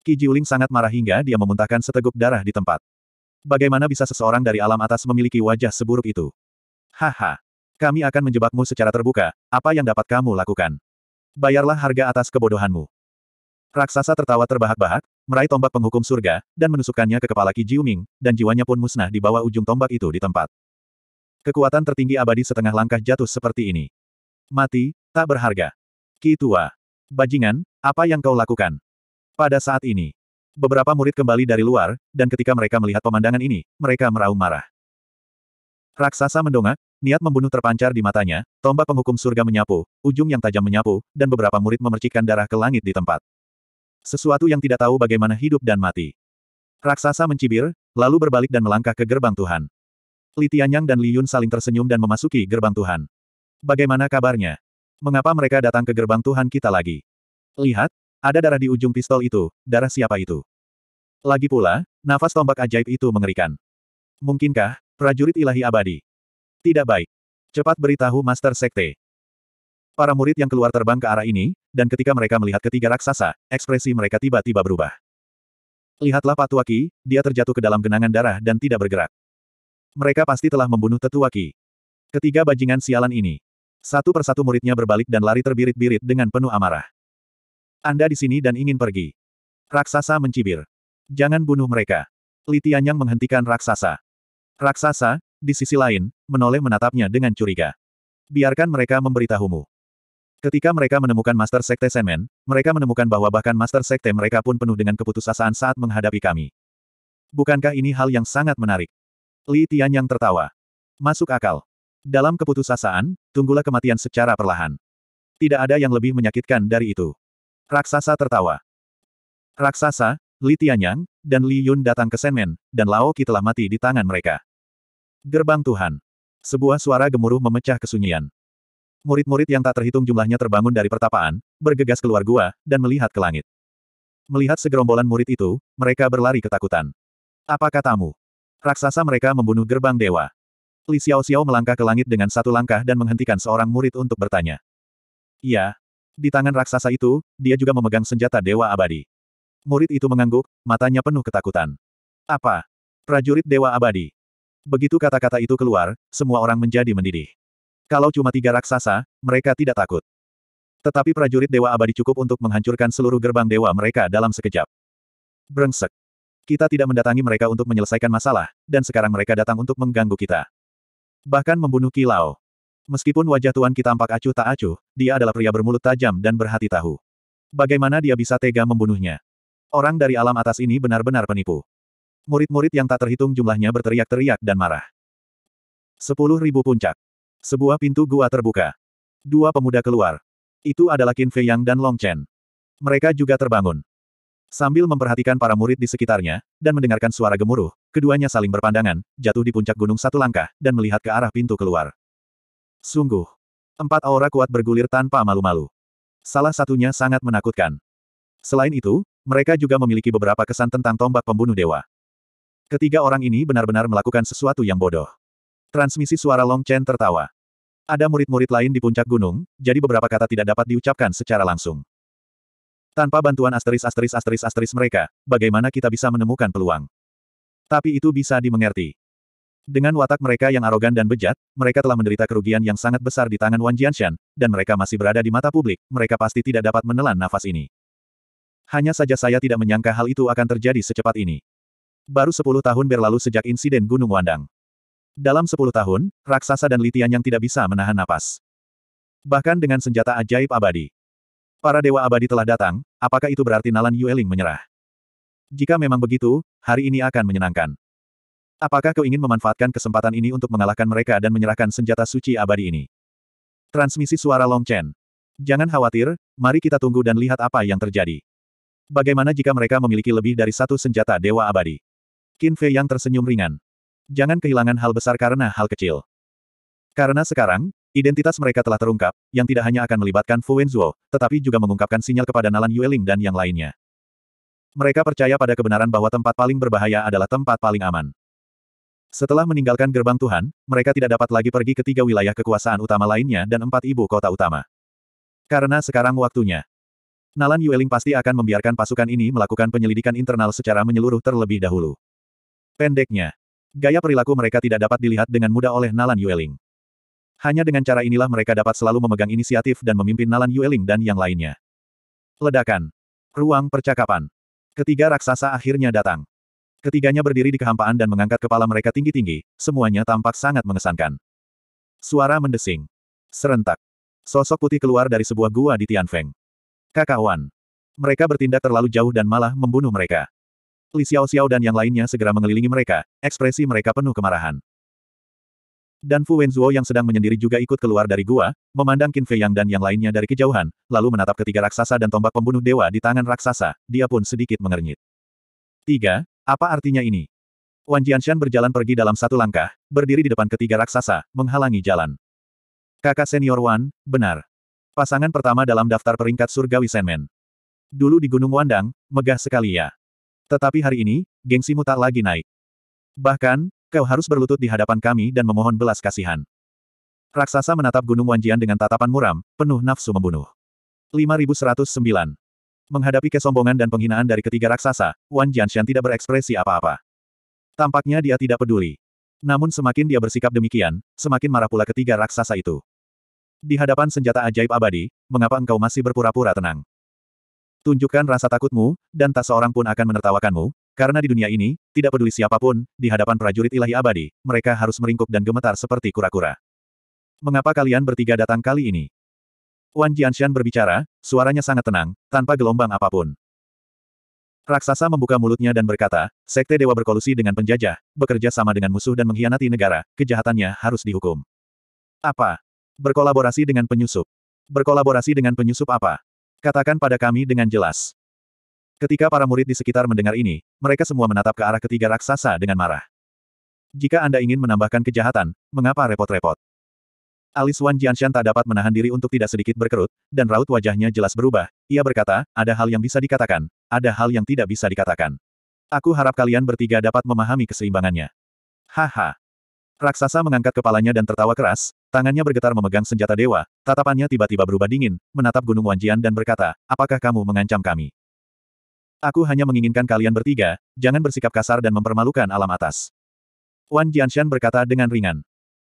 Ki Jiuling sangat marah hingga dia memuntahkan seteguk darah di tempat. Bagaimana bisa seseorang dari alam atas memiliki wajah seburuk itu? Haha. Kami akan menjebakmu secara terbuka, apa yang dapat kamu lakukan? Bayarlah harga atas kebodohanmu. Raksasa tertawa terbahak-bahak, meraih tombak penghukum surga, dan menusukkannya ke kepala Ki Jiuming, dan jiwanya pun musnah di bawah ujung tombak itu di tempat. Kekuatan tertinggi abadi setengah langkah jatuh seperti ini. Mati, tak berharga. Ki Tua. Bajingan, apa yang kau lakukan? Pada saat ini, beberapa murid kembali dari luar, dan ketika mereka melihat pemandangan ini, mereka meraung marah. Raksasa mendongak, niat membunuh terpancar di matanya, tombak penghukum surga menyapu, ujung yang tajam menyapu, dan beberapa murid memercikkan darah ke langit di tempat. Sesuatu yang tidak tahu bagaimana hidup dan mati. Raksasa mencibir, lalu berbalik dan melangkah ke gerbang Tuhan. Li Tianyang dan Li Yun saling tersenyum dan memasuki gerbang Tuhan. Bagaimana kabarnya? Mengapa mereka datang ke gerbang Tuhan kita lagi? Lihat, ada darah di ujung pistol itu, darah siapa itu? Lagi pula, nafas tombak ajaib itu mengerikan. Mungkinkah, prajurit ilahi abadi? Tidak baik. Cepat beritahu Master Sekte. Para murid yang keluar terbang ke arah ini, dan ketika mereka melihat ketiga raksasa, ekspresi mereka tiba-tiba berubah. Lihatlah Pak Tuaki, dia terjatuh ke dalam genangan darah dan tidak bergerak. Mereka pasti telah membunuh Tetuaki. Ketiga bajingan sialan ini. Satu persatu muridnya berbalik dan lari terbirit-birit dengan penuh amarah. Anda di sini dan ingin pergi. Raksasa mencibir. Jangan bunuh mereka. Litian yang menghentikan raksasa. Raksasa, di sisi lain, menoleh menatapnya dengan curiga. Biarkan mereka memberitahumu. Ketika mereka menemukan Master Sekte Senmen, mereka menemukan bahwa bahkan Master Sekte mereka pun penuh dengan keputusasaan saat menghadapi kami. Bukankah ini hal yang sangat menarik? Li Tian yang tertawa. Masuk akal. Dalam keputusasaan, tunggulah kematian secara perlahan. Tidak ada yang lebih menyakitkan dari itu. Raksasa tertawa. Raksasa, Li Tianyang, dan Li Yun datang ke Senmen, dan Lao Qi telah mati di tangan mereka. Gerbang Tuhan. Sebuah suara gemuruh memecah kesunyian. Murid-murid yang tak terhitung jumlahnya terbangun dari pertapaan, bergegas keluar gua, dan melihat ke langit. Melihat segerombolan murid itu, mereka berlari ketakutan. Apa katamu? Raksasa mereka membunuh gerbang dewa. Li Xiao Xiao melangkah ke langit dengan satu langkah dan menghentikan seorang murid untuk bertanya. Iya. Di tangan raksasa itu, dia juga memegang senjata dewa abadi. Murid itu mengangguk, matanya penuh ketakutan. Apa? Prajurit dewa abadi. Begitu kata-kata itu keluar, semua orang menjadi mendidih. Kalau cuma tiga raksasa, mereka tidak takut. Tetapi prajurit Dewa Abadi cukup untuk menghancurkan seluruh gerbang dewa mereka dalam sekejap. Brengsek. Kita tidak mendatangi mereka untuk menyelesaikan masalah, dan sekarang mereka datang untuk mengganggu kita. Bahkan membunuh Kilau. Meskipun wajah Tuan kita tampak acuh tak acuh, dia adalah pria bermulut tajam dan berhati tahu. Bagaimana dia bisa tega membunuhnya? Orang dari alam atas ini benar-benar penipu. Murid-murid yang tak terhitung jumlahnya berteriak-teriak dan marah. Sepuluh ribu puncak. Sebuah pintu gua terbuka. Dua pemuda keluar. Itu adalah Qin Fei Yang dan Long Chen. Mereka juga terbangun. Sambil memperhatikan para murid di sekitarnya, dan mendengarkan suara gemuruh, keduanya saling berpandangan, jatuh di puncak gunung satu langkah, dan melihat ke arah pintu keluar. Sungguh. Empat aura kuat bergulir tanpa malu-malu. Salah satunya sangat menakutkan. Selain itu, mereka juga memiliki beberapa kesan tentang tombak pembunuh dewa. Ketiga orang ini benar-benar melakukan sesuatu yang bodoh. Transmisi suara Long Chen tertawa. Ada murid-murid lain di puncak gunung, jadi beberapa kata tidak dapat diucapkan secara langsung. Tanpa bantuan asteris asteris asteris asteris mereka, bagaimana kita bisa menemukan peluang? Tapi itu bisa dimengerti. Dengan watak mereka yang arogan dan bejat, mereka telah menderita kerugian yang sangat besar di tangan Wan Jianshan, dan mereka masih berada di mata publik, mereka pasti tidak dapat menelan nafas ini. Hanya saja saya tidak menyangka hal itu akan terjadi secepat ini. Baru 10 tahun berlalu sejak insiden Gunung Wandang. Dalam sepuluh tahun, raksasa dan Litian yang tidak bisa menahan napas. Bahkan dengan senjata ajaib abadi. Para dewa abadi telah datang, apakah itu berarti Nalan Yueling menyerah? Jika memang begitu, hari ini akan menyenangkan. Apakah kau ingin memanfaatkan kesempatan ini untuk mengalahkan mereka dan menyerahkan senjata suci abadi ini? Transmisi suara Long Chen. Jangan khawatir, mari kita tunggu dan lihat apa yang terjadi. Bagaimana jika mereka memiliki lebih dari satu senjata dewa abadi? Qin Fei yang tersenyum ringan. Jangan kehilangan hal besar karena hal kecil. Karena sekarang, identitas mereka telah terungkap, yang tidak hanya akan melibatkan Fu Wenzuo, tetapi juga mengungkapkan sinyal kepada Nalan Yueling dan yang lainnya. Mereka percaya pada kebenaran bahwa tempat paling berbahaya adalah tempat paling aman. Setelah meninggalkan gerbang Tuhan, mereka tidak dapat lagi pergi ke tiga wilayah kekuasaan utama lainnya dan empat ibu kota utama. Karena sekarang waktunya. Nalan Yueling pasti akan membiarkan pasukan ini melakukan penyelidikan internal secara menyeluruh terlebih dahulu. Pendeknya, Gaya perilaku mereka tidak dapat dilihat dengan mudah oleh Nalan Yueling. Hanya dengan cara inilah mereka dapat selalu memegang inisiatif dan memimpin Nalan Yueling dan yang lainnya. Ledakan. Ruang percakapan. Ketiga raksasa akhirnya datang. Ketiganya berdiri di kehampaan dan mengangkat kepala mereka tinggi-tinggi, semuanya tampak sangat mengesankan. Suara mendesing. Serentak. Sosok putih keluar dari sebuah gua di Tianfeng. Kakak Wan. Mereka bertindak terlalu jauh dan malah membunuh mereka. Li Xiao Xiao dan yang lainnya segera mengelilingi mereka, ekspresi mereka penuh kemarahan. Dan Fu Wenzuo yang sedang menyendiri juga ikut keluar dari gua, memandang Qin Fei Yang dan yang lainnya dari kejauhan, lalu menatap ketiga raksasa dan tombak pembunuh dewa di tangan raksasa, dia pun sedikit mengernyit. 3. Apa artinya ini? Wan Jianshan berjalan pergi dalam satu langkah, berdiri di depan ketiga raksasa, menghalangi jalan. Kakak senior Wan, benar. Pasangan pertama dalam daftar peringkat surgawi Senmen. Dulu di Gunung Wandang, megah sekali ya. Tetapi hari ini, gengsimu tak lagi naik. Bahkan, kau harus berlutut di hadapan kami dan memohon belas kasihan. Raksasa menatap Gunung Wanjian dengan tatapan muram, penuh nafsu membunuh. 5109. Menghadapi kesombongan dan penghinaan dari ketiga raksasa, Wan Jianshan tidak berekspresi apa-apa. Tampaknya dia tidak peduli. Namun semakin dia bersikap demikian, semakin marah pula ketiga raksasa itu. Di hadapan senjata ajaib abadi, mengapa engkau masih berpura-pura tenang? Tunjukkan rasa takutmu, dan tak seorang pun akan menertawakanmu, karena di dunia ini, tidak peduli siapapun, di hadapan prajurit ilahi abadi, mereka harus meringkuk dan gemetar seperti kura-kura. Mengapa kalian bertiga datang kali ini? Wan Jianshan berbicara, suaranya sangat tenang, tanpa gelombang apapun. Raksasa membuka mulutnya dan berkata, Sekte Dewa berkolusi dengan penjajah, bekerja sama dengan musuh dan mengkhianati negara, kejahatannya harus dihukum. Apa? Berkolaborasi dengan penyusup. Berkolaborasi dengan penyusup apa? Katakan pada kami dengan jelas. Ketika para murid di sekitar mendengar ini, mereka semua menatap ke arah ketiga raksasa dengan marah. Jika Anda ingin menambahkan kejahatan, mengapa repot-repot? Alis Wan Jianshan tak dapat menahan diri untuk tidak sedikit berkerut, dan raut wajahnya jelas berubah. Ia berkata, ada hal yang bisa dikatakan, ada hal yang tidak bisa dikatakan. Aku harap kalian bertiga dapat memahami keseimbangannya. Haha. Raksasa mengangkat kepalanya dan tertawa keras, tangannya bergetar memegang senjata dewa, tatapannya tiba-tiba berubah dingin, menatap Gunung Wanjian dan berkata, apakah kamu mengancam kami? Aku hanya menginginkan kalian bertiga, jangan bersikap kasar dan mempermalukan alam atas. Wan Jianshan berkata dengan ringan.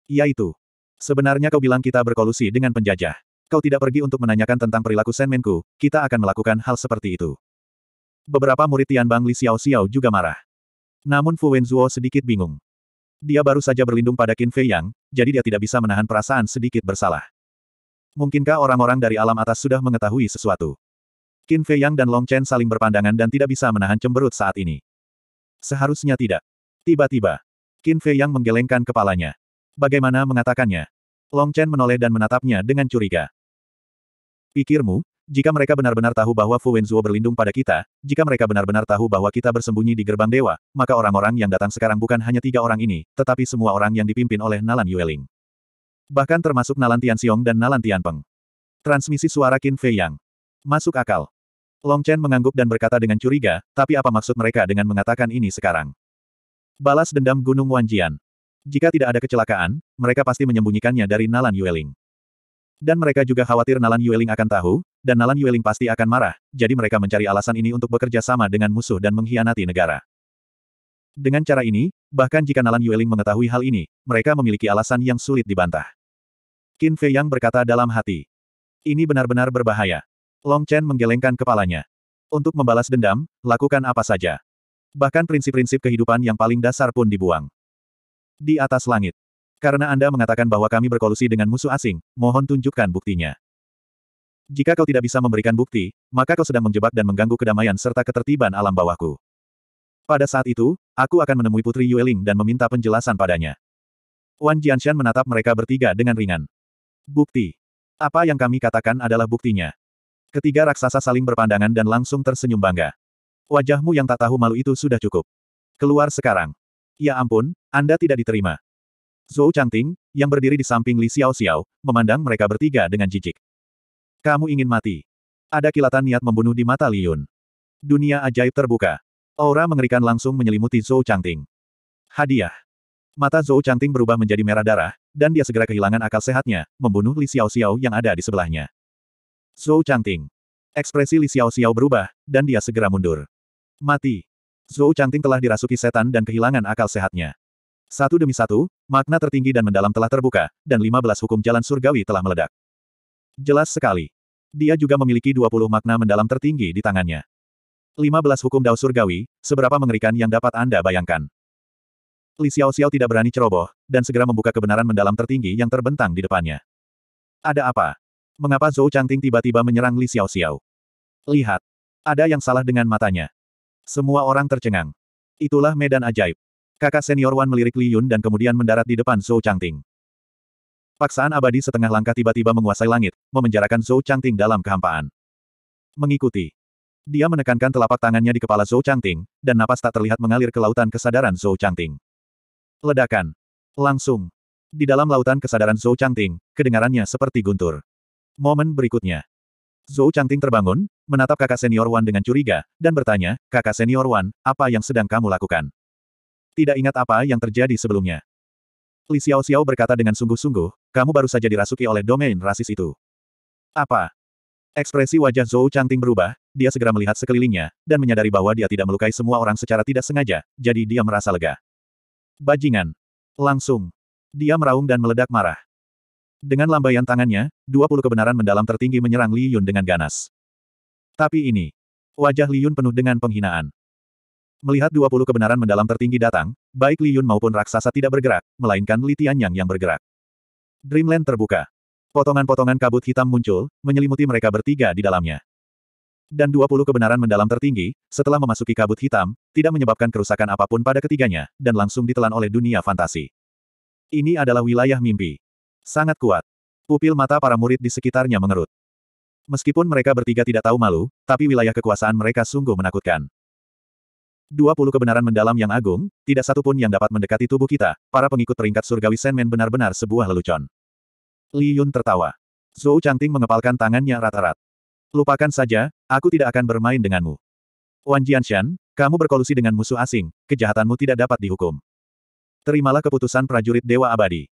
Yaitu, sebenarnya kau bilang kita berkolusi dengan penjajah. Kau tidak pergi untuk menanyakan tentang perilaku Senmenku, kita akan melakukan hal seperti itu. Beberapa murid Tianbang Li Xiao Xiao juga marah. Namun Fu Wenzuo sedikit bingung. Dia baru saja berlindung pada Qin Fei Yang, jadi dia tidak bisa menahan perasaan sedikit bersalah. Mungkinkah orang-orang dari alam atas sudah mengetahui sesuatu? Qin Fei Yang dan Long Chen saling berpandangan dan tidak bisa menahan cemberut saat ini. Seharusnya tidak. Tiba-tiba, Qin Fei Yang menggelengkan kepalanya. Bagaimana mengatakannya? Long Chen menoleh dan menatapnya dengan curiga. Pikirmu, jika mereka benar-benar tahu bahwa Fu Wenzuo berlindung pada kita, jika mereka benar-benar tahu bahwa kita bersembunyi di gerbang dewa, maka orang-orang yang datang sekarang bukan hanya tiga orang ini, tetapi semua orang yang dipimpin oleh Nalan Yueling. Bahkan termasuk Nalan Tianxiong dan Nalan Tianpeng. Transmisi suara Qin Fei Yang. Masuk akal. Long Chen mengangguk dan berkata dengan curiga, tapi apa maksud mereka dengan mengatakan ini sekarang? Balas dendam Gunung Wanjian. Jika tidak ada kecelakaan, mereka pasti menyembunyikannya dari Nalan Yueling. Dan mereka juga khawatir Nalan Yueling akan tahu, dan Nalan Yueling pasti akan marah, jadi mereka mencari alasan ini untuk bekerja sama dengan musuh dan mengkhianati negara. Dengan cara ini, bahkan jika Nalan Yueling mengetahui hal ini, mereka memiliki alasan yang sulit dibantah. Qin Fei Yang berkata dalam hati. Ini benar-benar berbahaya. Long Chen menggelengkan kepalanya. Untuk membalas dendam, lakukan apa saja. Bahkan prinsip-prinsip kehidupan yang paling dasar pun dibuang. Di atas langit. Karena Anda mengatakan bahwa kami berkolusi dengan musuh asing, mohon tunjukkan buktinya. Jika kau tidak bisa memberikan bukti, maka kau sedang menjebak dan mengganggu kedamaian serta ketertiban alam bawahku. Pada saat itu, aku akan menemui Putri Yueling dan meminta penjelasan padanya. Wan Jianshan menatap mereka bertiga dengan ringan. Bukti. Apa yang kami katakan adalah buktinya. Ketiga raksasa saling berpandangan dan langsung tersenyum bangga. Wajahmu yang tak tahu malu itu sudah cukup. Keluar sekarang. Ya ampun, Anda tidak diterima. Zhou Changting, yang berdiri di samping Li Xiao Xiao, memandang mereka bertiga dengan jijik. Kamu ingin mati. Ada kilatan niat membunuh di mata Liyun. Dunia ajaib terbuka. Aura mengerikan langsung menyelimuti Zhou Changting. Hadiah. Mata Zhou Changting berubah menjadi merah darah, dan dia segera kehilangan akal sehatnya, membunuh Li Xiao Xiao yang ada di sebelahnya. Zhou Changting. Ekspresi Li Xiao Xiao berubah, dan dia segera mundur. Mati. Zhou Changting telah dirasuki setan dan kehilangan akal sehatnya. Satu demi satu, makna tertinggi dan mendalam telah terbuka, dan 15 hukum jalan surgawi telah meledak. Jelas sekali. Dia juga memiliki 20 makna mendalam tertinggi di tangannya. 15 hukum Dao Surgawi, seberapa mengerikan yang dapat Anda bayangkan. Li Xiao Xiao tidak berani ceroboh, dan segera membuka kebenaran mendalam tertinggi yang terbentang di depannya. Ada apa? Mengapa Zhou Changting tiba-tiba menyerang Li Xiao Xiao? Lihat. Ada yang salah dengan matanya. Semua orang tercengang. Itulah medan ajaib. Kakak senior Wan melirik Li Yun dan kemudian mendarat di depan Zhou Changting. Paksaan abadi setengah langkah tiba-tiba menguasai langit, memenjarakan Zhou Changting dalam kehampaan. Mengikuti. Dia menekankan telapak tangannya di kepala Zhou Changting, dan napas tak terlihat mengalir ke lautan kesadaran Zhou Changting. Ledakan. Langsung. Di dalam lautan kesadaran Zhou Changting, kedengarannya seperti guntur. Momen berikutnya. Zhou Changting terbangun, menatap kakak senior Wan dengan curiga, dan bertanya, kakak senior Wan, apa yang sedang kamu lakukan? Tidak ingat apa yang terjadi sebelumnya. Li Xiao Xiao berkata dengan sungguh-sungguh, kamu baru saja dirasuki oleh domain rasis itu. Apa? Ekspresi wajah Zhou Changting berubah, dia segera melihat sekelilingnya, dan menyadari bahwa dia tidak melukai semua orang secara tidak sengaja, jadi dia merasa lega. Bajingan. Langsung. Dia meraung dan meledak marah. Dengan lambaian tangannya, 20 kebenaran mendalam tertinggi menyerang Li Yun dengan ganas. Tapi ini. Wajah Li Yun penuh dengan penghinaan. Melihat dua puluh kebenaran mendalam tertinggi datang, baik Li Yun maupun raksasa tidak bergerak, melainkan Li Tianyang yang bergerak. Dreamland terbuka. Potongan-potongan kabut hitam muncul, menyelimuti mereka bertiga di dalamnya. Dan dua puluh kebenaran mendalam tertinggi, setelah memasuki kabut hitam, tidak menyebabkan kerusakan apapun pada ketiganya, dan langsung ditelan oleh dunia fantasi. Ini adalah wilayah mimpi. Sangat kuat. Pupil mata para murid di sekitarnya mengerut. Meskipun mereka bertiga tidak tahu malu, tapi wilayah kekuasaan mereka sungguh menakutkan. 20 kebenaran mendalam yang agung, tidak satu pun yang dapat mendekati tubuh kita, para pengikut peringkat surgawi Senmen benar-benar sebuah lelucon. Li Yun tertawa. Zhou Changting mengepalkan tangannya rata-rat. Lupakan saja, aku tidak akan bermain denganmu. Wan Jianshan, kamu berkolusi dengan musuh asing, kejahatanmu tidak dapat dihukum. Terimalah keputusan prajurit Dewa Abadi.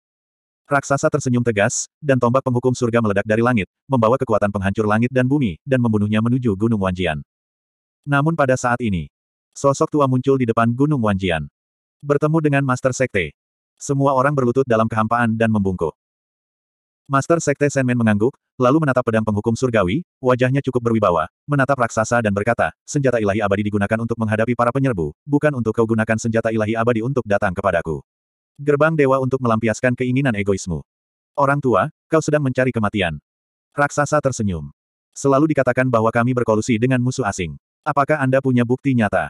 Raksasa tersenyum tegas, dan tombak penghukum surga meledak dari langit, membawa kekuatan penghancur langit dan bumi, dan membunuhnya menuju Gunung Wanjian. Namun pada saat ini, Sosok tua muncul di depan Gunung Wanjian. Bertemu dengan Master Sekte. Semua orang berlutut dalam kehampaan dan membungkuk. Master Sekte Senmen mengangguk, lalu menatap pedang penghukum surgawi, wajahnya cukup berwibawa, menatap raksasa dan berkata, senjata ilahi abadi digunakan untuk menghadapi para penyerbu, bukan untuk kau gunakan senjata ilahi abadi untuk datang kepadaku. Gerbang dewa untuk melampiaskan keinginan egoismu. Orang tua, kau sedang mencari kematian. Raksasa tersenyum. Selalu dikatakan bahwa kami berkolusi dengan musuh asing. Apakah Anda punya bukti nyata?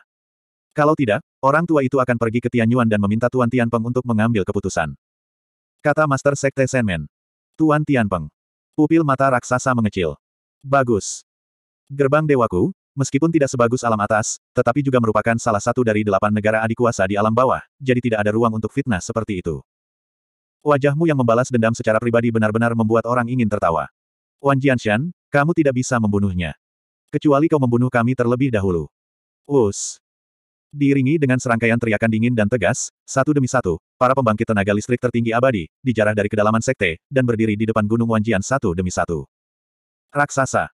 Kalau tidak, orang tua itu akan pergi ke Tianyuan dan meminta Tuan Tianpeng untuk mengambil keputusan. Kata Master Sekte Senmen. Tuan Tianpeng. Pupil mata raksasa mengecil. Bagus. Gerbang Dewaku, meskipun tidak sebagus alam atas, tetapi juga merupakan salah satu dari delapan negara adikuasa di alam bawah, jadi tidak ada ruang untuk fitnah seperti itu. Wajahmu yang membalas dendam secara pribadi benar-benar membuat orang ingin tertawa. Wan Jianshan, kamu tidak bisa membunuhnya. Kecuali kau membunuh kami terlebih dahulu. Us. Diiringi dengan serangkaian teriakan dingin dan tegas, satu demi satu, para pembangkit tenaga listrik tertinggi abadi, dijarah dari kedalaman sekte, dan berdiri di depan Gunung Wanjian satu demi satu. Raksasa.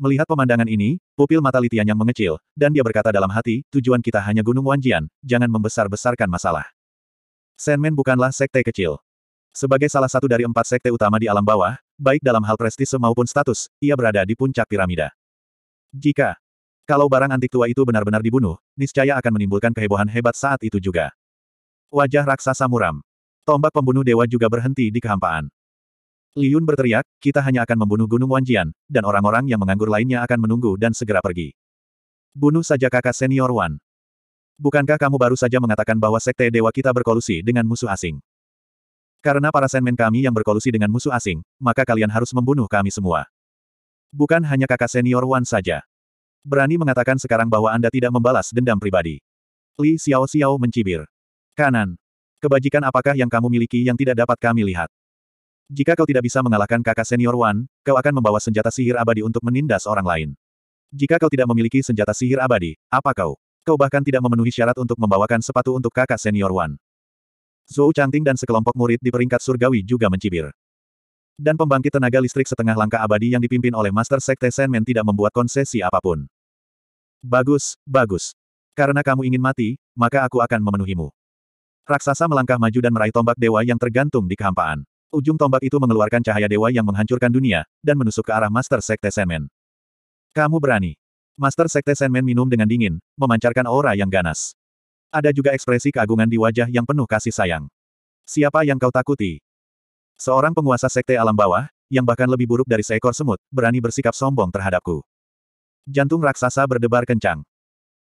Melihat pemandangan ini, pupil mata Litian yang mengecil, dan dia berkata dalam hati, tujuan kita hanya Gunung Wanjian, jangan membesar-besarkan masalah. Senmen bukanlah sekte kecil. Sebagai salah satu dari empat sekte utama di alam bawah, baik dalam hal prestise maupun status, ia berada di puncak piramida. Jika kalau barang antik tua itu benar-benar dibunuh, niscaya akan menimbulkan kehebohan hebat saat itu juga. Wajah raksasa muram. Tombak pembunuh dewa juga berhenti di kehampaan. Liun berteriak, kita hanya akan membunuh Gunung Wanjian, dan orang-orang yang menganggur lainnya akan menunggu dan segera pergi. Bunuh saja kakak senior Wan. Bukankah kamu baru saja mengatakan bahwa sekte dewa kita berkolusi dengan musuh asing? Karena para senmen kami yang berkolusi dengan musuh asing, maka kalian harus membunuh kami semua. Bukan hanya kakak senior Wan saja. Berani mengatakan sekarang bahwa Anda tidak membalas dendam pribadi. Li Xiao Xiao mencibir. Kanan. Kebajikan apakah yang kamu miliki yang tidak dapat kami lihat? Jika kau tidak bisa mengalahkan kakak senior Wan, kau akan membawa senjata sihir abadi untuk menindas orang lain. Jika kau tidak memiliki senjata sihir abadi, apa kau? Kau bahkan tidak memenuhi syarat untuk membawakan sepatu untuk kakak senior Wan. Zhou Changting dan sekelompok murid di peringkat surgawi juga mencibir dan pembangkit tenaga listrik setengah langkah abadi yang dipimpin oleh Master Sekte Senmen tidak membuat konsesi apapun. Bagus, bagus. Karena kamu ingin mati, maka aku akan memenuhimu. Raksasa melangkah maju dan meraih tombak dewa yang tergantung di kehampaan. Ujung tombak itu mengeluarkan cahaya dewa yang menghancurkan dunia, dan menusuk ke arah Master Sekte Senmen. Kamu berani. Master Sekte Senmen minum dengan dingin, memancarkan aura yang ganas. Ada juga ekspresi keagungan di wajah yang penuh kasih sayang. Siapa yang kau takuti? Seorang penguasa sekte alam bawah, yang bahkan lebih buruk dari seekor semut, berani bersikap sombong terhadapku. Jantung raksasa berdebar kencang.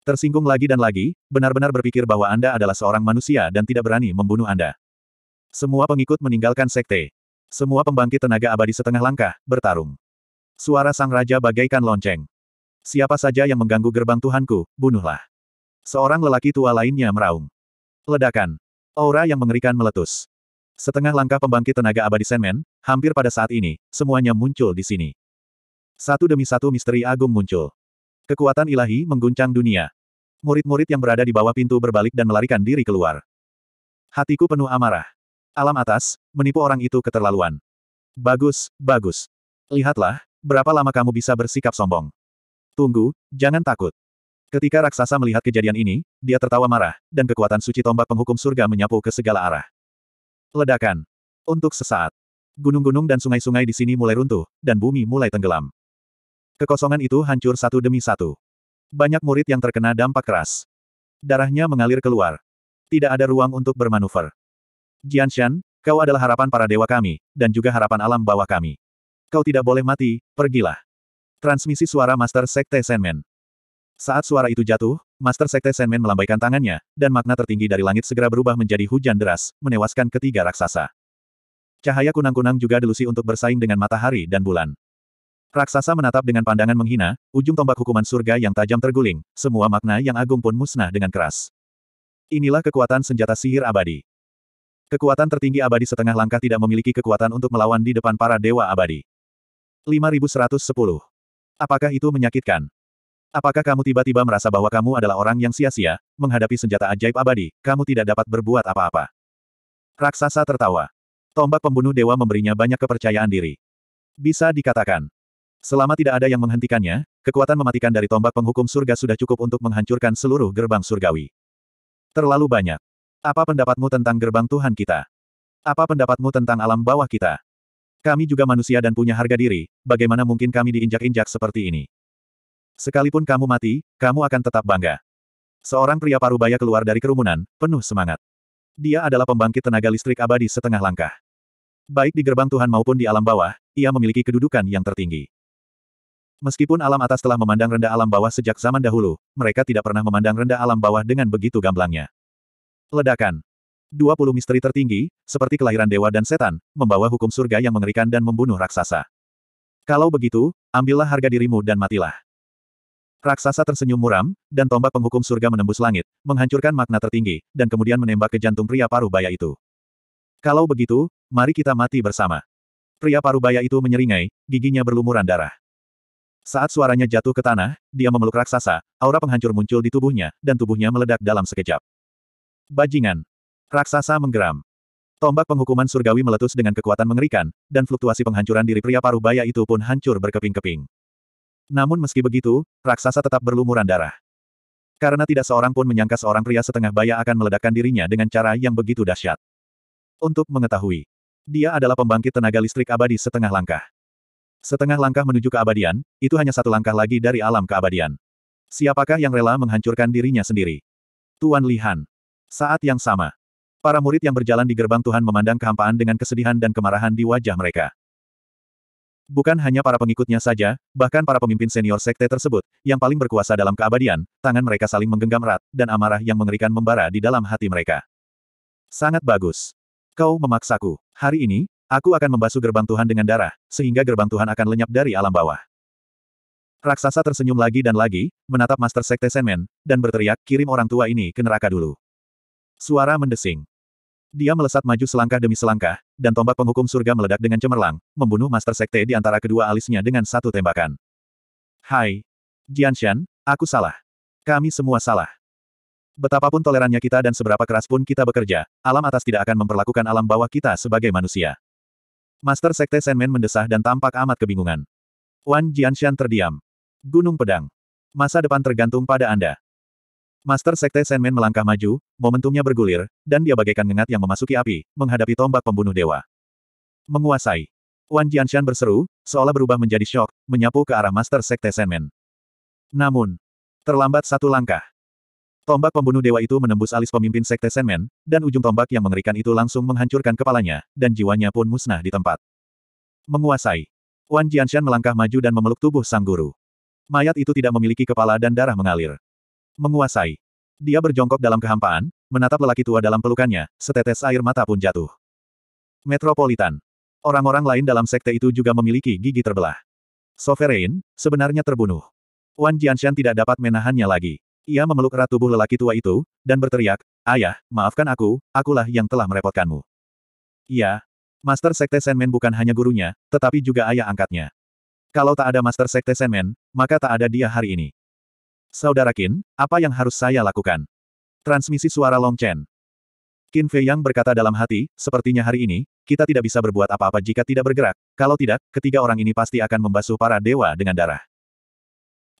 Tersinggung lagi dan lagi, benar-benar berpikir bahwa Anda adalah seorang manusia dan tidak berani membunuh Anda. Semua pengikut meninggalkan sekte. Semua pembangkit tenaga abadi setengah langkah, bertarung. Suara sang raja bagaikan lonceng. Siapa saja yang mengganggu gerbang Tuhanku, bunuhlah. Seorang lelaki tua lainnya meraung. Ledakan. Aura yang mengerikan meletus. Setengah langkah pembangkit tenaga abadi Senmen, hampir pada saat ini, semuanya muncul di sini. Satu demi satu misteri agung muncul. Kekuatan ilahi mengguncang dunia. Murid-murid yang berada di bawah pintu berbalik dan melarikan diri keluar. Hatiku penuh amarah. Alam atas, menipu orang itu keterlaluan. Bagus, bagus. Lihatlah, berapa lama kamu bisa bersikap sombong. Tunggu, jangan takut. Ketika raksasa melihat kejadian ini, dia tertawa marah, dan kekuatan suci tombak penghukum surga menyapu ke segala arah. Ledakan. Untuk sesaat. Gunung-gunung dan sungai-sungai di sini mulai runtuh, dan bumi mulai tenggelam. Kekosongan itu hancur satu demi satu. Banyak murid yang terkena dampak keras. Darahnya mengalir keluar. Tidak ada ruang untuk bermanuver. Jianshan, kau adalah harapan para dewa kami, dan juga harapan alam bawah kami. Kau tidak boleh mati, pergilah. Transmisi suara Master Sekte Senmen. Saat suara itu jatuh, Master Sekte Senmen melambaikan tangannya, dan makna tertinggi dari langit segera berubah menjadi hujan deras, menewaskan ketiga raksasa. Cahaya kunang-kunang juga delusi untuk bersaing dengan matahari dan bulan. Raksasa menatap dengan pandangan menghina, ujung tombak hukuman surga yang tajam terguling, semua makna yang agung pun musnah dengan keras. Inilah kekuatan senjata sihir abadi. Kekuatan tertinggi abadi setengah langkah tidak memiliki kekuatan untuk melawan di depan para dewa abadi. 5110. Apakah itu menyakitkan? Apakah kamu tiba-tiba merasa bahwa kamu adalah orang yang sia-sia, menghadapi senjata ajaib abadi, kamu tidak dapat berbuat apa-apa? Raksasa tertawa. Tombak pembunuh dewa memberinya banyak kepercayaan diri. Bisa dikatakan. Selama tidak ada yang menghentikannya, kekuatan mematikan dari tombak penghukum surga sudah cukup untuk menghancurkan seluruh gerbang surgawi. Terlalu banyak. Apa pendapatmu tentang gerbang Tuhan kita? Apa pendapatmu tentang alam bawah kita? Kami juga manusia dan punya harga diri, bagaimana mungkin kami diinjak-injak seperti ini? Sekalipun kamu mati, kamu akan tetap bangga. Seorang pria parubaya keluar dari kerumunan, penuh semangat. Dia adalah pembangkit tenaga listrik abadi setengah langkah. Baik di gerbang Tuhan maupun di alam bawah, ia memiliki kedudukan yang tertinggi. Meskipun alam atas telah memandang rendah alam bawah sejak zaman dahulu, mereka tidak pernah memandang rendah alam bawah dengan begitu gamblangnya. Ledakan. 20 misteri tertinggi, seperti kelahiran dewa dan setan, membawa hukum surga yang mengerikan dan membunuh raksasa. Kalau begitu, ambillah harga dirimu dan matilah. Raksasa tersenyum muram, dan tombak penghukum surga menembus langit, menghancurkan makna tertinggi, dan kemudian menembak ke jantung pria paruh baya itu. Kalau begitu, mari kita mati bersama. Pria paruh baya itu menyeringai, giginya berlumuran darah. Saat suaranya jatuh ke tanah, dia memeluk raksasa, aura penghancur muncul di tubuhnya, dan tubuhnya meledak dalam sekejap. Bajingan. Raksasa menggeram. Tombak penghukuman surgawi meletus dengan kekuatan mengerikan, dan fluktuasi penghancuran diri pria paruh baya itu pun hancur berkeping-keping. Namun meski begitu, raksasa tetap berlumuran darah. Karena tidak seorang pun menyangka seorang pria setengah baya akan meledakkan dirinya dengan cara yang begitu dahsyat. Untuk mengetahui, dia adalah pembangkit tenaga listrik abadi setengah langkah. Setengah langkah menuju keabadian, itu hanya satu langkah lagi dari alam keabadian. Siapakah yang rela menghancurkan dirinya sendiri? Tuan Lihan. Saat yang sama, para murid yang berjalan di gerbang Tuhan memandang kehampaan dengan kesedihan dan kemarahan di wajah mereka. Bukan hanya para pengikutnya saja, bahkan para pemimpin senior sekte tersebut, yang paling berkuasa dalam keabadian, tangan mereka saling menggenggam erat, dan amarah yang mengerikan membara di dalam hati mereka. Sangat bagus. Kau memaksaku. Hari ini, aku akan membasuh gerbang Tuhan dengan darah, sehingga gerbang Tuhan akan lenyap dari alam bawah. Raksasa tersenyum lagi dan lagi, menatap Master Sekte Senmen, dan berteriak, kirim orang tua ini ke neraka dulu. Suara mendesing. Dia melesat maju selangkah demi selangkah, dan tombak penghukum surga meledak dengan cemerlang, membunuh Master Sekte di antara kedua alisnya dengan satu tembakan. Hai. Jianshan, aku salah. Kami semua salah. Betapapun tolerannya kita dan seberapa keras pun kita bekerja, alam atas tidak akan memperlakukan alam bawah kita sebagai manusia. Master Sekte Senmen mendesah dan tampak amat kebingungan. Wan Jianshan terdiam. Gunung Pedang. Masa depan tergantung pada Anda. Master Sekte Senmen melangkah maju, momentumnya bergulir, dan dia bagaikan ngengat yang memasuki api, menghadapi tombak pembunuh dewa. Menguasai. Wan Jianshan berseru, seolah berubah menjadi shock, menyapu ke arah Master Sekte Senmen. Namun, terlambat satu langkah. Tombak pembunuh dewa itu menembus alis pemimpin Sekte Senmen, dan ujung tombak yang mengerikan itu langsung menghancurkan kepalanya, dan jiwanya pun musnah di tempat. Menguasai. Wan Jianshan melangkah maju dan memeluk tubuh sang guru. Mayat itu tidak memiliki kepala dan darah mengalir. Menguasai. Dia berjongkok dalam kehampaan, menatap lelaki tua dalam pelukannya, setetes air mata pun jatuh. Metropolitan. Orang-orang lain dalam sekte itu juga memiliki gigi terbelah. Sovereign, sebenarnya terbunuh. Wan Jianshan tidak dapat menahannya lagi. Ia memeluk erat tubuh lelaki tua itu, dan berteriak, Ayah, maafkan aku, akulah yang telah merepotkanmu. Iya. Master Sekte Senmen bukan hanya gurunya, tetapi juga ayah angkatnya. Kalau tak ada Master Sekte Senmen, maka tak ada dia hari ini. Saudara Qin, apa yang harus saya lakukan? Transmisi suara Long Chen. Qin Fei Yang berkata dalam hati, sepertinya hari ini, kita tidak bisa berbuat apa-apa jika tidak bergerak, kalau tidak, ketiga orang ini pasti akan membasuh para dewa dengan darah.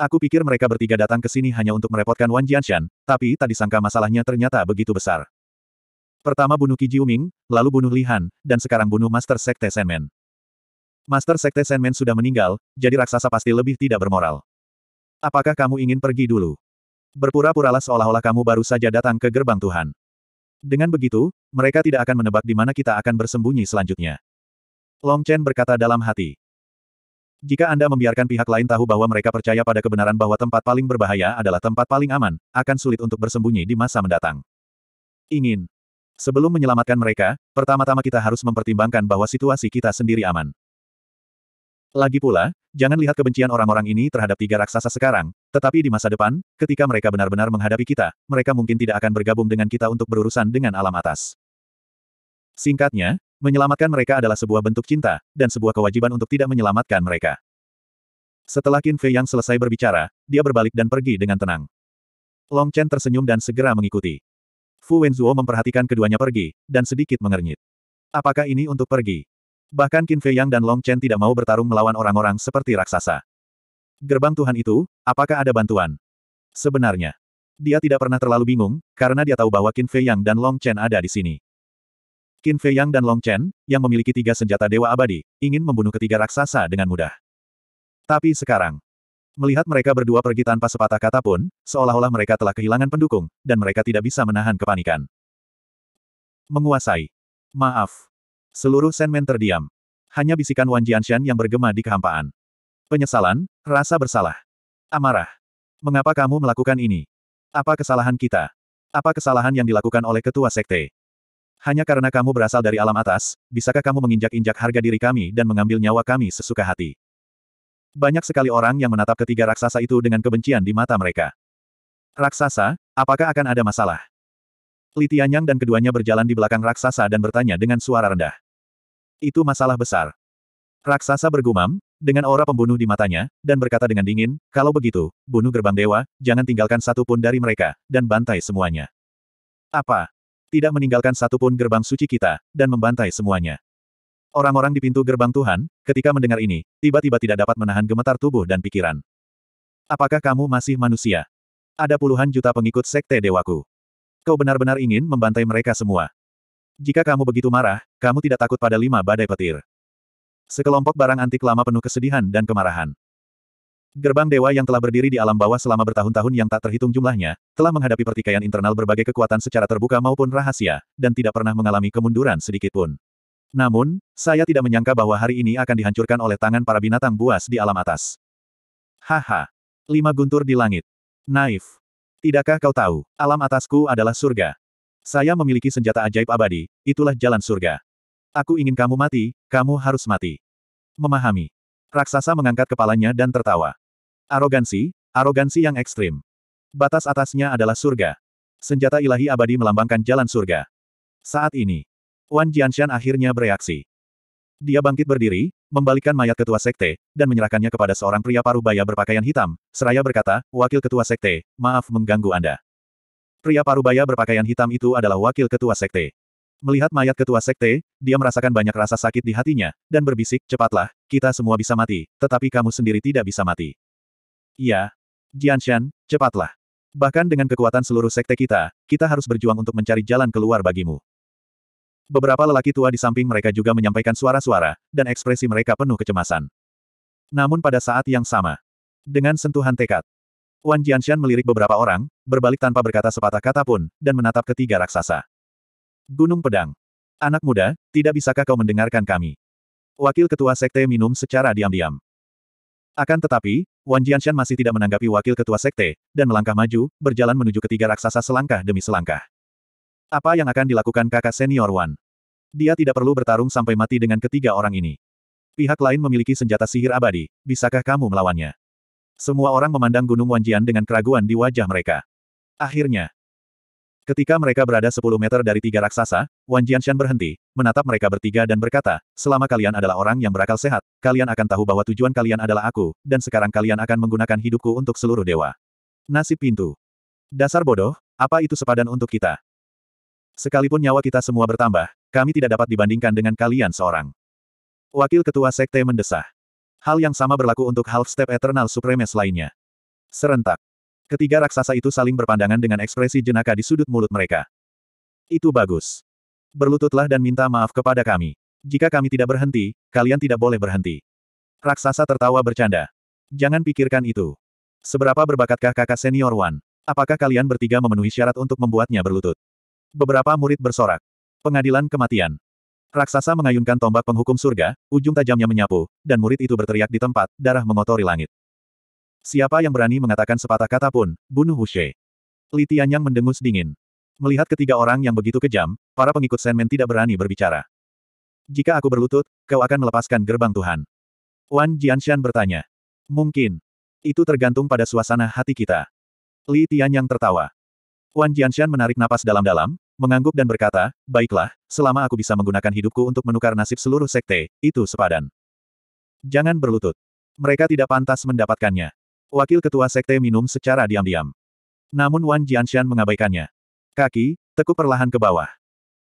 Aku pikir mereka bertiga datang ke sini hanya untuk merepotkan Wan Jianshan, tapi tak disangka masalahnya ternyata begitu besar. Pertama bunuh Ki Jiuming, lalu bunuh Li Han, dan sekarang bunuh Master Sekte Senmen. Master Sekte Senmen sudah meninggal, jadi raksasa pasti lebih tidak bermoral. Apakah kamu ingin pergi dulu? Berpura-puralah seolah-olah kamu baru saja datang ke gerbang Tuhan. Dengan begitu, mereka tidak akan menebak di mana kita akan bersembunyi selanjutnya. Long Chen berkata dalam hati. Jika Anda membiarkan pihak lain tahu bahwa mereka percaya pada kebenaran bahwa tempat paling berbahaya adalah tempat paling aman, akan sulit untuk bersembunyi di masa mendatang. Ingin. Sebelum menyelamatkan mereka, pertama-tama kita harus mempertimbangkan bahwa situasi kita sendiri aman. Lagi pula, jangan lihat kebencian orang-orang ini terhadap tiga raksasa sekarang, tetapi di masa depan, ketika mereka benar-benar menghadapi kita, mereka mungkin tidak akan bergabung dengan kita untuk berurusan dengan alam atas. Singkatnya, menyelamatkan mereka adalah sebuah bentuk cinta, dan sebuah kewajiban untuk tidak menyelamatkan mereka. Setelah Qin Fei yang selesai berbicara, dia berbalik dan pergi dengan tenang. Long Chen tersenyum dan segera mengikuti. Fu Wenzuo memperhatikan keduanya pergi, dan sedikit mengernyit. Apakah ini untuk pergi? Bahkan Qin Fei Yang dan Long Chen tidak mau bertarung melawan orang-orang seperti raksasa. Gerbang Tuhan itu, apakah ada bantuan? Sebenarnya, dia tidak pernah terlalu bingung, karena dia tahu bahwa Qin Fei Yang dan Long Chen ada di sini. Qin Fei Yang dan Long Chen, yang memiliki tiga senjata dewa abadi, ingin membunuh ketiga raksasa dengan mudah. Tapi sekarang, melihat mereka berdua pergi tanpa sepatah kata pun, seolah-olah mereka telah kehilangan pendukung, dan mereka tidak bisa menahan kepanikan. Menguasai. Maaf, Seluruh Senmen terdiam. Hanya bisikan Wan Jianshan yang bergema di kehampaan. Penyesalan, rasa bersalah. Amarah. Mengapa kamu melakukan ini? Apa kesalahan kita? Apa kesalahan yang dilakukan oleh ketua sekte? Hanya karena kamu berasal dari alam atas, bisakah kamu menginjak-injak harga diri kami dan mengambil nyawa kami sesuka hati? Banyak sekali orang yang menatap ketiga raksasa itu dengan kebencian di mata mereka. Raksasa, apakah akan ada masalah? Li Tianyang dan keduanya berjalan di belakang raksasa dan bertanya dengan suara rendah. Itu masalah besar. Raksasa bergumam, dengan aura pembunuh di matanya, dan berkata dengan dingin, kalau begitu, bunuh gerbang dewa, jangan tinggalkan satu pun dari mereka, dan bantai semuanya. Apa? Tidak meninggalkan satu pun gerbang suci kita, dan membantai semuanya. Orang-orang di pintu gerbang Tuhan, ketika mendengar ini, tiba-tiba tidak dapat menahan gemetar tubuh dan pikiran. Apakah kamu masih manusia? Ada puluhan juta pengikut sekte dewaku. Kau benar-benar ingin membantai mereka semua. Jika kamu begitu marah, kamu tidak takut pada lima badai petir. Sekelompok barang antik lama penuh kesedihan dan kemarahan. Gerbang dewa yang telah berdiri di alam bawah selama bertahun-tahun yang tak terhitung jumlahnya, telah menghadapi pertikaian internal berbagai kekuatan secara terbuka maupun rahasia, dan tidak pernah mengalami kemunduran sedikitpun. Namun, saya tidak menyangka bahwa hari ini akan dihancurkan oleh tangan para binatang buas di alam atas. Haha. Lima guntur di langit. Naif. Tidakkah kau tahu, alam atasku adalah surga. Saya memiliki senjata ajaib abadi, itulah jalan surga. Aku ingin kamu mati, kamu harus mati. Memahami. Raksasa mengangkat kepalanya dan tertawa. Arogansi, arogansi yang ekstrim. Batas atasnya adalah surga. Senjata ilahi abadi melambangkan jalan surga. Saat ini, Wan Jianshan akhirnya bereaksi. Dia bangkit berdiri, membalikan mayat ketua sekte, dan menyerahkannya kepada seorang pria paruh baya berpakaian hitam, seraya berkata, Wakil Ketua Sekte, maaf mengganggu Anda. Pria paruh baya berpakaian hitam itu adalah Wakil Ketua Sekte. Melihat mayat Ketua Sekte, dia merasakan banyak rasa sakit di hatinya, dan berbisik, cepatlah, kita semua bisa mati, tetapi kamu sendiri tidak bisa mati. Iya. Jianshan, cepatlah. Bahkan dengan kekuatan seluruh sekte kita, kita harus berjuang untuk mencari jalan keluar bagimu. Beberapa lelaki tua di samping mereka juga menyampaikan suara-suara, dan ekspresi mereka penuh kecemasan. Namun pada saat yang sama, dengan sentuhan tekad, Wan Jianshan melirik beberapa orang, berbalik tanpa berkata sepatah kata pun, dan menatap ketiga raksasa. Gunung Pedang. Anak muda, tidak bisakah kau mendengarkan kami? Wakil Ketua Sekte minum secara diam-diam. Akan tetapi, Wan Jianshan masih tidak menanggapi Wakil Ketua Sekte, dan melangkah maju, berjalan menuju ketiga raksasa selangkah demi selangkah. Apa yang akan dilakukan kakak senior Wan? Dia tidak perlu bertarung sampai mati dengan ketiga orang ini. Pihak lain memiliki senjata sihir abadi, bisakah kamu melawannya? Semua orang memandang Gunung Wanjian dengan keraguan di wajah mereka. Akhirnya, ketika mereka berada 10 meter dari tiga raksasa, Wan Shan berhenti, menatap mereka bertiga dan berkata, selama kalian adalah orang yang berakal sehat, kalian akan tahu bahwa tujuan kalian adalah aku, dan sekarang kalian akan menggunakan hidupku untuk seluruh dewa. Nasib pintu. Dasar bodoh, apa itu sepadan untuk kita? Sekalipun nyawa kita semua bertambah, kami tidak dapat dibandingkan dengan kalian seorang. Wakil Ketua Sekte mendesah. Hal yang sama berlaku untuk half-step Eternal Supremes lainnya. Serentak. Ketiga raksasa itu saling berpandangan dengan ekspresi jenaka di sudut mulut mereka. Itu bagus. Berlututlah dan minta maaf kepada kami. Jika kami tidak berhenti, kalian tidak boleh berhenti. Raksasa tertawa bercanda. Jangan pikirkan itu. Seberapa berbakatkah kakak senior Wan? Apakah kalian bertiga memenuhi syarat untuk membuatnya berlutut? Beberapa murid bersorak. Pengadilan kematian. Raksasa mengayunkan tombak penghukum surga, ujung tajamnya menyapu, dan murid itu berteriak di tempat, darah mengotori langit. Siapa yang berani mengatakan sepatah kata pun, bunuh Hushe. Li Tianyang mendengus dingin. Melihat ketiga orang yang begitu kejam, para pengikut Senmen tidak berani berbicara. Jika aku berlutut, kau akan melepaskan gerbang Tuhan. Wan Jianshan bertanya. Mungkin. Itu tergantung pada suasana hati kita. Li Tianyang tertawa. Wan Jianshan menarik napas dalam-dalam, mengangguk dan berkata, baiklah, selama aku bisa menggunakan hidupku untuk menukar nasib seluruh sekte, itu sepadan. Jangan berlutut. Mereka tidak pantas mendapatkannya. Wakil ketua sekte minum secara diam-diam. Namun Wan Jianshan mengabaikannya. Kaki, tekuk perlahan ke bawah.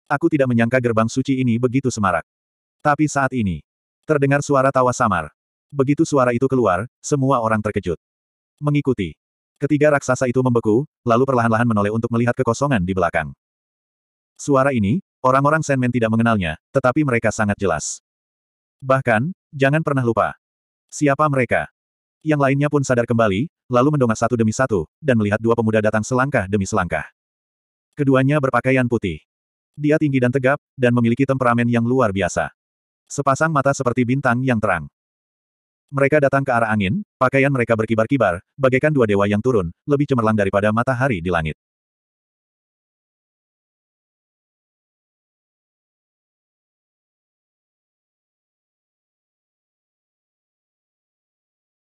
Aku tidak menyangka gerbang suci ini begitu semarak. Tapi saat ini, terdengar suara tawa samar. Begitu suara itu keluar, semua orang terkejut. Mengikuti. Ketiga raksasa itu membeku, lalu perlahan-lahan menoleh untuk melihat kekosongan di belakang. Suara ini, orang-orang senmen tidak mengenalnya, tetapi mereka sangat jelas. Bahkan, jangan pernah lupa. Siapa mereka? Yang lainnya pun sadar kembali, lalu mendongak satu demi satu, dan melihat dua pemuda datang selangkah demi selangkah. Keduanya berpakaian putih. Dia tinggi dan tegap, dan memiliki temperamen yang luar biasa. Sepasang mata seperti bintang yang terang. Mereka datang ke arah angin, pakaian mereka berkibar-kibar, bagaikan dua dewa yang turun, lebih cemerlang daripada matahari di langit.